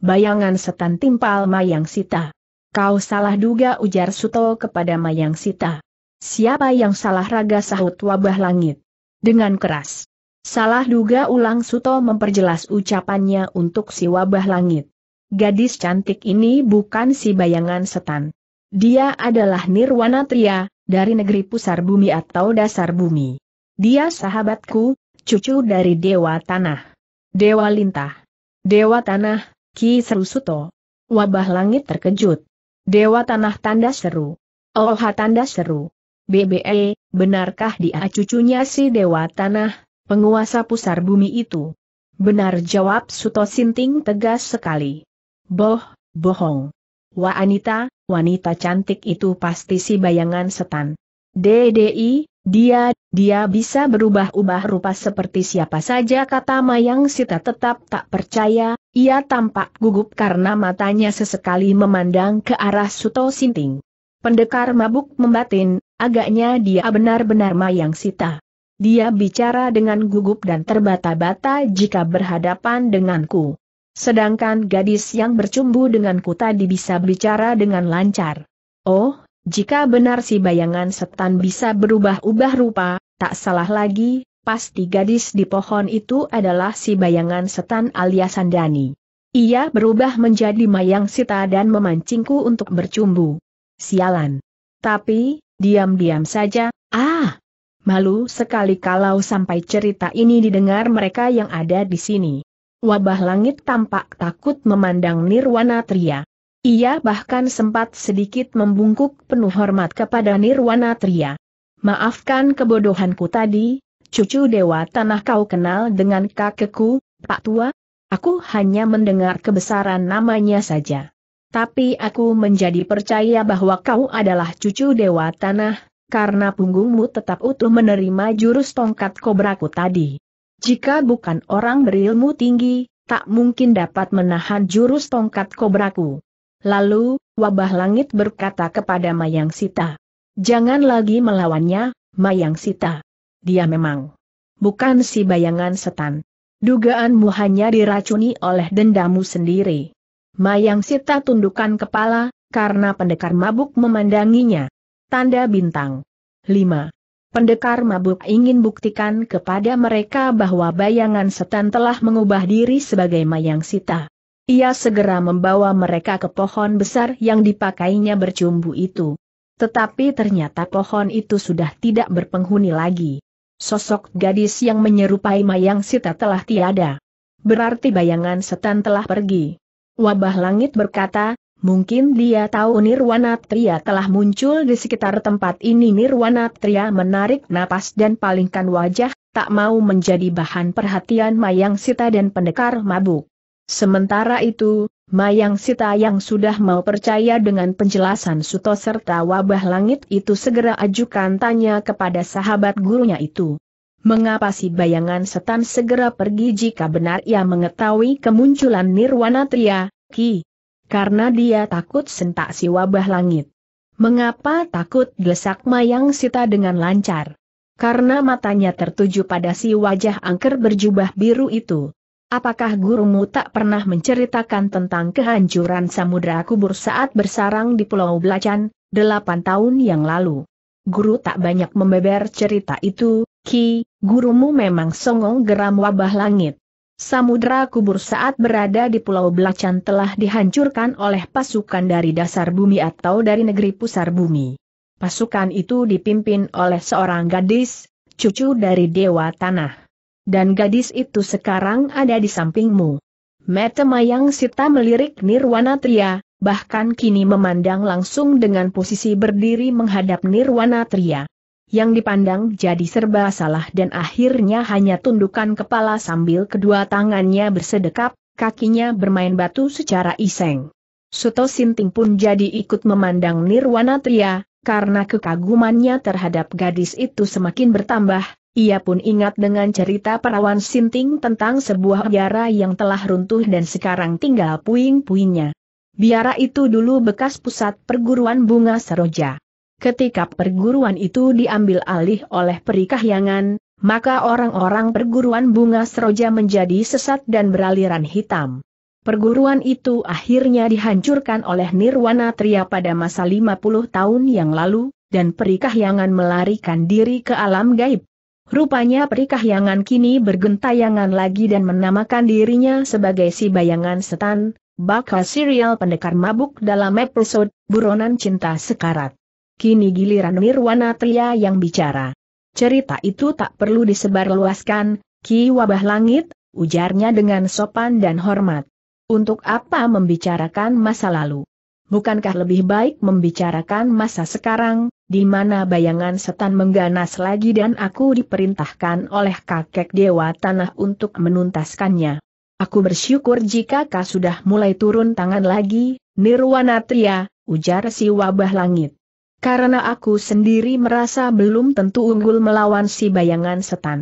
Bayangan setan timpal Mayang Sita. Kau salah duga ujar Suto kepada Mayang Sita. Siapa yang salah raga sahut wabah langit? Dengan keras. Salah duga ulang Suto memperjelas ucapannya untuk si wabah langit. Gadis cantik ini bukan si bayangan setan. Dia adalah Nirwana Tria, dari negeri pusar bumi atau dasar bumi. Dia sahabatku, Cucu dari Dewa Tanah. Dewa Lintah. Dewa Tanah, Ki Seru Suto. Wabah langit terkejut. Dewa Tanah tanda seru. Oha tanda seru. BBE, benarkah dia cucunya si Dewa Tanah, penguasa pusar bumi itu? Benar jawab Suto Sinting tegas sekali. Boh, bohong. Wanita, wanita cantik itu pasti si bayangan setan. DDI, dia, dia bisa berubah-ubah rupa seperti siapa saja kata Mayang Sita tetap tak percaya, ia tampak gugup karena matanya sesekali memandang ke arah Suto Sinting. Pendekar mabuk membatin, agaknya dia benar-benar Mayang Sita. Dia bicara dengan gugup dan terbata-bata jika berhadapan denganku. Sedangkan gadis yang bercumbu denganku tadi bisa bicara dengan lancar. Oh, jika benar si bayangan setan bisa berubah-ubah rupa, tak salah lagi, pasti gadis di pohon itu adalah si bayangan setan alias Sandani. Ia berubah menjadi mayang sita dan memancingku untuk bercumbu. Sialan. Tapi, diam-diam saja, ah! Malu sekali kalau sampai cerita ini didengar mereka yang ada di sini. Wabah langit tampak takut memandang Nirwana Tria. Ia bahkan sempat sedikit membungkuk penuh hormat kepada Nirwana Tria. Maafkan kebodohanku tadi, cucu dewa tanah kau kenal dengan kakekku, Pak Tua? Aku hanya mendengar kebesaran namanya saja. Tapi aku menjadi percaya bahwa kau adalah cucu dewa tanah, karena punggungmu tetap utuh menerima jurus tongkat kobraku tadi. Jika bukan orang berilmu tinggi, tak mungkin dapat menahan jurus tongkat kobraku. Lalu, wabah langit berkata kepada Mayang Sita. Jangan lagi melawannya, Mayang Sita. Dia memang bukan si bayangan setan. Dugaanmu hanya diracuni oleh dendamu sendiri. Mayang Sita tundukkan kepala, karena pendekar mabuk memandanginya. Tanda bintang. 5. Pendekar mabuk ingin buktikan kepada mereka bahwa bayangan setan telah mengubah diri sebagai Mayang Sita. Ia segera membawa mereka ke pohon besar yang dipakainya bercumbu itu. Tetapi ternyata pohon itu sudah tidak berpenghuni lagi. Sosok gadis yang menyerupai Mayang Sita telah tiada. Berarti bayangan setan telah pergi. Wabah langit berkata, mungkin dia tahu Nirwana Tria telah muncul di sekitar tempat ini Nirwana Tria menarik napas dan palingkan wajah, tak mau menjadi bahan perhatian Mayang Sita dan pendekar mabuk. Sementara itu, Mayang Sita yang sudah mau percaya dengan penjelasan Suto serta wabah langit itu segera ajukan tanya kepada sahabat gurunya itu. Mengapa si bayangan setan segera pergi jika benar ia mengetahui kemunculan Nirwana Tria, Ki? Karena dia takut sentak si wabah langit. Mengapa takut Gesak Mayang Sita dengan lancar? Karena matanya tertuju pada si wajah angker berjubah biru itu. Apakah gurumu tak pernah menceritakan tentang kehancuran samudera kubur saat bersarang di Pulau Belacan, delapan tahun yang lalu? Guru tak banyak membeber cerita itu, Ki, gurumu memang songong geram wabah langit. Samudra kubur saat berada di Pulau Belacan telah dihancurkan oleh pasukan dari dasar bumi atau dari negeri pusar bumi. Pasukan itu dipimpin oleh seorang gadis, cucu dari Dewa Tanah dan gadis itu sekarang ada di sampingmu. Mata Mayang Sita melirik Nirwana Tria, bahkan kini memandang langsung dengan posisi berdiri menghadap Nirwana Tria. Yang dipandang jadi serba salah dan akhirnya hanya tundukkan kepala sambil kedua tangannya bersedekap, kakinya bermain batu secara iseng. Suto Sinting pun jadi ikut memandang Nirwana Tria, karena kekagumannya terhadap gadis itu semakin bertambah, ia pun ingat dengan cerita perawan Sinting tentang sebuah biara yang telah runtuh dan sekarang tinggal puing-puingnya. Biara itu dulu bekas pusat perguruan bunga Seroja. Ketika perguruan itu diambil alih oleh perikahyangan, maka orang-orang perguruan bunga Seroja menjadi sesat dan beraliran hitam. Perguruan itu akhirnya dihancurkan oleh Nirwana Tria pada masa 50 tahun yang lalu, dan perikahyangan melarikan diri ke alam gaib. Rupanya perikahyangan kini bergentayangan lagi dan menamakan dirinya sebagai si bayangan setan, bakal serial pendekar mabuk dalam episode Buronan Cinta Sekarat. Kini giliran Nirwana Tria yang bicara. Cerita itu tak perlu disebarluaskan, Ki Wabah Langit, ujarnya dengan sopan dan hormat. Untuk apa membicarakan masa lalu? bukankah lebih baik membicarakan masa sekarang, di mana bayangan setan mengganas lagi dan aku diperintahkan oleh kakek dewa tanah untuk menuntaskannya. Aku bersyukur jika kau sudah mulai turun tangan lagi, Nirwanatria, ujar si wabah langit. Karena aku sendiri merasa belum tentu unggul melawan si bayangan setan.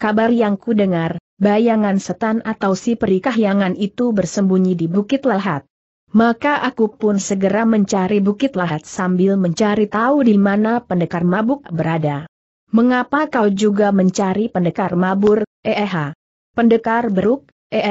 Kabar yang ku dengar, bayangan setan atau si perikahyangan itu bersembunyi di Bukit Lahat. Maka aku pun segera mencari bukit lahat sambil mencari tahu di mana pendekar mabuk berada. Mengapa kau juga mencari pendekar mabur, Eh, Pendekar beruk, Eh,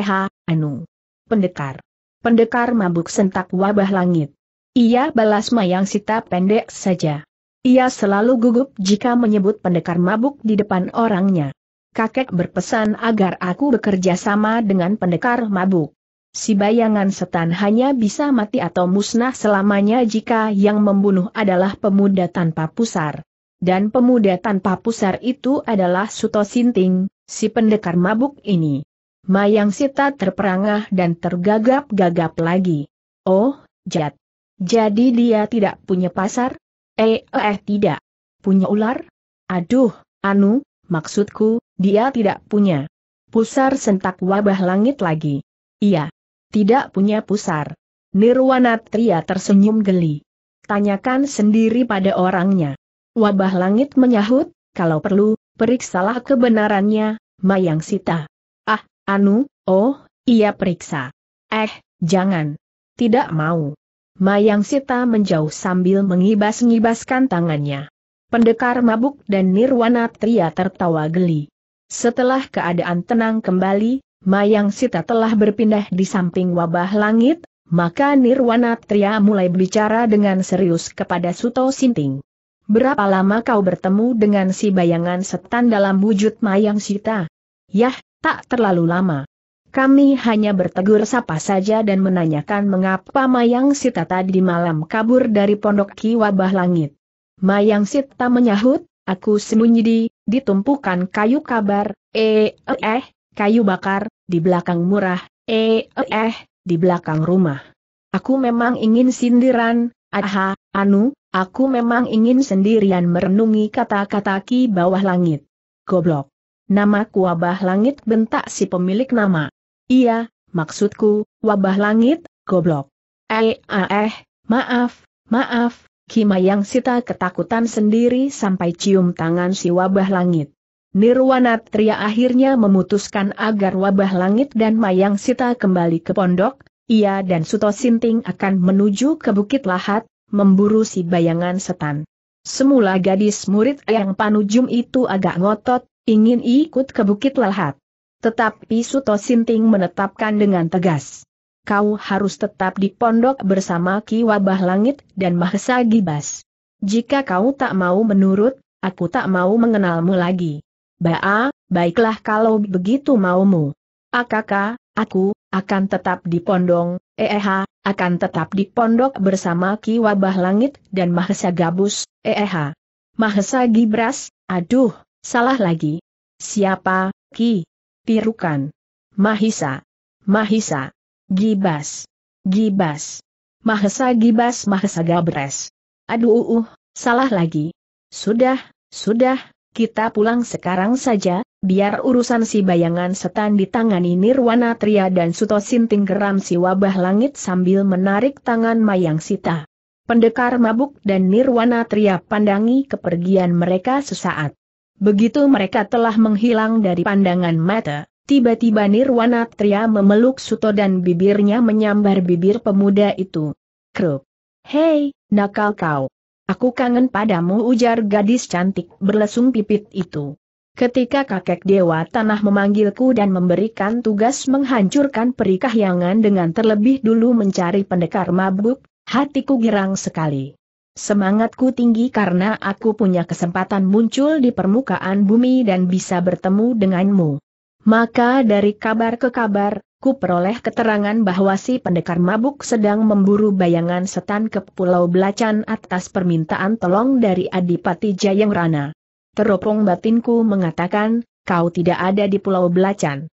anu. Pendekar. Pendekar mabuk sentak wabah langit. Ia balas mayang sita pendek saja. Ia selalu gugup jika menyebut pendekar mabuk di depan orangnya. Kakek berpesan agar aku bekerja sama dengan pendekar mabuk si bayangan setan hanya bisa mati atau musnah selamanya jika yang membunuh adalah pemuda tanpa pusar. Dan pemuda tanpa pusar itu adalah Suto Sinting, si pendekar mabuk ini. Mayang Sita terperangah dan tergagap-gagap lagi. Oh, jat. Jadi dia tidak punya pasar? Eh, eh tidak. Punya ular? Aduh, Anu, maksudku, dia tidak punya. Pusar sentak wabah langit lagi. Iya. Tidak punya pusar. Nirwana Tria tersenyum geli. Tanyakan sendiri pada orangnya. Wabah langit menyahut, kalau perlu, periksalah kebenarannya, Mayang Sita. Ah, Anu, oh, iya periksa. Eh, jangan. Tidak mau. Mayang Sita menjauh sambil mengibas-ngibaskan tangannya. Pendekar mabuk dan Nirwana Tria tertawa geli. Setelah keadaan tenang kembali, Mayang Sita telah berpindah di samping wabah langit, maka Nirwana Tria mulai berbicara dengan serius kepada Suto Sinting. Berapa lama kau bertemu dengan si bayangan setan dalam wujud Mayang Sita? Yah, tak terlalu lama. Kami hanya bertegur sapa saja dan menanyakan mengapa Mayang Sita tadi malam kabur dari pondok Ki Wabah Langit. Mayang Sita menyahut, aku sembunyi di, ditumpukan kayu kabar, eh, eh, eh, kayu bakar, di belakang murah, eh, eh, eh, di belakang rumah. Aku memang ingin sindiran, aha, anu, aku memang ingin sendirian merenungi kata-kata ki bawah langit. Goblok. Nama ku wabah langit bentak si pemilik nama. Iya, maksudku, wabah langit, goblok. Eh, eh, eh, maaf, maaf, kima yang Sita ketakutan sendiri sampai cium tangan si wabah langit. Nirwana Tria akhirnya memutuskan agar wabah langit dan mayang sita kembali ke pondok, ia dan Suto Sinting akan menuju ke Bukit Lahat, memburu si bayangan setan. Semula gadis murid yang panujum itu agak ngotot, ingin ikut ke Bukit Lahat. Tetapi Suto Sinting menetapkan dengan tegas. Kau harus tetap di pondok bersama Ki Wabah Langit dan Mahesa Gibas. Jika kau tak mau menurut, aku tak mau mengenalmu lagi. Baa, baiklah kalau begitu maumu. Akaka, aku, akan tetap di pondong, eeha, akan tetap di pondok bersama Ki Wabah Langit dan Mahesa Gabus, eeha. Mahesa Gibras, aduh, salah lagi. Siapa, Ki? Tirukan. Mahisa. Mahisa. Gibas. Gibas. Mahesa Gibas Mahesa Gabres. Aduh uh, uh, salah lagi. Sudah, sudah, kita pulang sekarang saja, biar urusan si bayangan setan di ditangani Nirwana Tria dan Suto Sinting geram si wabah langit sambil menarik tangan Mayang Sita. Pendekar mabuk dan Nirwana Tria pandangi kepergian mereka sesaat. Begitu mereka telah menghilang dari pandangan mata, tiba-tiba Nirwana Tria memeluk Suto dan bibirnya menyambar bibir pemuda itu. Kruk. Hei, nakal kau. Aku kangen padamu ujar gadis cantik berlesung pipit itu. Ketika kakek dewa tanah memanggilku dan memberikan tugas menghancurkan perikahyangan dengan terlebih dulu mencari pendekar mabuk, hatiku girang sekali. Semangatku tinggi karena aku punya kesempatan muncul di permukaan bumi dan bisa bertemu denganmu. Maka dari kabar ke kabar, ku peroleh keterangan bahwa si pendekar mabuk sedang memburu bayangan setan ke Pulau Belacan atas permintaan tolong dari Adipati Jayang Rana. Teropong batinku mengatakan, kau tidak ada di Pulau Belacan.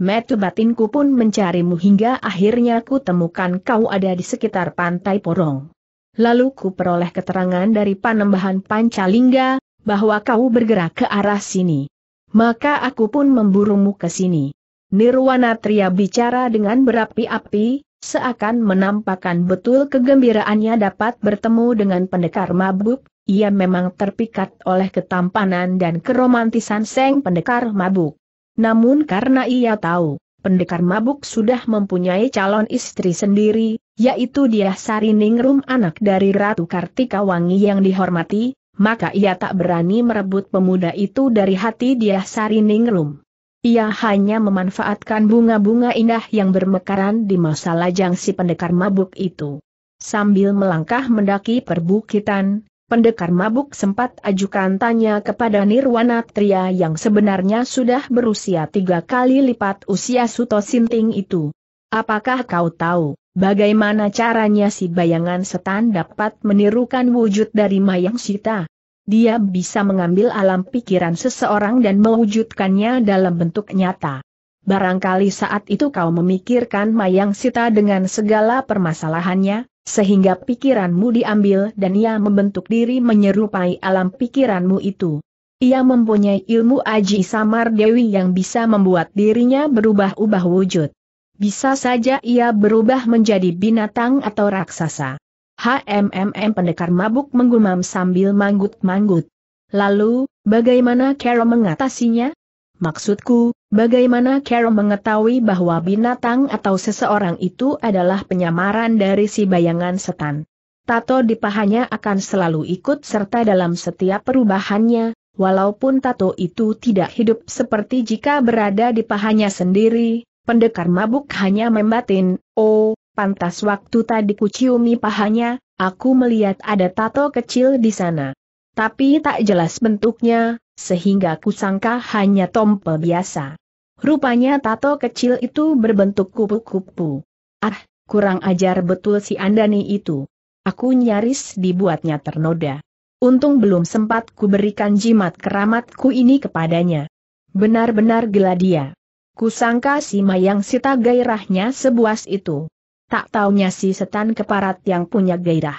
Metu batinku pun mencarimu hingga akhirnya ku temukan kau ada di sekitar Pantai Porong. Lalu ku peroleh keterangan dari panembahan Pancalingga, bahwa kau bergerak ke arah sini. Maka aku pun memburumu ke sini. Nirwana Tria bicara dengan berapi-api, seakan menampakkan betul kegembiraannya dapat bertemu dengan pendekar mabuk, ia memang terpikat oleh ketampanan dan keromantisan seng pendekar mabuk. Namun karena ia tahu, pendekar mabuk sudah mempunyai calon istri sendiri, yaitu dia Sari Ningrum anak dari Ratu Kartika Wangi yang dihormati, maka ia tak berani merebut pemuda itu dari hati dia Sari Ningrum. Ia hanya memanfaatkan bunga-bunga indah yang bermekaran di masa lajang si pendekar mabuk itu. Sambil melangkah mendaki perbukitan, pendekar mabuk sempat ajukan tanya kepada Nirwana Tria yang sebenarnya sudah berusia tiga kali lipat usia Suto Sinting itu. Apakah kau tahu, bagaimana caranya si bayangan setan dapat menirukan wujud dari Mayang Sita? dia bisa mengambil alam pikiran seseorang dan mewujudkannya dalam bentuk nyata. Barangkali saat itu kau memikirkan Mayang Sita dengan segala permasalahannya, sehingga pikiranmu diambil dan ia membentuk diri menyerupai alam pikiranmu itu. Ia mempunyai ilmu Aji Samar Dewi yang bisa membuat dirinya berubah-ubah wujud. Bisa saja ia berubah menjadi binatang atau raksasa. HMMM pendekar mabuk menggumam sambil manggut-manggut. Lalu, bagaimana Carol mengatasinya? Maksudku, bagaimana Carol mengetahui bahwa binatang atau seseorang itu adalah penyamaran dari si bayangan setan? Tato di pahanya akan selalu ikut serta dalam setiap perubahannya, walaupun tato itu tidak hidup seperti jika berada di pahanya sendiri, pendekar mabuk hanya membatin, oh, pantas waktu tadi kuciumi pahanya, aku melihat ada tato kecil di sana. Tapi tak jelas bentuknya, sehingga kusangka hanya tompel biasa. Rupanya tato kecil itu berbentuk kupu-kupu. Ah, kurang ajar betul si Andani itu. Aku nyaris dibuatnya ternoda. Untung belum sempat kuberikan jimat keramatku ini kepadanya. Benar-benar gila dia. Kusangka si Mayang Sita gairahnya sebuas itu. Tak taunya si setan keparat yang punya gairah.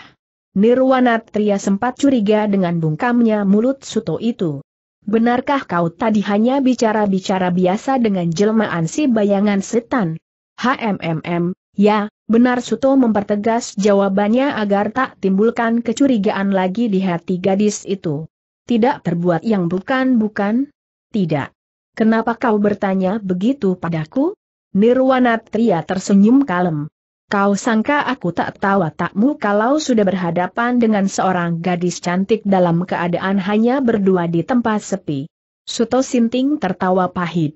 Nirwana Tria sempat curiga dengan bungkamnya mulut Suto itu. Benarkah kau tadi hanya bicara-bicara biasa dengan jelmaan si bayangan setan? HMMM, ya, benar Suto mempertegas jawabannya agar tak timbulkan kecurigaan lagi di hati gadis itu. Tidak terbuat yang bukan-bukan? Tidak. Kenapa kau bertanya begitu padaku? Nirwana Tria tersenyum kalem. Kau sangka aku tak tahu takmu kalau sudah berhadapan dengan seorang gadis cantik dalam keadaan hanya berdua di tempat sepi. Suto Sinting tertawa pahit.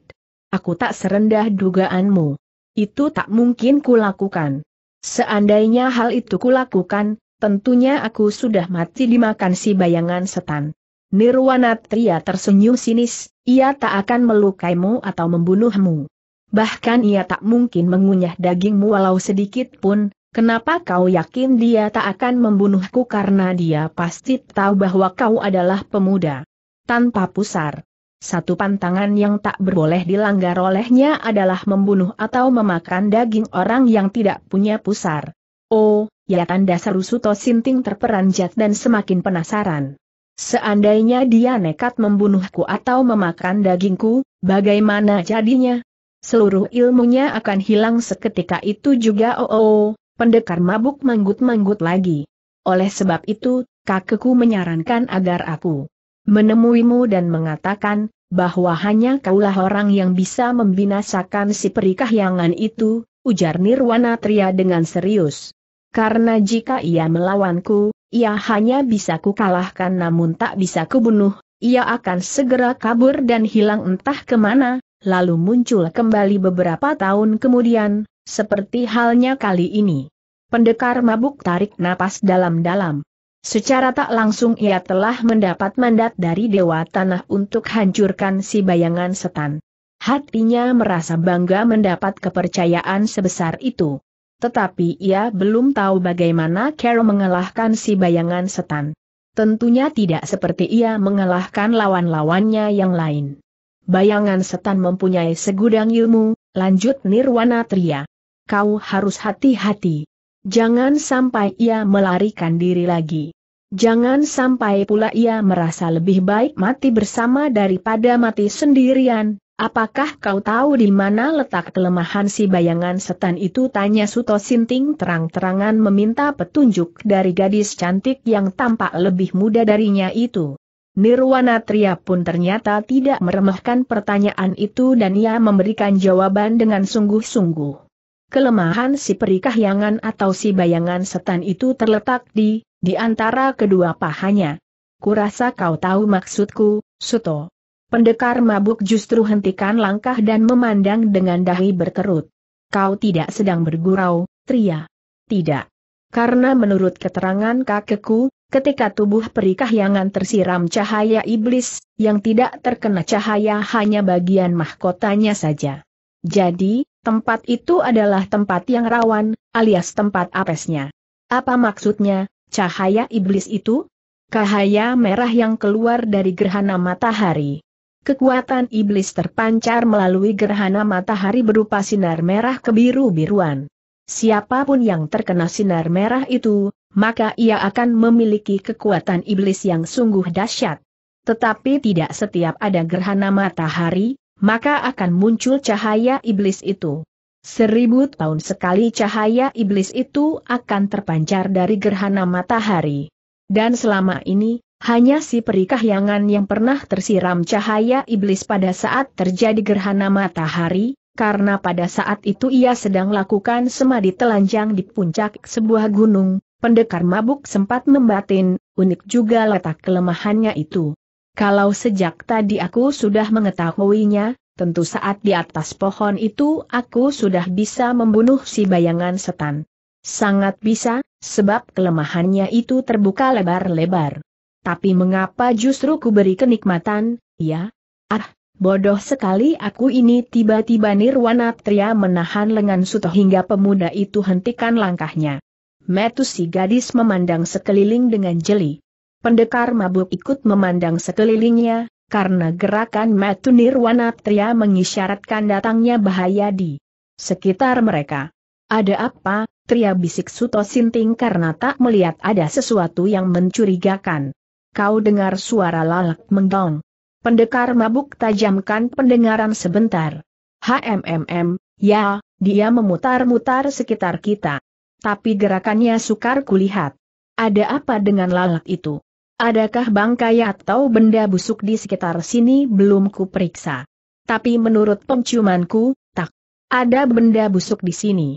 Aku tak serendah dugaanmu. Itu tak mungkin kulakukan. Seandainya hal itu kulakukan, tentunya aku sudah mati dimakan si bayangan setan. Nirwanatria tersenyum sinis, ia tak akan melukaimu atau membunuhmu bahkan ia tak mungkin mengunyah dagingmu walau sedikit pun, Kenapa kau yakin dia tak akan membunuhku karena dia pasti tahu bahwa kau adalah pemuda. Tanpa pusar. Satu pantangan yang tak berboleh dilanggar olehnya adalah membunuh atau memakan daging orang yang tidak punya pusar. Oh, ya tanda seru Suto Sinting terperanjat dan semakin penasaran. Seandainya dia nekat membunuhku atau memakan dagingku, bagaimana jadinya? seluruh ilmunya akan hilang seketika itu juga oh, oh, oh pendekar mabuk manggut-manggut lagi. Oleh sebab itu, kakekku menyarankan agar aku menemuimu dan mengatakan, bahwa hanya kaulah orang yang bisa membinasakan si perikahyangan itu, ujar Nirwana Tria dengan serius. Karena jika ia melawanku, ia hanya bisa kukalahkan namun tak bisa kubunuh, ia akan segera kabur dan hilang entah kemana, lalu muncul kembali beberapa tahun kemudian, seperti halnya kali ini. Pendekar mabuk tarik napas dalam-dalam. Secara tak langsung ia telah mendapat mandat dari Dewa Tanah untuk hancurkan si bayangan setan. Hatinya merasa bangga mendapat kepercayaan sebesar itu. Tetapi ia belum tahu bagaimana Carol mengalahkan si bayangan setan. Tentunya tidak seperti ia mengalahkan lawan-lawannya yang lain bayangan setan mempunyai segudang ilmu, lanjut Nirwana Tria. Kau harus hati-hati. Jangan sampai ia melarikan diri lagi. Jangan sampai pula ia merasa lebih baik mati bersama daripada mati sendirian. Apakah kau tahu di mana letak kelemahan si bayangan setan itu? Tanya Suto Sinting terang-terangan meminta petunjuk dari gadis cantik yang tampak lebih muda darinya itu. Nirwana Tria pun ternyata tidak meremehkan pertanyaan itu dan ia memberikan jawaban dengan sungguh-sungguh. Kelemahan si perikahyangan atau si bayangan setan itu terletak di, di antara kedua pahanya. Kurasa kau tahu maksudku, Suto. Pendekar mabuk justru hentikan langkah dan memandang dengan dahi berkerut. Kau tidak sedang bergurau, Tria. Tidak. Karena menurut keterangan kakekku, Ketika tubuh perikahyangan tersiram cahaya iblis, yang tidak terkena cahaya hanya bagian mahkotanya saja. Jadi, tempat itu adalah tempat yang rawan, alias tempat apesnya. Apa maksudnya, cahaya iblis itu? Cahaya merah yang keluar dari gerhana matahari. Kekuatan iblis terpancar melalui gerhana matahari berupa sinar merah kebiru-biruan. Siapapun yang terkena sinar merah itu, maka ia akan memiliki kekuatan iblis yang sungguh dahsyat. Tetapi tidak setiap ada gerhana matahari, maka akan muncul cahaya iblis itu. Seribu tahun sekali cahaya iblis itu akan terpancar dari gerhana matahari. Dan selama ini, hanya si perikahyangan yang pernah tersiram cahaya iblis pada saat terjadi gerhana matahari, karena pada saat itu ia sedang lakukan semadi telanjang di puncak sebuah gunung, pendekar mabuk sempat membatin, unik juga letak kelemahannya itu. Kalau sejak tadi aku sudah mengetahuinya, tentu saat di atas pohon itu aku sudah bisa membunuh si bayangan setan. Sangat bisa, sebab kelemahannya itu terbuka lebar-lebar. Tapi mengapa justru ku beri kenikmatan, ya? Ah, bodoh sekali aku ini tiba-tiba Nirwana Tria menahan lengan Suto hingga pemuda itu hentikan langkahnya. Metu si gadis memandang sekeliling dengan jeli. Pendekar mabuk ikut memandang sekelilingnya, karena gerakan Metu Nirwana Tria mengisyaratkan datangnya bahaya di sekitar mereka. Ada apa, Tria bisik Suto Sinting karena tak melihat ada sesuatu yang mencurigakan. Kau dengar suara lalak menggong? Pendekar mabuk tajamkan pendengaran sebentar. HMMM, ya, dia memutar-mutar sekitar kita tapi gerakannya sukar kulihat. Ada apa dengan lalat itu? Adakah bangkai atau benda busuk di sekitar sini belum kuperiksa? Tapi menurut penciumanku, tak ada benda busuk di sini.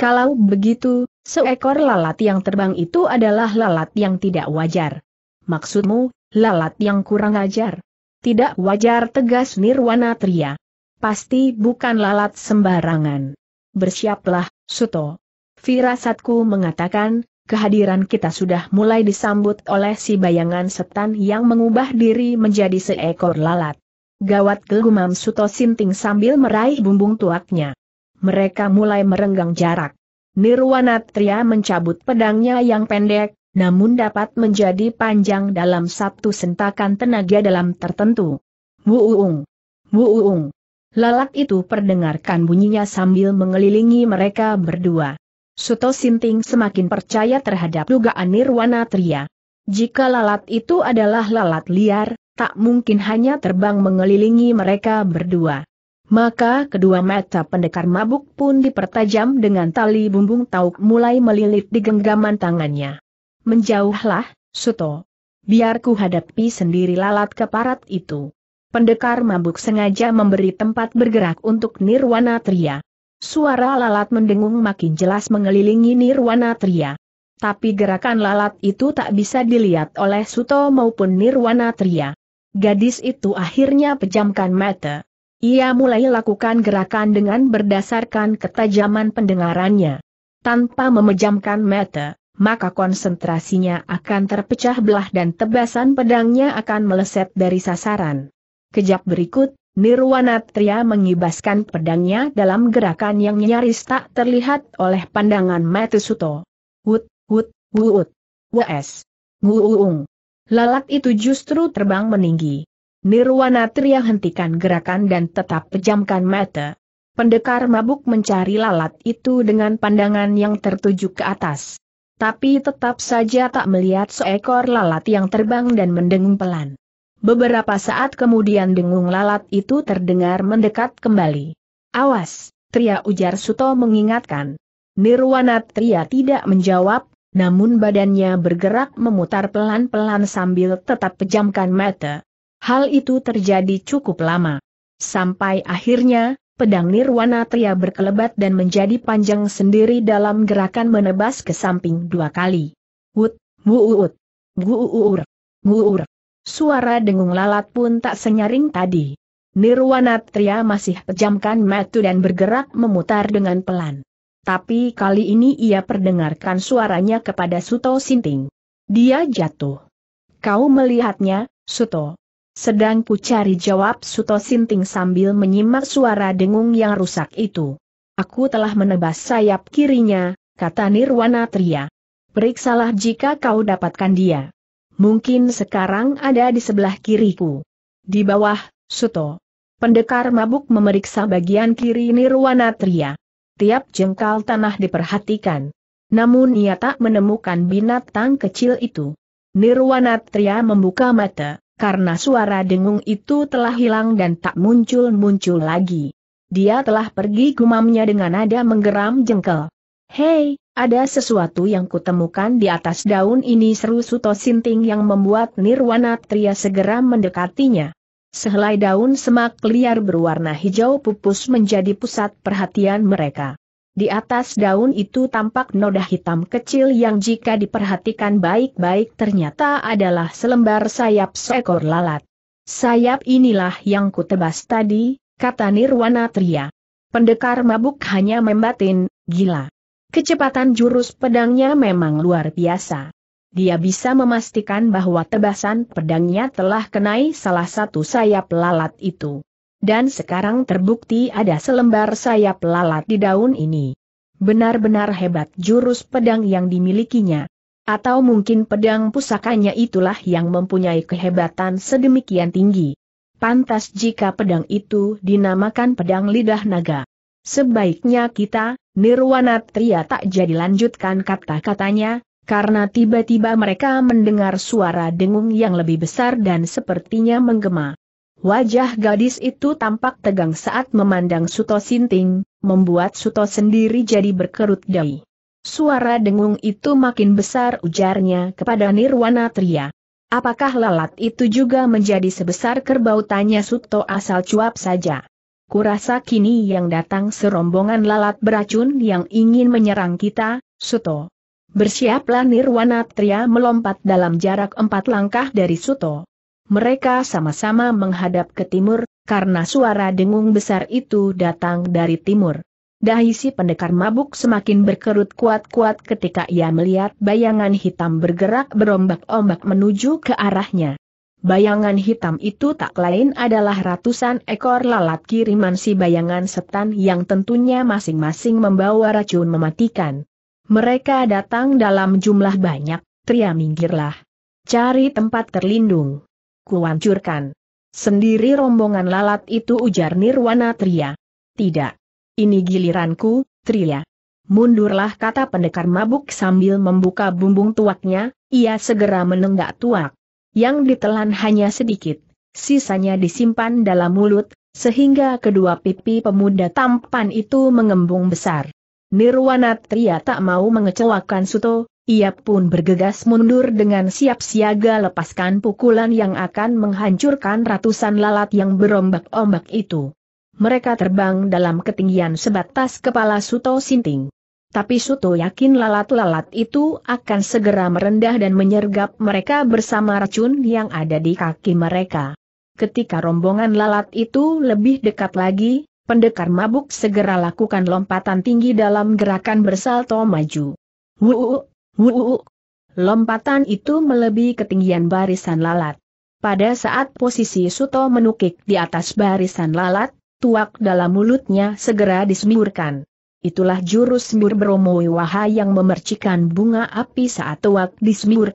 Kalau begitu, seekor lalat yang terbang itu adalah lalat yang tidak wajar. Maksudmu, lalat yang kurang ajar? Tidak wajar tegas Nirwana Tria. Pasti bukan lalat sembarangan. Bersiaplah, Suto. Firasatku mengatakan, kehadiran kita sudah mulai disambut oleh si bayangan setan yang mengubah diri menjadi seekor lalat. Gawat gelumam Suto Sinting sambil meraih bumbung tuaknya. Mereka mulai merenggang jarak. Nirwanatria mencabut pedangnya yang pendek, namun dapat menjadi panjang dalam satu sentakan tenaga dalam tertentu. Wuuung! Wuuung! Lalat itu perdengarkan bunyinya sambil mengelilingi mereka berdua. Suto Sinting semakin percaya terhadap dugaan Nirwana Tria. Jika lalat itu adalah lalat liar, tak mungkin hanya terbang mengelilingi mereka berdua. Maka kedua mata pendekar mabuk pun dipertajam dengan tali bumbung tauk mulai melilit di genggaman tangannya. Menjauhlah, Suto. Biarku hadapi sendiri lalat keparat itu. Pendekar mabuk sengaja memberi tempat bergerak untuk Nirwana Tria. Suara lalat mendengung makin jelas mengelilingi Nirwana Tria. Tapi gerakan lalat itu tak bisa dilihat oleh Suto maupun Nirwana Tria. Gadis itu akhirnya pejamkan mata. Ia mulai lakukan gerakan dengan berdasarkan ketajaman pendengarannya. Tanpa memejamkan mata, maka konsentrasinya akan terpecah belah dan tebasan pedangnya akan meleset dari sasaran. Kejap berikut, Nirwana Tria mengibaskan pedangnya dalam gerakan yang nyaris tak terlihat oleh pandangan Matusuto. Wut, wut, wut, wes, nguung. Lalat itu justru terbang meninggi. Nirwana Tria hentikan gerakan dan tetap pejamkan mata. Pendekar mabuk mencari lalat itu dengan pandangan yang tertuju ke atas. Tapi tetap saja tak melihat seekor lalat yang terbang dan mendengung pelan. Beberapa saat kemudian dengung lalat itu terdengar mendekat kembali. Awas, Tria ujar Suto mengingatkan. Nirwana Tria tidak menjawab, namun badannya bergerak memutar pelan-pelan sambil tetap pejamkan mata. Hal itu terjadi cukup lama. Sampai akhirnya, pedang Nirwana Tria berkelebat dan menjadi panjang sendiri dalam gerakan menebas ke samping dua kali. Wut, wuut, guuur, guuur. Suara dengung lalat pun tak senyaring tadi. Nirwana Tria masih pejamkan mata dan bergerak memutar dengan pelan. Tapi kali ini ia perdengarkan suaranya kepada Suto Sinting. Dia jatuh. Kau melihatnya, Suto. Sedang pucari jawab Suto Sinting sambil menyimak suara dengung yang rusak itu. Aku telah menebas sayap kirinya, kata Nirwana Tria. Periksalah jika kau dapatkan dia mungkin sekarang ada di sebelah kiriku. Di bawah, Suto. Pendekar mabuk memeriksa bagian kiri Nirwana Tria. Tiap jengkal tanah diperhatikan. Namun ia tak menemukan binatang kecil itu. Nirwana Tria membuka mata, karena suara dengung itu telah hilang dan tak muncul-muncul lagi. Dia telah pergi gumamnya dengan nada menggeram jengkel. Hei, ada sesuatu yang kutemukan di atas daun ini seru Suto Sinting yang membuat Nirwana Tria segera mendekatinya. Sehelai daun semak liar berwarna hijau pupus menjadi pusat perhatian mereka. Di atas daun itu tampak noda hitam kecil yang jika diperhatikan baik-baik ternyata adalah selembar sayap seekor lalat. Sayap inilah yang kutebas tadi, kata Nirwana Tria. Pendekar mabuk hanya membatin, gila. Kecepatan jurus pedangnya memang luar biasa. Dia bisa memastikan bahwa tebasan pedangnya telah kenai salah satu sayap lalat itu. Dan sekarang terbukti ada selembar sayap lalat di daun ini. Benar-benar hebat jurus pedang yang dimilikinya. Atau mungkin pedang pusakanya itulah yang mempunyai kehebatan sedemikian tinggi pantas jika pedang itu dinamakan pedang lidah naga. Sebaiknya kita, Nirwana Tria tak jadi lanjutkan kata-katanya, karena tiba-tiba mereka mendengar suara dengung yang lebih besar dan sepertinya menggema. Wajah gadis itu tampak tegang saat memandang Suto Sinting, membuat Suto sendiri jadi berkerut dahi. Suara dengung itu makin besar ujarnya kepada Nirwana Tria. Apakah lalat itu juga menjadi sebesar kerbau tanya Suto asal cuap saja. Kurasa kini yang datang serombongan lalat beracun yang ingin menyerang kita, Suto. Bersiaplah Nirwana Tria melompat dalam jarak empat langkah dari Suto. Mereka sama-sama menghadap ke timur, karena suara dengung besar itu datang dari timur. Dahi si pendekar mabuk semakin berkerut kuat-kuat ketika ia melihat bayangan hitam bergerak berombak-ombak menuju ke arahnya. Bayangan hitam itu tak lain adalah ratusan ekor lalat kiriman si bayangan setan yang tentunya masing-masing membawa racun mematikan. Mereka datang dalam jumlah banyak, Tria minggirlah. Cari tempat terlindung. Kuancurkan. Sendiri rombongan lalat itu ujar Nirwana Tria. Tidak. Ini giliranku, Tria. Mundurlah kata pendekar mabuk sambil membuka bumbung tuaknya, ia segera menenggak tuak yang ditelan hanya sedikit, sisanya disimpan dalam mulut, sehingga kedua pipi pemuda tampan itu mengembung besar. Nirwana Tria tak mau mengecewakan Suto, ia pun bergegas mundur dengan siap siaga lepaskan pukulan yang akan menghancurkan ratusan lalat yang berombak-ombak itu. Mereka terbang dalam ketinggian sebatas kepala Suto Sinting. Tapi Suto yakin lalat-lalat itu akan segera merendah dan menyergap mereka bersama racun yang ada di kaki mereka. Ketika rombongan lalat itu lebih dekat lagi, pendekar mabuk segera lakukan lompatan tinggi dalam gerakan bersalto maju. Wuuu, wuuu. Lompatan itu melebihi ketinggian barisan lalat. Pada saat posisi Suto menukik di atas barisan lalat, tuak dalam mulutnya segera disemburkan itulah jurus Smur Bromo Waha yang memercikan bunga api saat tuak Dua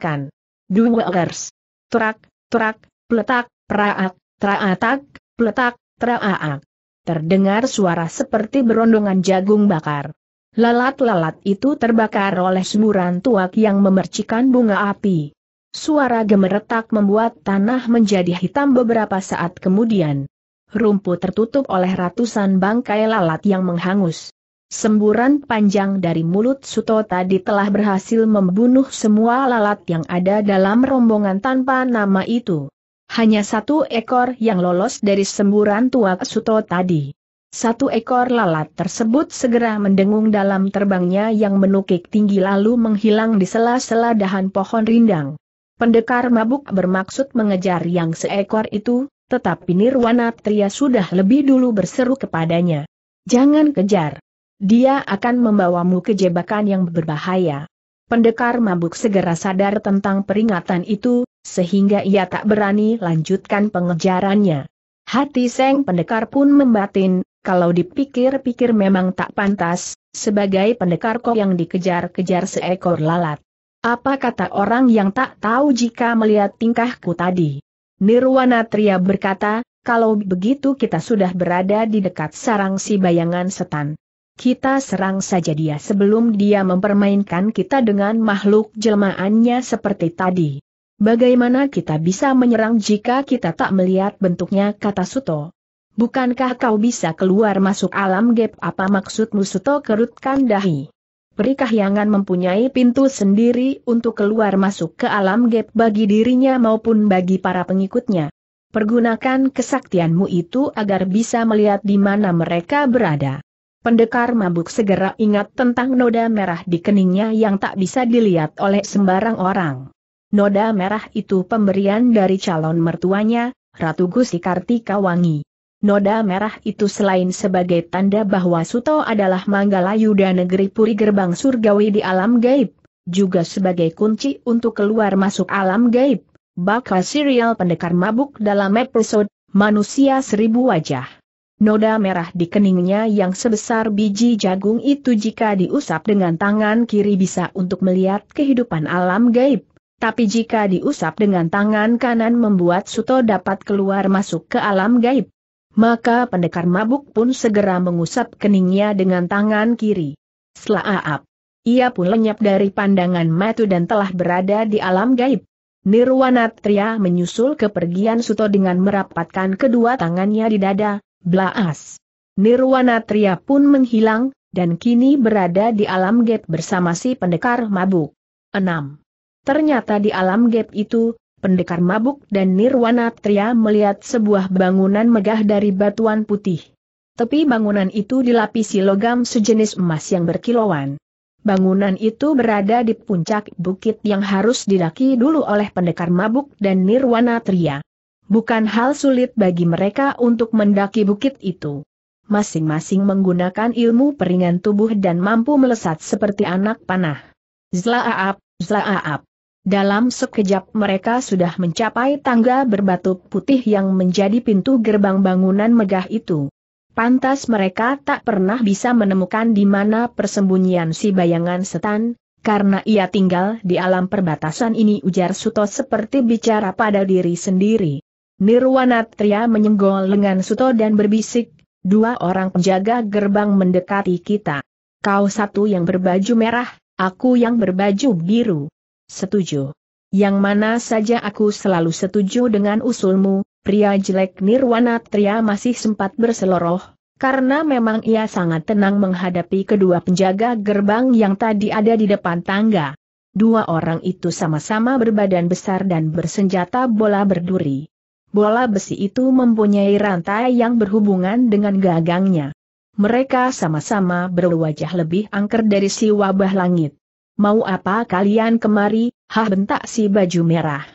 Duwers. Trak, trak, peletak, praak, traatak, peletak, traaak. Terdengar suara seperti berondongan jagung bakar. Lalat-lalat itu terbakar oleh semburan tuak yang memercikan bunga api. Suara gemeretak membuat tanah menjadi hitam beberapa saat kemudian. Rumput tertutup oleh ratusan bangkai lalat yang menghangus. Semburan panjang dari mulut Suto tadi telah berhasil membunuh semua lalat yang ada dalam rombongan tanpa nama itu. Hanya satu ekor yang lolos dari semburan tua Suto tadi. Satu ekor lalat tersebut segera mendengung dalam terbangnya yang menukik tinggi lalu menghilang di sela-sela dahan pohon rindang. Pendekar mabuk bermaksud mengejar yang seekor itu, tetapi Nirwana Tria sudah lebih dulu berseru kepadanya. Jangan kejar. Dia akan membawamu ke jebakan yang berbahaya. Pendekar mabuk segera sadar tentang peringatan itu, sehingga ia tak berani lanjutkan pengejarannya. Hati Seng Pendekar pun membatin, kalau dipikir-pikir memang tak pantas, sebagai pendekar kok yang dikejar-kejar seekor lalat. Apa kata orang yang tak tahu jika melihat tingkahku tadi? Nirwana Tria berkata, kalau begitu kita sudah berada di dekat sarang si bayangan setan. Kita serang saja dia sebelum dia mempermainkan kita dengan makhluk jelmaannya seperti tadi. Bagaimana kita bisa menyerang jika kita tak melihat bentuknya kata Suto? Bukankah kau bisa keluar masuk alam gap apa maksudmu Suto kerutkan dahi? Perikah yangan mempunyai pintu sendiri untuk keluar masuk ke alam gap bagi dirinya maupun bagi para pengikutnya. Pergunakan kesaktianmu itu agar bisa melihat di mana mereka berada. Pendekar mabuk segera ingat tentang noda merah di keningnya yang tak bisa dilihat oleh sembarang orang. Noda merah itu pemberian dari calon mertuanya, Ratu Gusti Kartika Wangi. Noda merah itu selain sebagai tanda bahwa Suto adalah Yuda negeri Puri Gerbang Surgawi di alam gaib, juga sebagai kunci untuk keluar masuk alam gaib, bakal serial pendekar mabuk dalam episode Manusia Seribu Wajah. Noda merah di keningnya yang sebesar biji jagung itu jika diusap dengan tangan kiri bisa untuk melihat kehidupan alam gaib. Tapi jika diusap dengan tangan kanan membuat Suto dapat keluar masuk ke alam gaib. Maka pendekar mabuk pun segera mengusap keningnya dengan tangan kiri. Setelah aap, Ia pun lenyap dari pandangan matu dan telah berada di alam gaib. Nirwanatria menyusul kepergian Suto dengan merapatkan kedua tangannya di dada, Blaas. Nirwana Tria pun menghilang, dan kini berada di alam gap bersama si pendekar mabuk. 6. Ternyata di alam gap itu, pendekar mabuk dan Nirwana Tria melihat sebuah bangunan megah dari batuan putih. Tepi bangunan itu dilapisi logam sejenis emas yang berkilauan. Bangunan itu berada di puncak bukit yang harus didaki dulu oleh pendekar mabuk dan Nirwana Tria. Bukan hal sulit bagi mereka untuk mendaki bukit itu. Masing-masing menggunakan ilmu peringan tubuh dan mampu melesat seperti anak panah. Zlaaap, zlaaap. Dalam sekejap mereka sudah mencapai tangga berbatu putih yang menjadi pintu gerbang bangunan megah itu. Pantas mereka tak pernah bisa menemukan di mana persembunyian si bayangan setan, karena ia tinggal di alam perbatasan ini ujar Suto seperti bicara pada diri sendiri. Nirwanatria menyenggol lengan Suto dan berbisik, dua orang penjaga gerbang mendekati kita. Kau satu yang berbaju merah, aku yang berbaju biru. Setuju. Yang mana saja aku selalu setuju dengan usulmu, pria jelek Nirwanatria masih sempat berseloroh, karena memang ia sangat tenang menghadapi kedua penjaga gerbang yang tadi ada di depan tangga. Dua orang itu sama-sama berbadan besar dan bersenjata bola berduri. Bola besi itu mempunyai rantai yang berhubungan dengan gagangnya. Mereka sama-sama berwajah lebih angker dari si wabah langit. Mau apa kalian kemari, hah bentak si baju merah.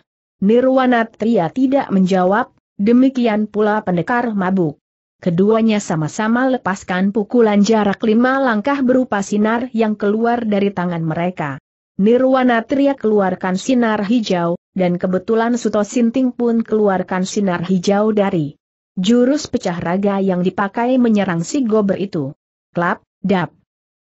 Nirwana Tria tidak menjawab, demikian pula pendekar mabuk. Keduanya sama-sama lepaskan pukulan jarak lima langkah berupa sinar yang keluar dari tangan mereka. Nirwana teriak keluarkan sinar hijau, dan kebetulan Suto Sinting pun keluarkan sinar hijau dari jurus pecah raga yang dipakai menyerang si gober itu. Klap, dap,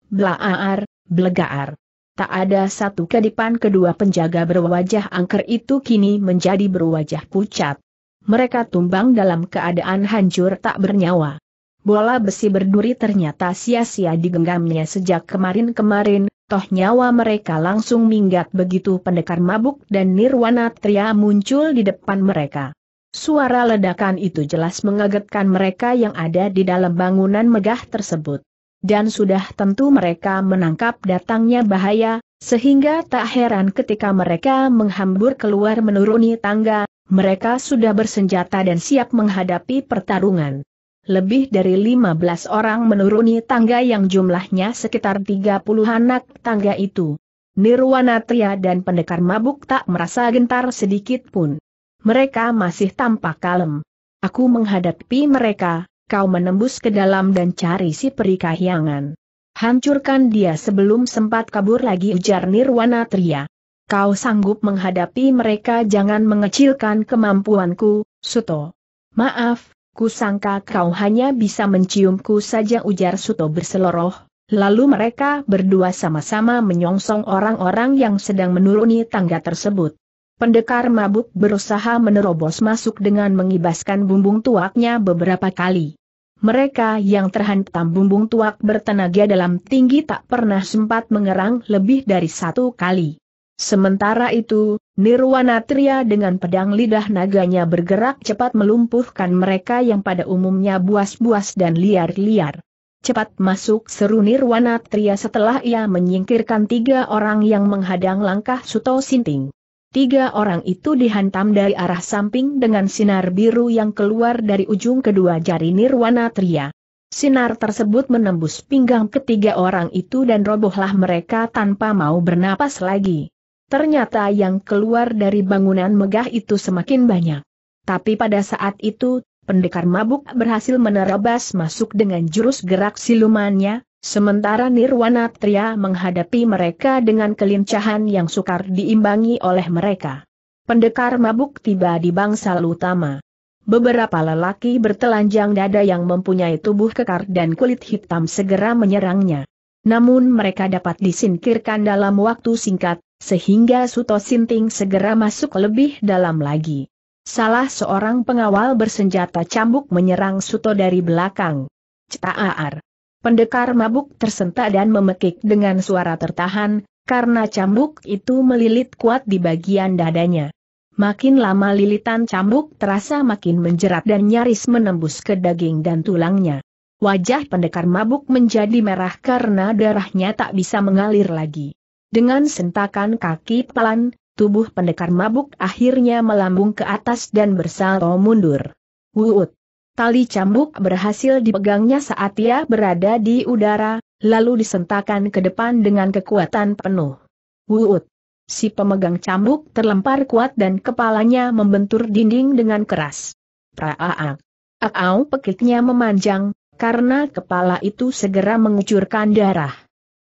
blaar, blegaar. Tak ada satu kedipan kedua penjaga berwajah angker itu kini menjadi berwajah pucat. Mereka tumbang dalam keadaan hancur tak bernyawa. Bola besi berduri ternyata sia-sia digenggamnya sejak kemarin-kemarin, toh nyawa mereka langsung minggat begitu pendekar mabuk dan Nirwana Tria muncul di depan mereka. Suara ledakan itu jelas mengagetkan mereka yang ada di dalam bangunan megah tersebut. Dan sudah tentu mereka menangkap datangnya bahaya, sehingga tak heran ketika mereka menghambur keluar menuruni tangga, mereka sudah bersenjata dan siap menghadapi pertarungan. Lebih dari 15 orang menuruni tangga yang jumlahnya sekitar 30 anak tangga itu. Nirwana Tria dan pendekar mabuk tak merasa gentar sedikit pun. Mereka masih tampak kalem. Aku menghadapi mereka, kau menembus ke dalam dan cari si peri kahyangan. Hancurkan dia sebelum sempat kabur lagi ujar Nirwana Tria. Kau sanggup menghadapi mereka jangan mengecilkan kemampuanku, Suto. Maaf, Kusangka kau hanya bisa menciumku saja ujar Suto berseloroh, lalu mereka berdua sama-sama menyongsong orang-orang yang sedang menuruni tangga tersebut. Pendekar mabuk berusaha menerobos masuk dengan mengibaskan bumbung tuaknya beberapa kali. Mereka yang terhantam bumbung tuak bertenaga dalam tinggi tak pernah sempat mengerang lebih dari satu kali. Sementara itu, Nirwana Tria dengan pedang lidah naganya bergerak cepat melumpuhkan mereka yang pada umumnya buas-buas dan liar-liar. Cepat masuk seru Nirwana Tria setelah ia menyingkirkan tiga orang yang menghadang langkah Suto Sinting. Tiga orang itu dihantam dari arah samping dengan sinar biru yang keluar dari ujung kedua jari Nirwana Tria. Sinar tersebut menembus pinggang ketiga orang itu dan robohlah mereka tanpa mau bernapas lagi. Ternyata yang keluar dari bangunan megah itu semakin banyak. Tapi pada saat itu, pendekar mabuk berhasil menerobos masuk dengan jurus gerak silumannya, sementara Nirwana Tria menghadapi mereka dengan kelincahan yang sukar diimbangi oleh mereka. Pendekar mabuk tiba di bangsal utama. Beberapa lelaki bertelanjang dada yang mempunyai tubuh kekar dan kulit hitam segera menyerangnya. Namun mereka dapat disingkirkan dalam waktu singkat, sehingga Suto Sinting segera masuk lebih dalam lagi. Salah seorang pengawal bersenjata cambuk menyerang Suto dari belakang. Cetaar. Pendekar mabuk tersentak dan memekik dengan suara tertahan, karena cambuk itu melilit kuat di bagian dadanya. Makin lama lilitan cambuk terasa makin menjerat dan nyaris menembus ke daging dan tulangnya. Wajah pendekar mabuk menjadi merah karena darahnya tak bisa mengalir lagi. Dengan sentakan kaki pelan, tubuh pendekar mabuk akhirnya melambung ke atas dan bersalto mundur. Wuut! Tali cambuk berhasil dipegangnya saat ia berada di udara, lalu disentakan ke depan dengan kekuatan penuh. Wuut! Si pemegang cambuk terlempar kuat dan kepalanya membentur dinding dengan keras. Praaak! Aau pekiknya memanjang, karena kepala itu segera mengucurkan darah.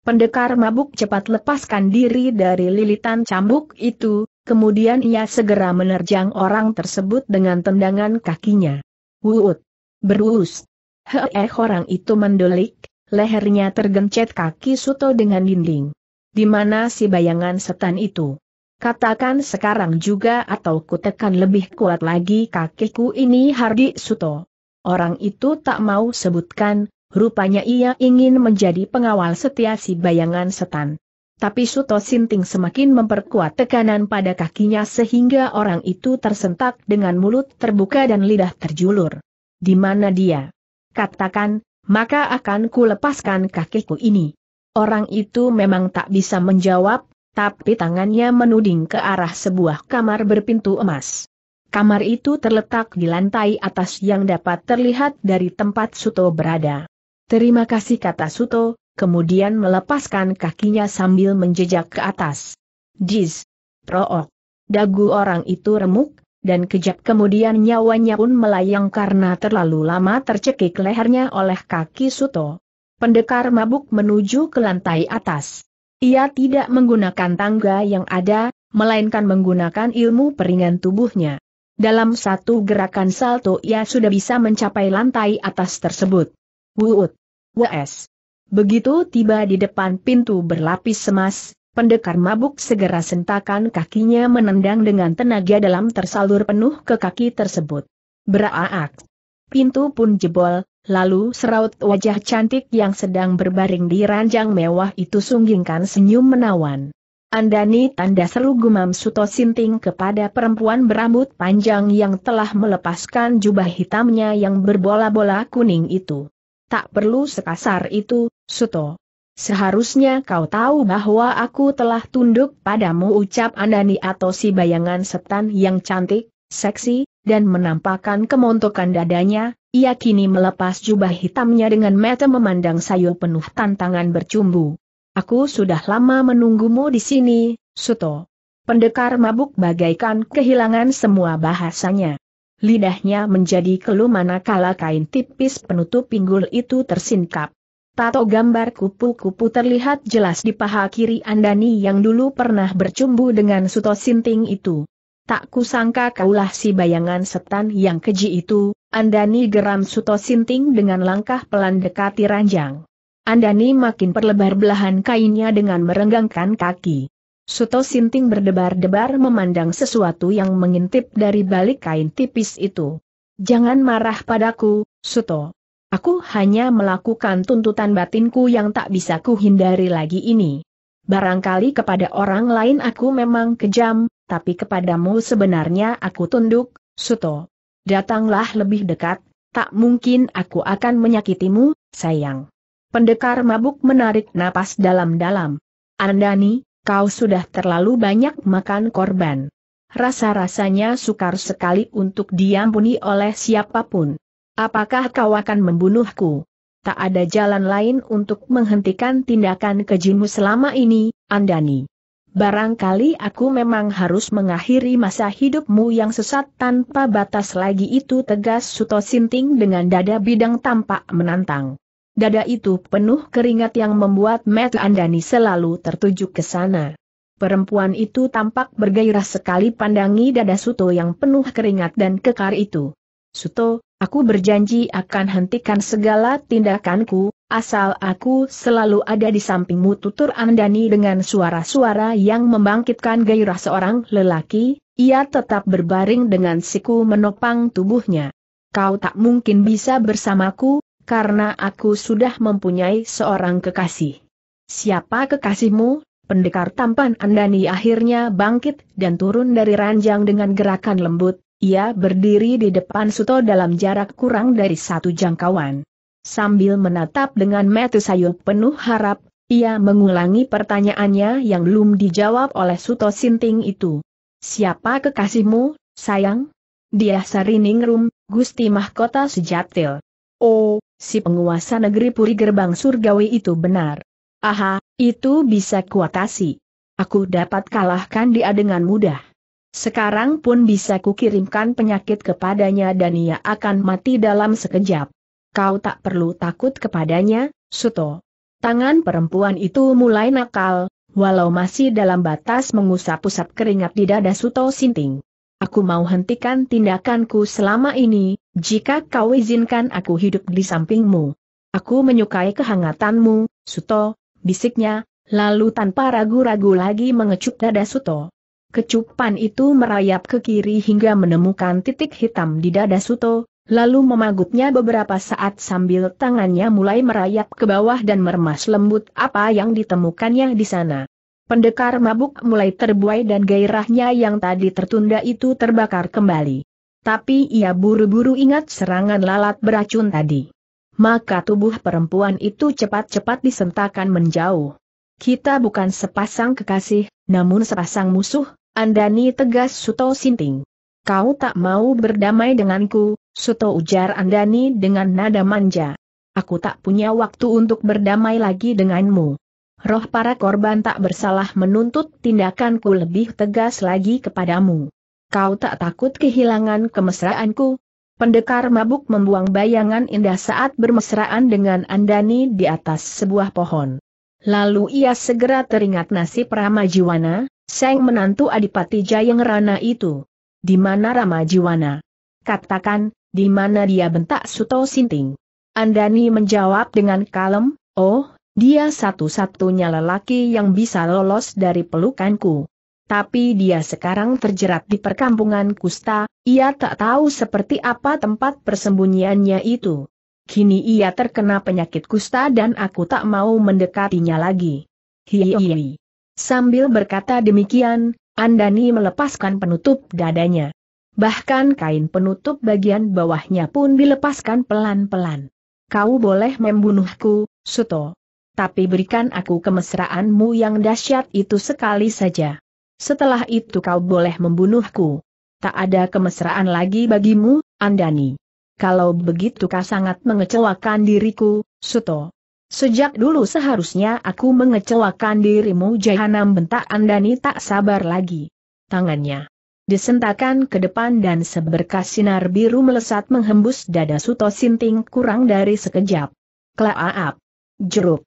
Pendekar mabuk cepat lepaskan diri dari lilitan cambuk itu, kemudian ia segera menerjang orang tersebut dengan tendangan kakinya. Wuut! Berus! Heeh orang itu mendelik, lehernya tergencet kaki Suto dengan dinding. Di mana si bayangan setan itu? Katakan sekarang juga atau kutekan lebih kuat lagi kakiku ini Hardi Suto. Orang itu tak mau sebutkan, rupanya ia ingin menjadi pengawal setia si bayangan setan. Tapi Suto Sinting semakin memperkuat tekanan pada kakinya sehingga orang itu tersentak dengan mulut terbuka dan lidah terjulur. Di mana dia? Katakan, maka akan ku lepaskan kakiku ini. Orang itu memang tak bisa menjawab, tapi tangannya menuding ke arah sebuah kamar berpintu emas. Kamar itu terletak di lantai atas yang dapat terlihat dari tempat Suto berada. Terima kasih kata Suto, kemudian melepaskan kakinya sambil menjejak ke atas. Jis! Prook. Dagu orang itu remuk, dan kejap kemudian nyawanya pun melayang karena terlalu lama tercekik lehernya oleh kaki Suto. Pendekar mabuk menuju ke lantai atas. Ia tidak menggunakan tangga yang ada, melainkan menggunakan ilmu peringan tubuhnya. Dalam satu gerakan salto ia sudah bisa mencapai lantai atas tersebut. Wuut. Wes. Begitu tiba di depan pintu berlapis emas, pendekar mabuk segera sentakan kakinya menendang dengan tenaga dalam tersalur penuh ke kaki tersebut. Beraak. Pintu pun jebol, lalu seraut wajah cantik yang sedang berbaring di ranjang mewah itu sunggingkan senyum menawan. Andani tanda seru gumam Suto Sinting kepada perempuan berambut panjang yang telah melepaskan jubah hitamnya yang berbola-bola kuning itu. Tak perlu sekasar itu, Suto. Seharusnya kau tahu bahwa aku telah tunduk padamu ucap Andani atau si bayangan setan yang cantik, seksi, dan menampakkan kemontokan dadanya, ia kini melepas jubah hitamnya dengan mata memandang sayu penuh tantangan bercumbu. Aku sudah lama menunggumu di sini, Suto. Pendekar mabuk bagaikan kehilangan semua bahasanya. Lidahnya menjadi kelu kala kain tipis penutup pinggul itu tersingkap. Tato gambar kupu-kupu terlihat jelas di paha kiri Andani yang dulu pernah bercumbu dengan Suto Sinting itu. Tak kusangka kaulah si bayangan setan yang keji itu, Andani geram Suto Sinting dengan langkah pelan dekati ranjang. Andani makin perlebar belahan kainnya dengan merenggangkan kaki. Suto Sinting berdebar-debar memandang sesuatu yang mengintip dari balik kain tipis itu. Jangan marah padaku, Suto. Aku hanya melakukan tuntutan batinku yang tak bisa kuhindari lagi ini. Barangkali kepada orang lain aku memang kejam, tapi kepadamu sebenarnya aku tunduk, Suto. Datanglah lebih dekat, tak mungkin aku akan menyakitimu, sayang. Pendekar mabuk menarik napas dalam-dalam. Andani, kau sudah terlalu banyak makan korban. Rasa-rasanya sukar sekali untuk diampuni oleh siapapun. Apakah kau akan membunuhku? Tak ada jalan lain untuk menghentikan tindakan kejimu selama ini, Andani. Barangkali aku memang harus mengakhiri masa hidupmu yang sesat tanpa batas lagi itu tegas Suto Sinting dengan dada bidang tampak menantang. Dada itu penuh keringat yang membuat Matt Andani selalu tertuju ke sana. Perempuan itu tampak bergairah sekali pandangi dada Suto yang penuh keringat dan kekar itu. Suto, aku berjanji akan hentikan segala tindakanku, asal aku selalu ada di sampingmu tutur Andani dengan suara-suara yang membangkitkan gairah seorang lelaki, ia tetap berbaring dengan siku menopang tubuhnya. Kau tak mungkin bisa bersamaku, karena aku sudah mempunyai seorang kekasih. Siapa kekasihmu? Pendekar tampan Andani akhirnya bangkit dan turun dari ranjang dengan gerakan lembut, ia berdiri di depan Suto dalam jarak kurang dari satu jangkauan. Sambil menatap dengan mata sayup penuh harap, ia mengulangi pertanyaannya yang belum dijawab oleh Suto Sinting itu. Siapa kekasihmu, sayang? Dia Sariningrum, Gusti Mahkota Sejatil. Oh, Si penguasa negeri Puri Gerbang Surgawi itu benar. Aha, itu bisa kuatasi. Aku dapat kalahkan dia dengan mudah. Sekarang pun bisa kukirimkan penyakit kepadanya dan ia akan mati dalam sekejap. Kau tak perlu takut kepadanya, Suto. Tangan perempuan itu mulai nakal, walau masih dalam batas mengusap-usap keringat di dada Suto Sinting. Aku mau hentikan tindakanku selama ini, jika kau izinkan aku hidup di sampingmu. Aku menyukai kehangatanmu, Suto, bisiknya, lalu tanpa ragu-ragu lagi mengecup dada Suto. Kecupan itu merayap ke kiri hingga menemukan titik hitam di dada Suto, lalu memagutnya beberapa saat sambil tangannya mulai merayap ke bawah dan meremas lembut apa yang ditemukannya di sana. Pendekar mabuk mulai terbuai dan gairahnya yang tadi tertunda itu terbakar kembali. Tapi ia buru-buru ingat serangan lalat beracun tadi. Maka tubuh perempuan itu cepat-cepat disentakan menjauh. Kita bukan sepasang kekasih, namun sepasang musuh, Andani tegas Suto Sinting. Kau tak mau berdamai denganku, Suto ujar Andani dengan nada manja. Aku tak punya waktu untuk berdamai lagi denganmu roh para korban tak bersalah menuntut tindakanku lebih tegas lagi kepadamu. Kau tak takut kehilangan kemesraanku? Pendekar mabuk membuang bayangan indah saat bermesraan dengan Andani di atas sebuah pohon. Lalu ia segera teringat nasib Ramajiwana, Seng menantu Adipati Jayeng Rana itu. Di mana Ramajiwana? Katakan, di mana dia bentak Suto Sinting. Andani menjawab dengan kalem, oh, dia satu-satunya lelaki yang bisa lolos dari pelukanku. Tapi dia sekarang terjerat di perkampungan Kusta, ia tak tahu seperti apa tempat persembunyiannya itu. Kini ia terkena penyakit kusta dan aku tak mau mendekatinya lagi. Hihihi. Sambil berkata demikian, Andani melepaskan penutup dadanya. Bahkan kain penutup bagian bawahnya pun dilepaskan pelan-pelan. Kau boleh membunuhku, Suto tapi berikan aku kemesraanmu yang dahsyat itu sekali saja. Setelah itu kau boleh membunuhku. Tak ada kemesraan lagi bagimu, Andani. Kalau begitu kau sangat mengecewakan diriku, Suto. Sejak dulu seharusnya aku mengecewakan dirimu jahanam bentak Andani tak sabar lagi. Tangannya disentakan ke depan dan seberkas sinar biru melesat menghembus dada Suto Sinting kurang dari sekejap. Klaaap. Jeruk.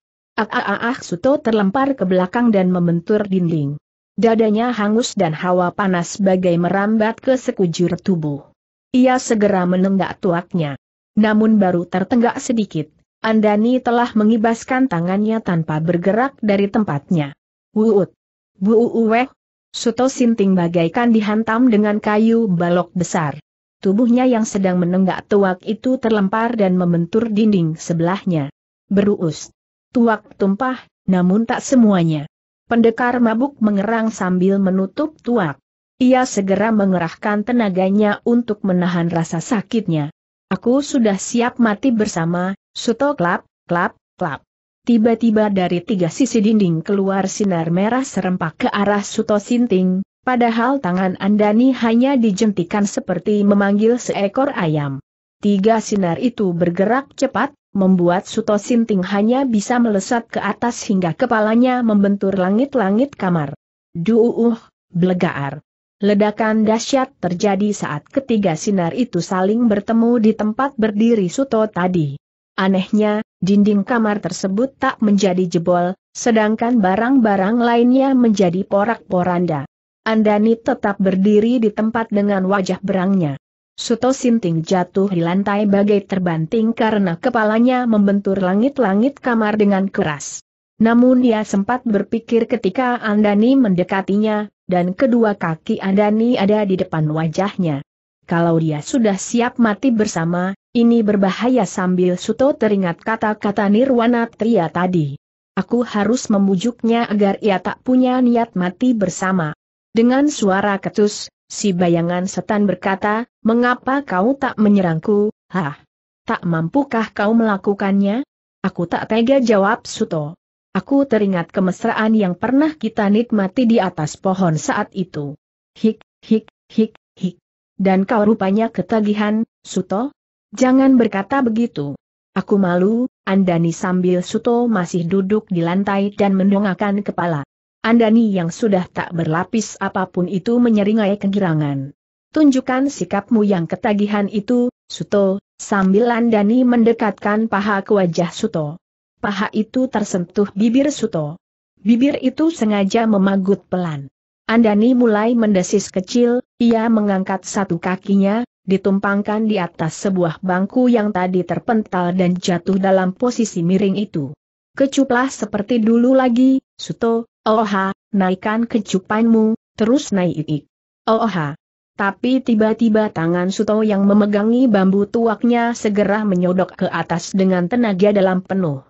Ah, Suto terlempar ke belakang dan membentur dinding. Dadanya hangus dan hawa panas bagai merambat ke sekujur tubuh. Ia segera menenggak tuaknya. Namun baru tertenggak sedikit, Andani telah mengibaskan tangannya tanpa bergerak dari tempatnya. Wuut! Buuweh! Suto Sinting bagaikan dihantam dengan kayu balok besar. Tubuhnya yang sedang menenggak tuak itu terlempar dan membentur dinding sebelahnya. Beruus! Tuak tumpah, namun tak semuanya. Pendekar mabuk mengerang sambil menutup tuak. Ia segera mengerahkan tenaganya untuk menahan rasa sakitnya. Aku sudah siap mati bersama, Suto klap, klap, klap. Tiba-tiba dari tiga sisi dinding keluar sinar merah serempak ke arah Suto Sinting, Padahal tangan Andani hanya dijentikan seperti memanggil seekor ayam. Tiga sinar itu bergerak cepat, membuat Suto Sinting hanya bisa melesat ke atas hingga kepalanya membentur langit-langit kamar. Duuh, blegaar. Ledakan dahsyat terjadi saat ketiga sinar itu saling bertemu di tempat berdiri Suto tadi. Anehnya, dinding kamar tersebut tak menjadi jebol, sedangkan barang-barang lainnya menjadi porak-poranda. Andani tetap berdiri di tempat dengan wajah berangnya. Suto Sinting jatuh di lantai bagai terbanting karena kepalanya membentur langit-langit kamar dengan keras. Namun dia sempat berpikir ketika Andani mendekatinya, dan kedua kaki Andani ada di depan wajahnya. Kalau dia sudah siap mati bersama, ini berbahaya sambil Suto teringat kata-kata Nirwana Tria tadi. Aku harus memujuknya agar ia tak punya niat mati bersama. Dengan suara ketus, Si bayangan setan berkata, mengapa kau tak menyerangku, hah? Tak mampukah kau melakukannya? Aku tak tega jawab Suto. Aku teringat kemesraan yang pernah kita nikmati di atas pohon saat itu. Hik, hik, hik, hik. Dan kau rupanya ketagihan, Suto? Jangan berkata begitu. Aku malu, Andani sambil Suto masih duduk di lantai dan mendongakkan kepala. Andani yang sudah tak berlapis apapun itu menyeringai kegirangan. Tunjukkan sikapmu yang ketagihan itu, Suto, sambil Andani mendekatkan paha ke wajah Suto. Paha itu tersentuh bibir Suto. Bibir itu sengaja memagut pelan. Andani mulai mendesis kecil, ia mengangkat satu kakinya, ditumpangkan di atas sebuah bangku yang tadi terpental dan jatuh dalam posisi miring itu. Kecuplah seperti dulu lagi, Suto, Oha, naikkan kecupanmu, terus naik. Oha. Tapi tiba-tiba tangan Suto yang memegangi bambu tuaknya segera menyodok ke atas dengan tenaga dalam penuh.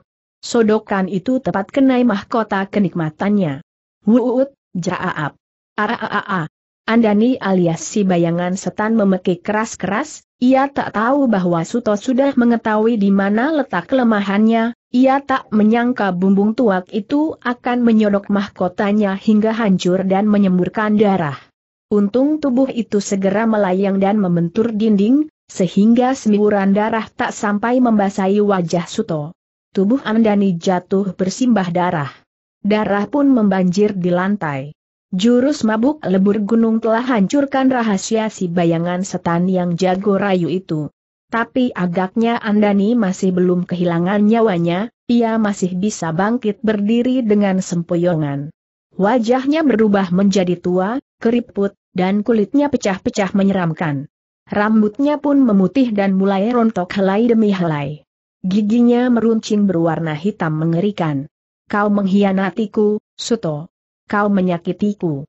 Sodokan itu tepat kenai mahkota kenikmatannya. Wuut, jaaap. Araaa. Andani alias si bayangan setan memekik keras-keras, ia tak tahu bahwa Suto sudah mengetahui di mana letak kelemahannya, ia tak menyangka bumbung tuak itu akan menyodok mahkotanya hingga hancur dan menyemburkan darah. Untung tubuh itu segera melayang dan membentur dinding, sehingga semburan darah tak sampai membasahi wajah Suto. Tubuh Andani jatuh bersimbah darah. Darah pun membanjir di lantai. Jurus mabuk lebur gunung telah hancurkan rahasia si bayangan setan yang jago rayu itu. Tapi agaknya Andani masih belum kehilangan nyawanya, ia masih bisa bangkit berdiri dengan sempoyongan. Wajahnya berubah menjadi tua, keriput, dan kulitnya pecah-pecah menyeramkan. Rambutnya pun memutih dan mulai rontok helai demi helai. Giginya meruncing berwarna hitam mengerikan. Kau mengkhianatiku, Suto. Kau menyakitiku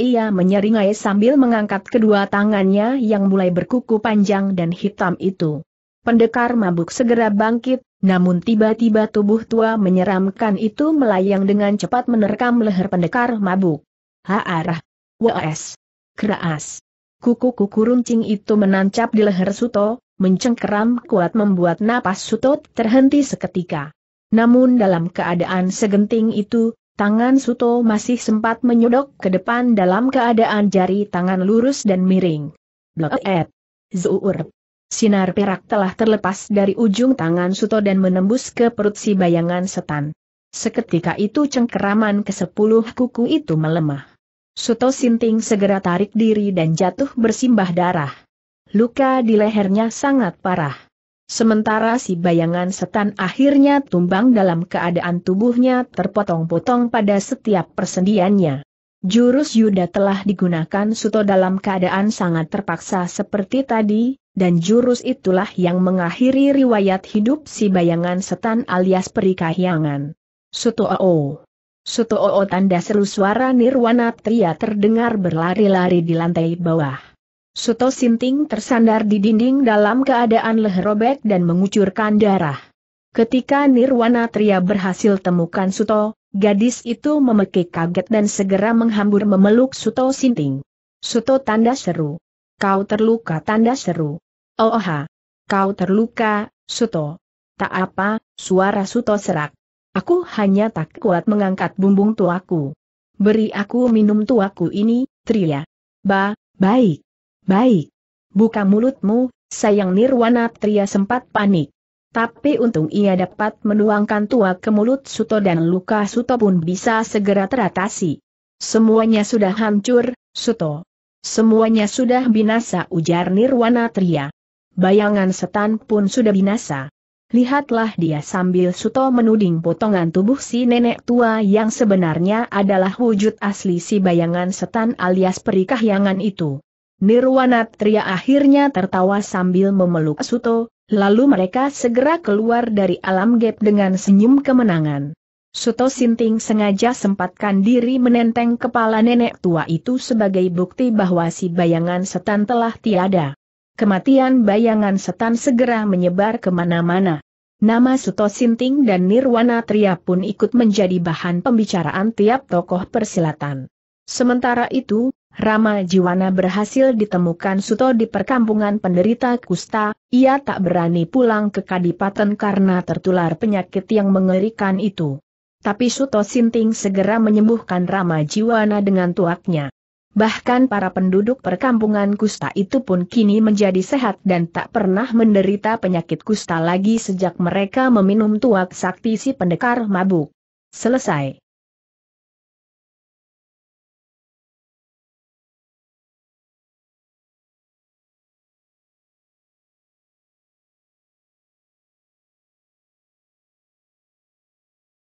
ia menyeringai sambil mengangkat kedua tangannya yang mulai berkuku panjang dan hitam itu. Pendekar mabuk segera bangkit, namun tiba-tiba tubuh tua menyeramkan itu melayang dengan cepat menerkam leher pendekar mabuk. Haarah! Wes! Keras! Kuku-kuku runcing itu menancap di leher Suto, mencengkeram kuat membuat napas Suto terhenti seketika. Namun dalam keadaan segenting itu, Tangan Suto masih sempat menyodok ke depan dalam keadaan jari tangan lurus dan miring. Bleet. Zuur. Sinar perak telah terlepas dari ujung tangan Suto dan menembus ke perut si bayangan setan. Seketika itu cengkeraman ke sepuluh kuku itu melemah. Suto Sinting segera tarik diri dan jatuh bersimbah darah. Luka di lehernya sangat parah. Sementara si bayangan setan akhirnya tumbang dalam keadaan tubuhnya terpotong-potong pada setiap persendiannya. Jurus Yuda telah digunakan Suto dalam keadaan sangat terpaksa seperti tadi, dan jurus itulah yang mengakhiri riwayat hidup si bayangan setan alias perikahyangan. Suto Oo. Suto Oo tanda seru suara Nirwana Tria terdengar berlari-lari di lantai bawah. Suto Sinting tersandar di dinding dalam keadaan leher robek dan mengucurkan darah. Ketika Nirwana Tria berhasil temukan Suto, gadis itu memekik kaget dan segera menghambur memeluk Suto Sinting. Suto tanda seru. Kau terluka tanda seru. Oh Kau terluka, Suto. Tak apa, suara Suto serak. Aku hanya tak kuat mengangkat bumbung tuaku. Beri aku minum tuaku ini, Tria. Ba, baik. Baik. Buka mulutmu, sayang Nirwana Tria sempat panik. Tapi untung ia dapat menuangkan tua ke mulut Suto dan luka Suto pun bisa segera teratasi. Semuanya sudah hancur, Suto. Semuanya sudah binasa ujar Nirwana Tria. Bayangan setan pun sudah binasa. Lihatlah dia sambil Suto menuding potongan tubuh si nenek tua yang sebenarnya adalah wujud asli si bayangan setan alias perikahyangan itu. Nirwana Tria akhirnya tertawa sambil memeluk Suto, lalu mereka segera keluar dari alam gap dengan senyum kemenangan. Suto Sinting sengaja sempatkan diri menenteng kepala nenek tua itu sebagai bukti bahwa si bayangan setan telah tiada. Kematian bayangan setan segera menyebar kemana-mana. Nama Suto Sinting dan Nirwana Tria pun ikut menjadi bahan pembicaraan tiap tokoh persilatan. Sementara itu, Rama Jiwana berhasil ditemukan Suto di perkampungan penderita kusta, ia tak berani pulang ke Kadipaten karena tertular penyakit yang mengerikan itu. Tapi Suto Sinting segera menyembuhkan Rama Jiwana dengan tuaknya. Bahkan para penduduk perkampungan kusta itu pun kini menjadi sehat dan tak pernah menderita penyakit kusta lagi sejak mereka meminum tuak sakti si pendekar mabuk. Selesai.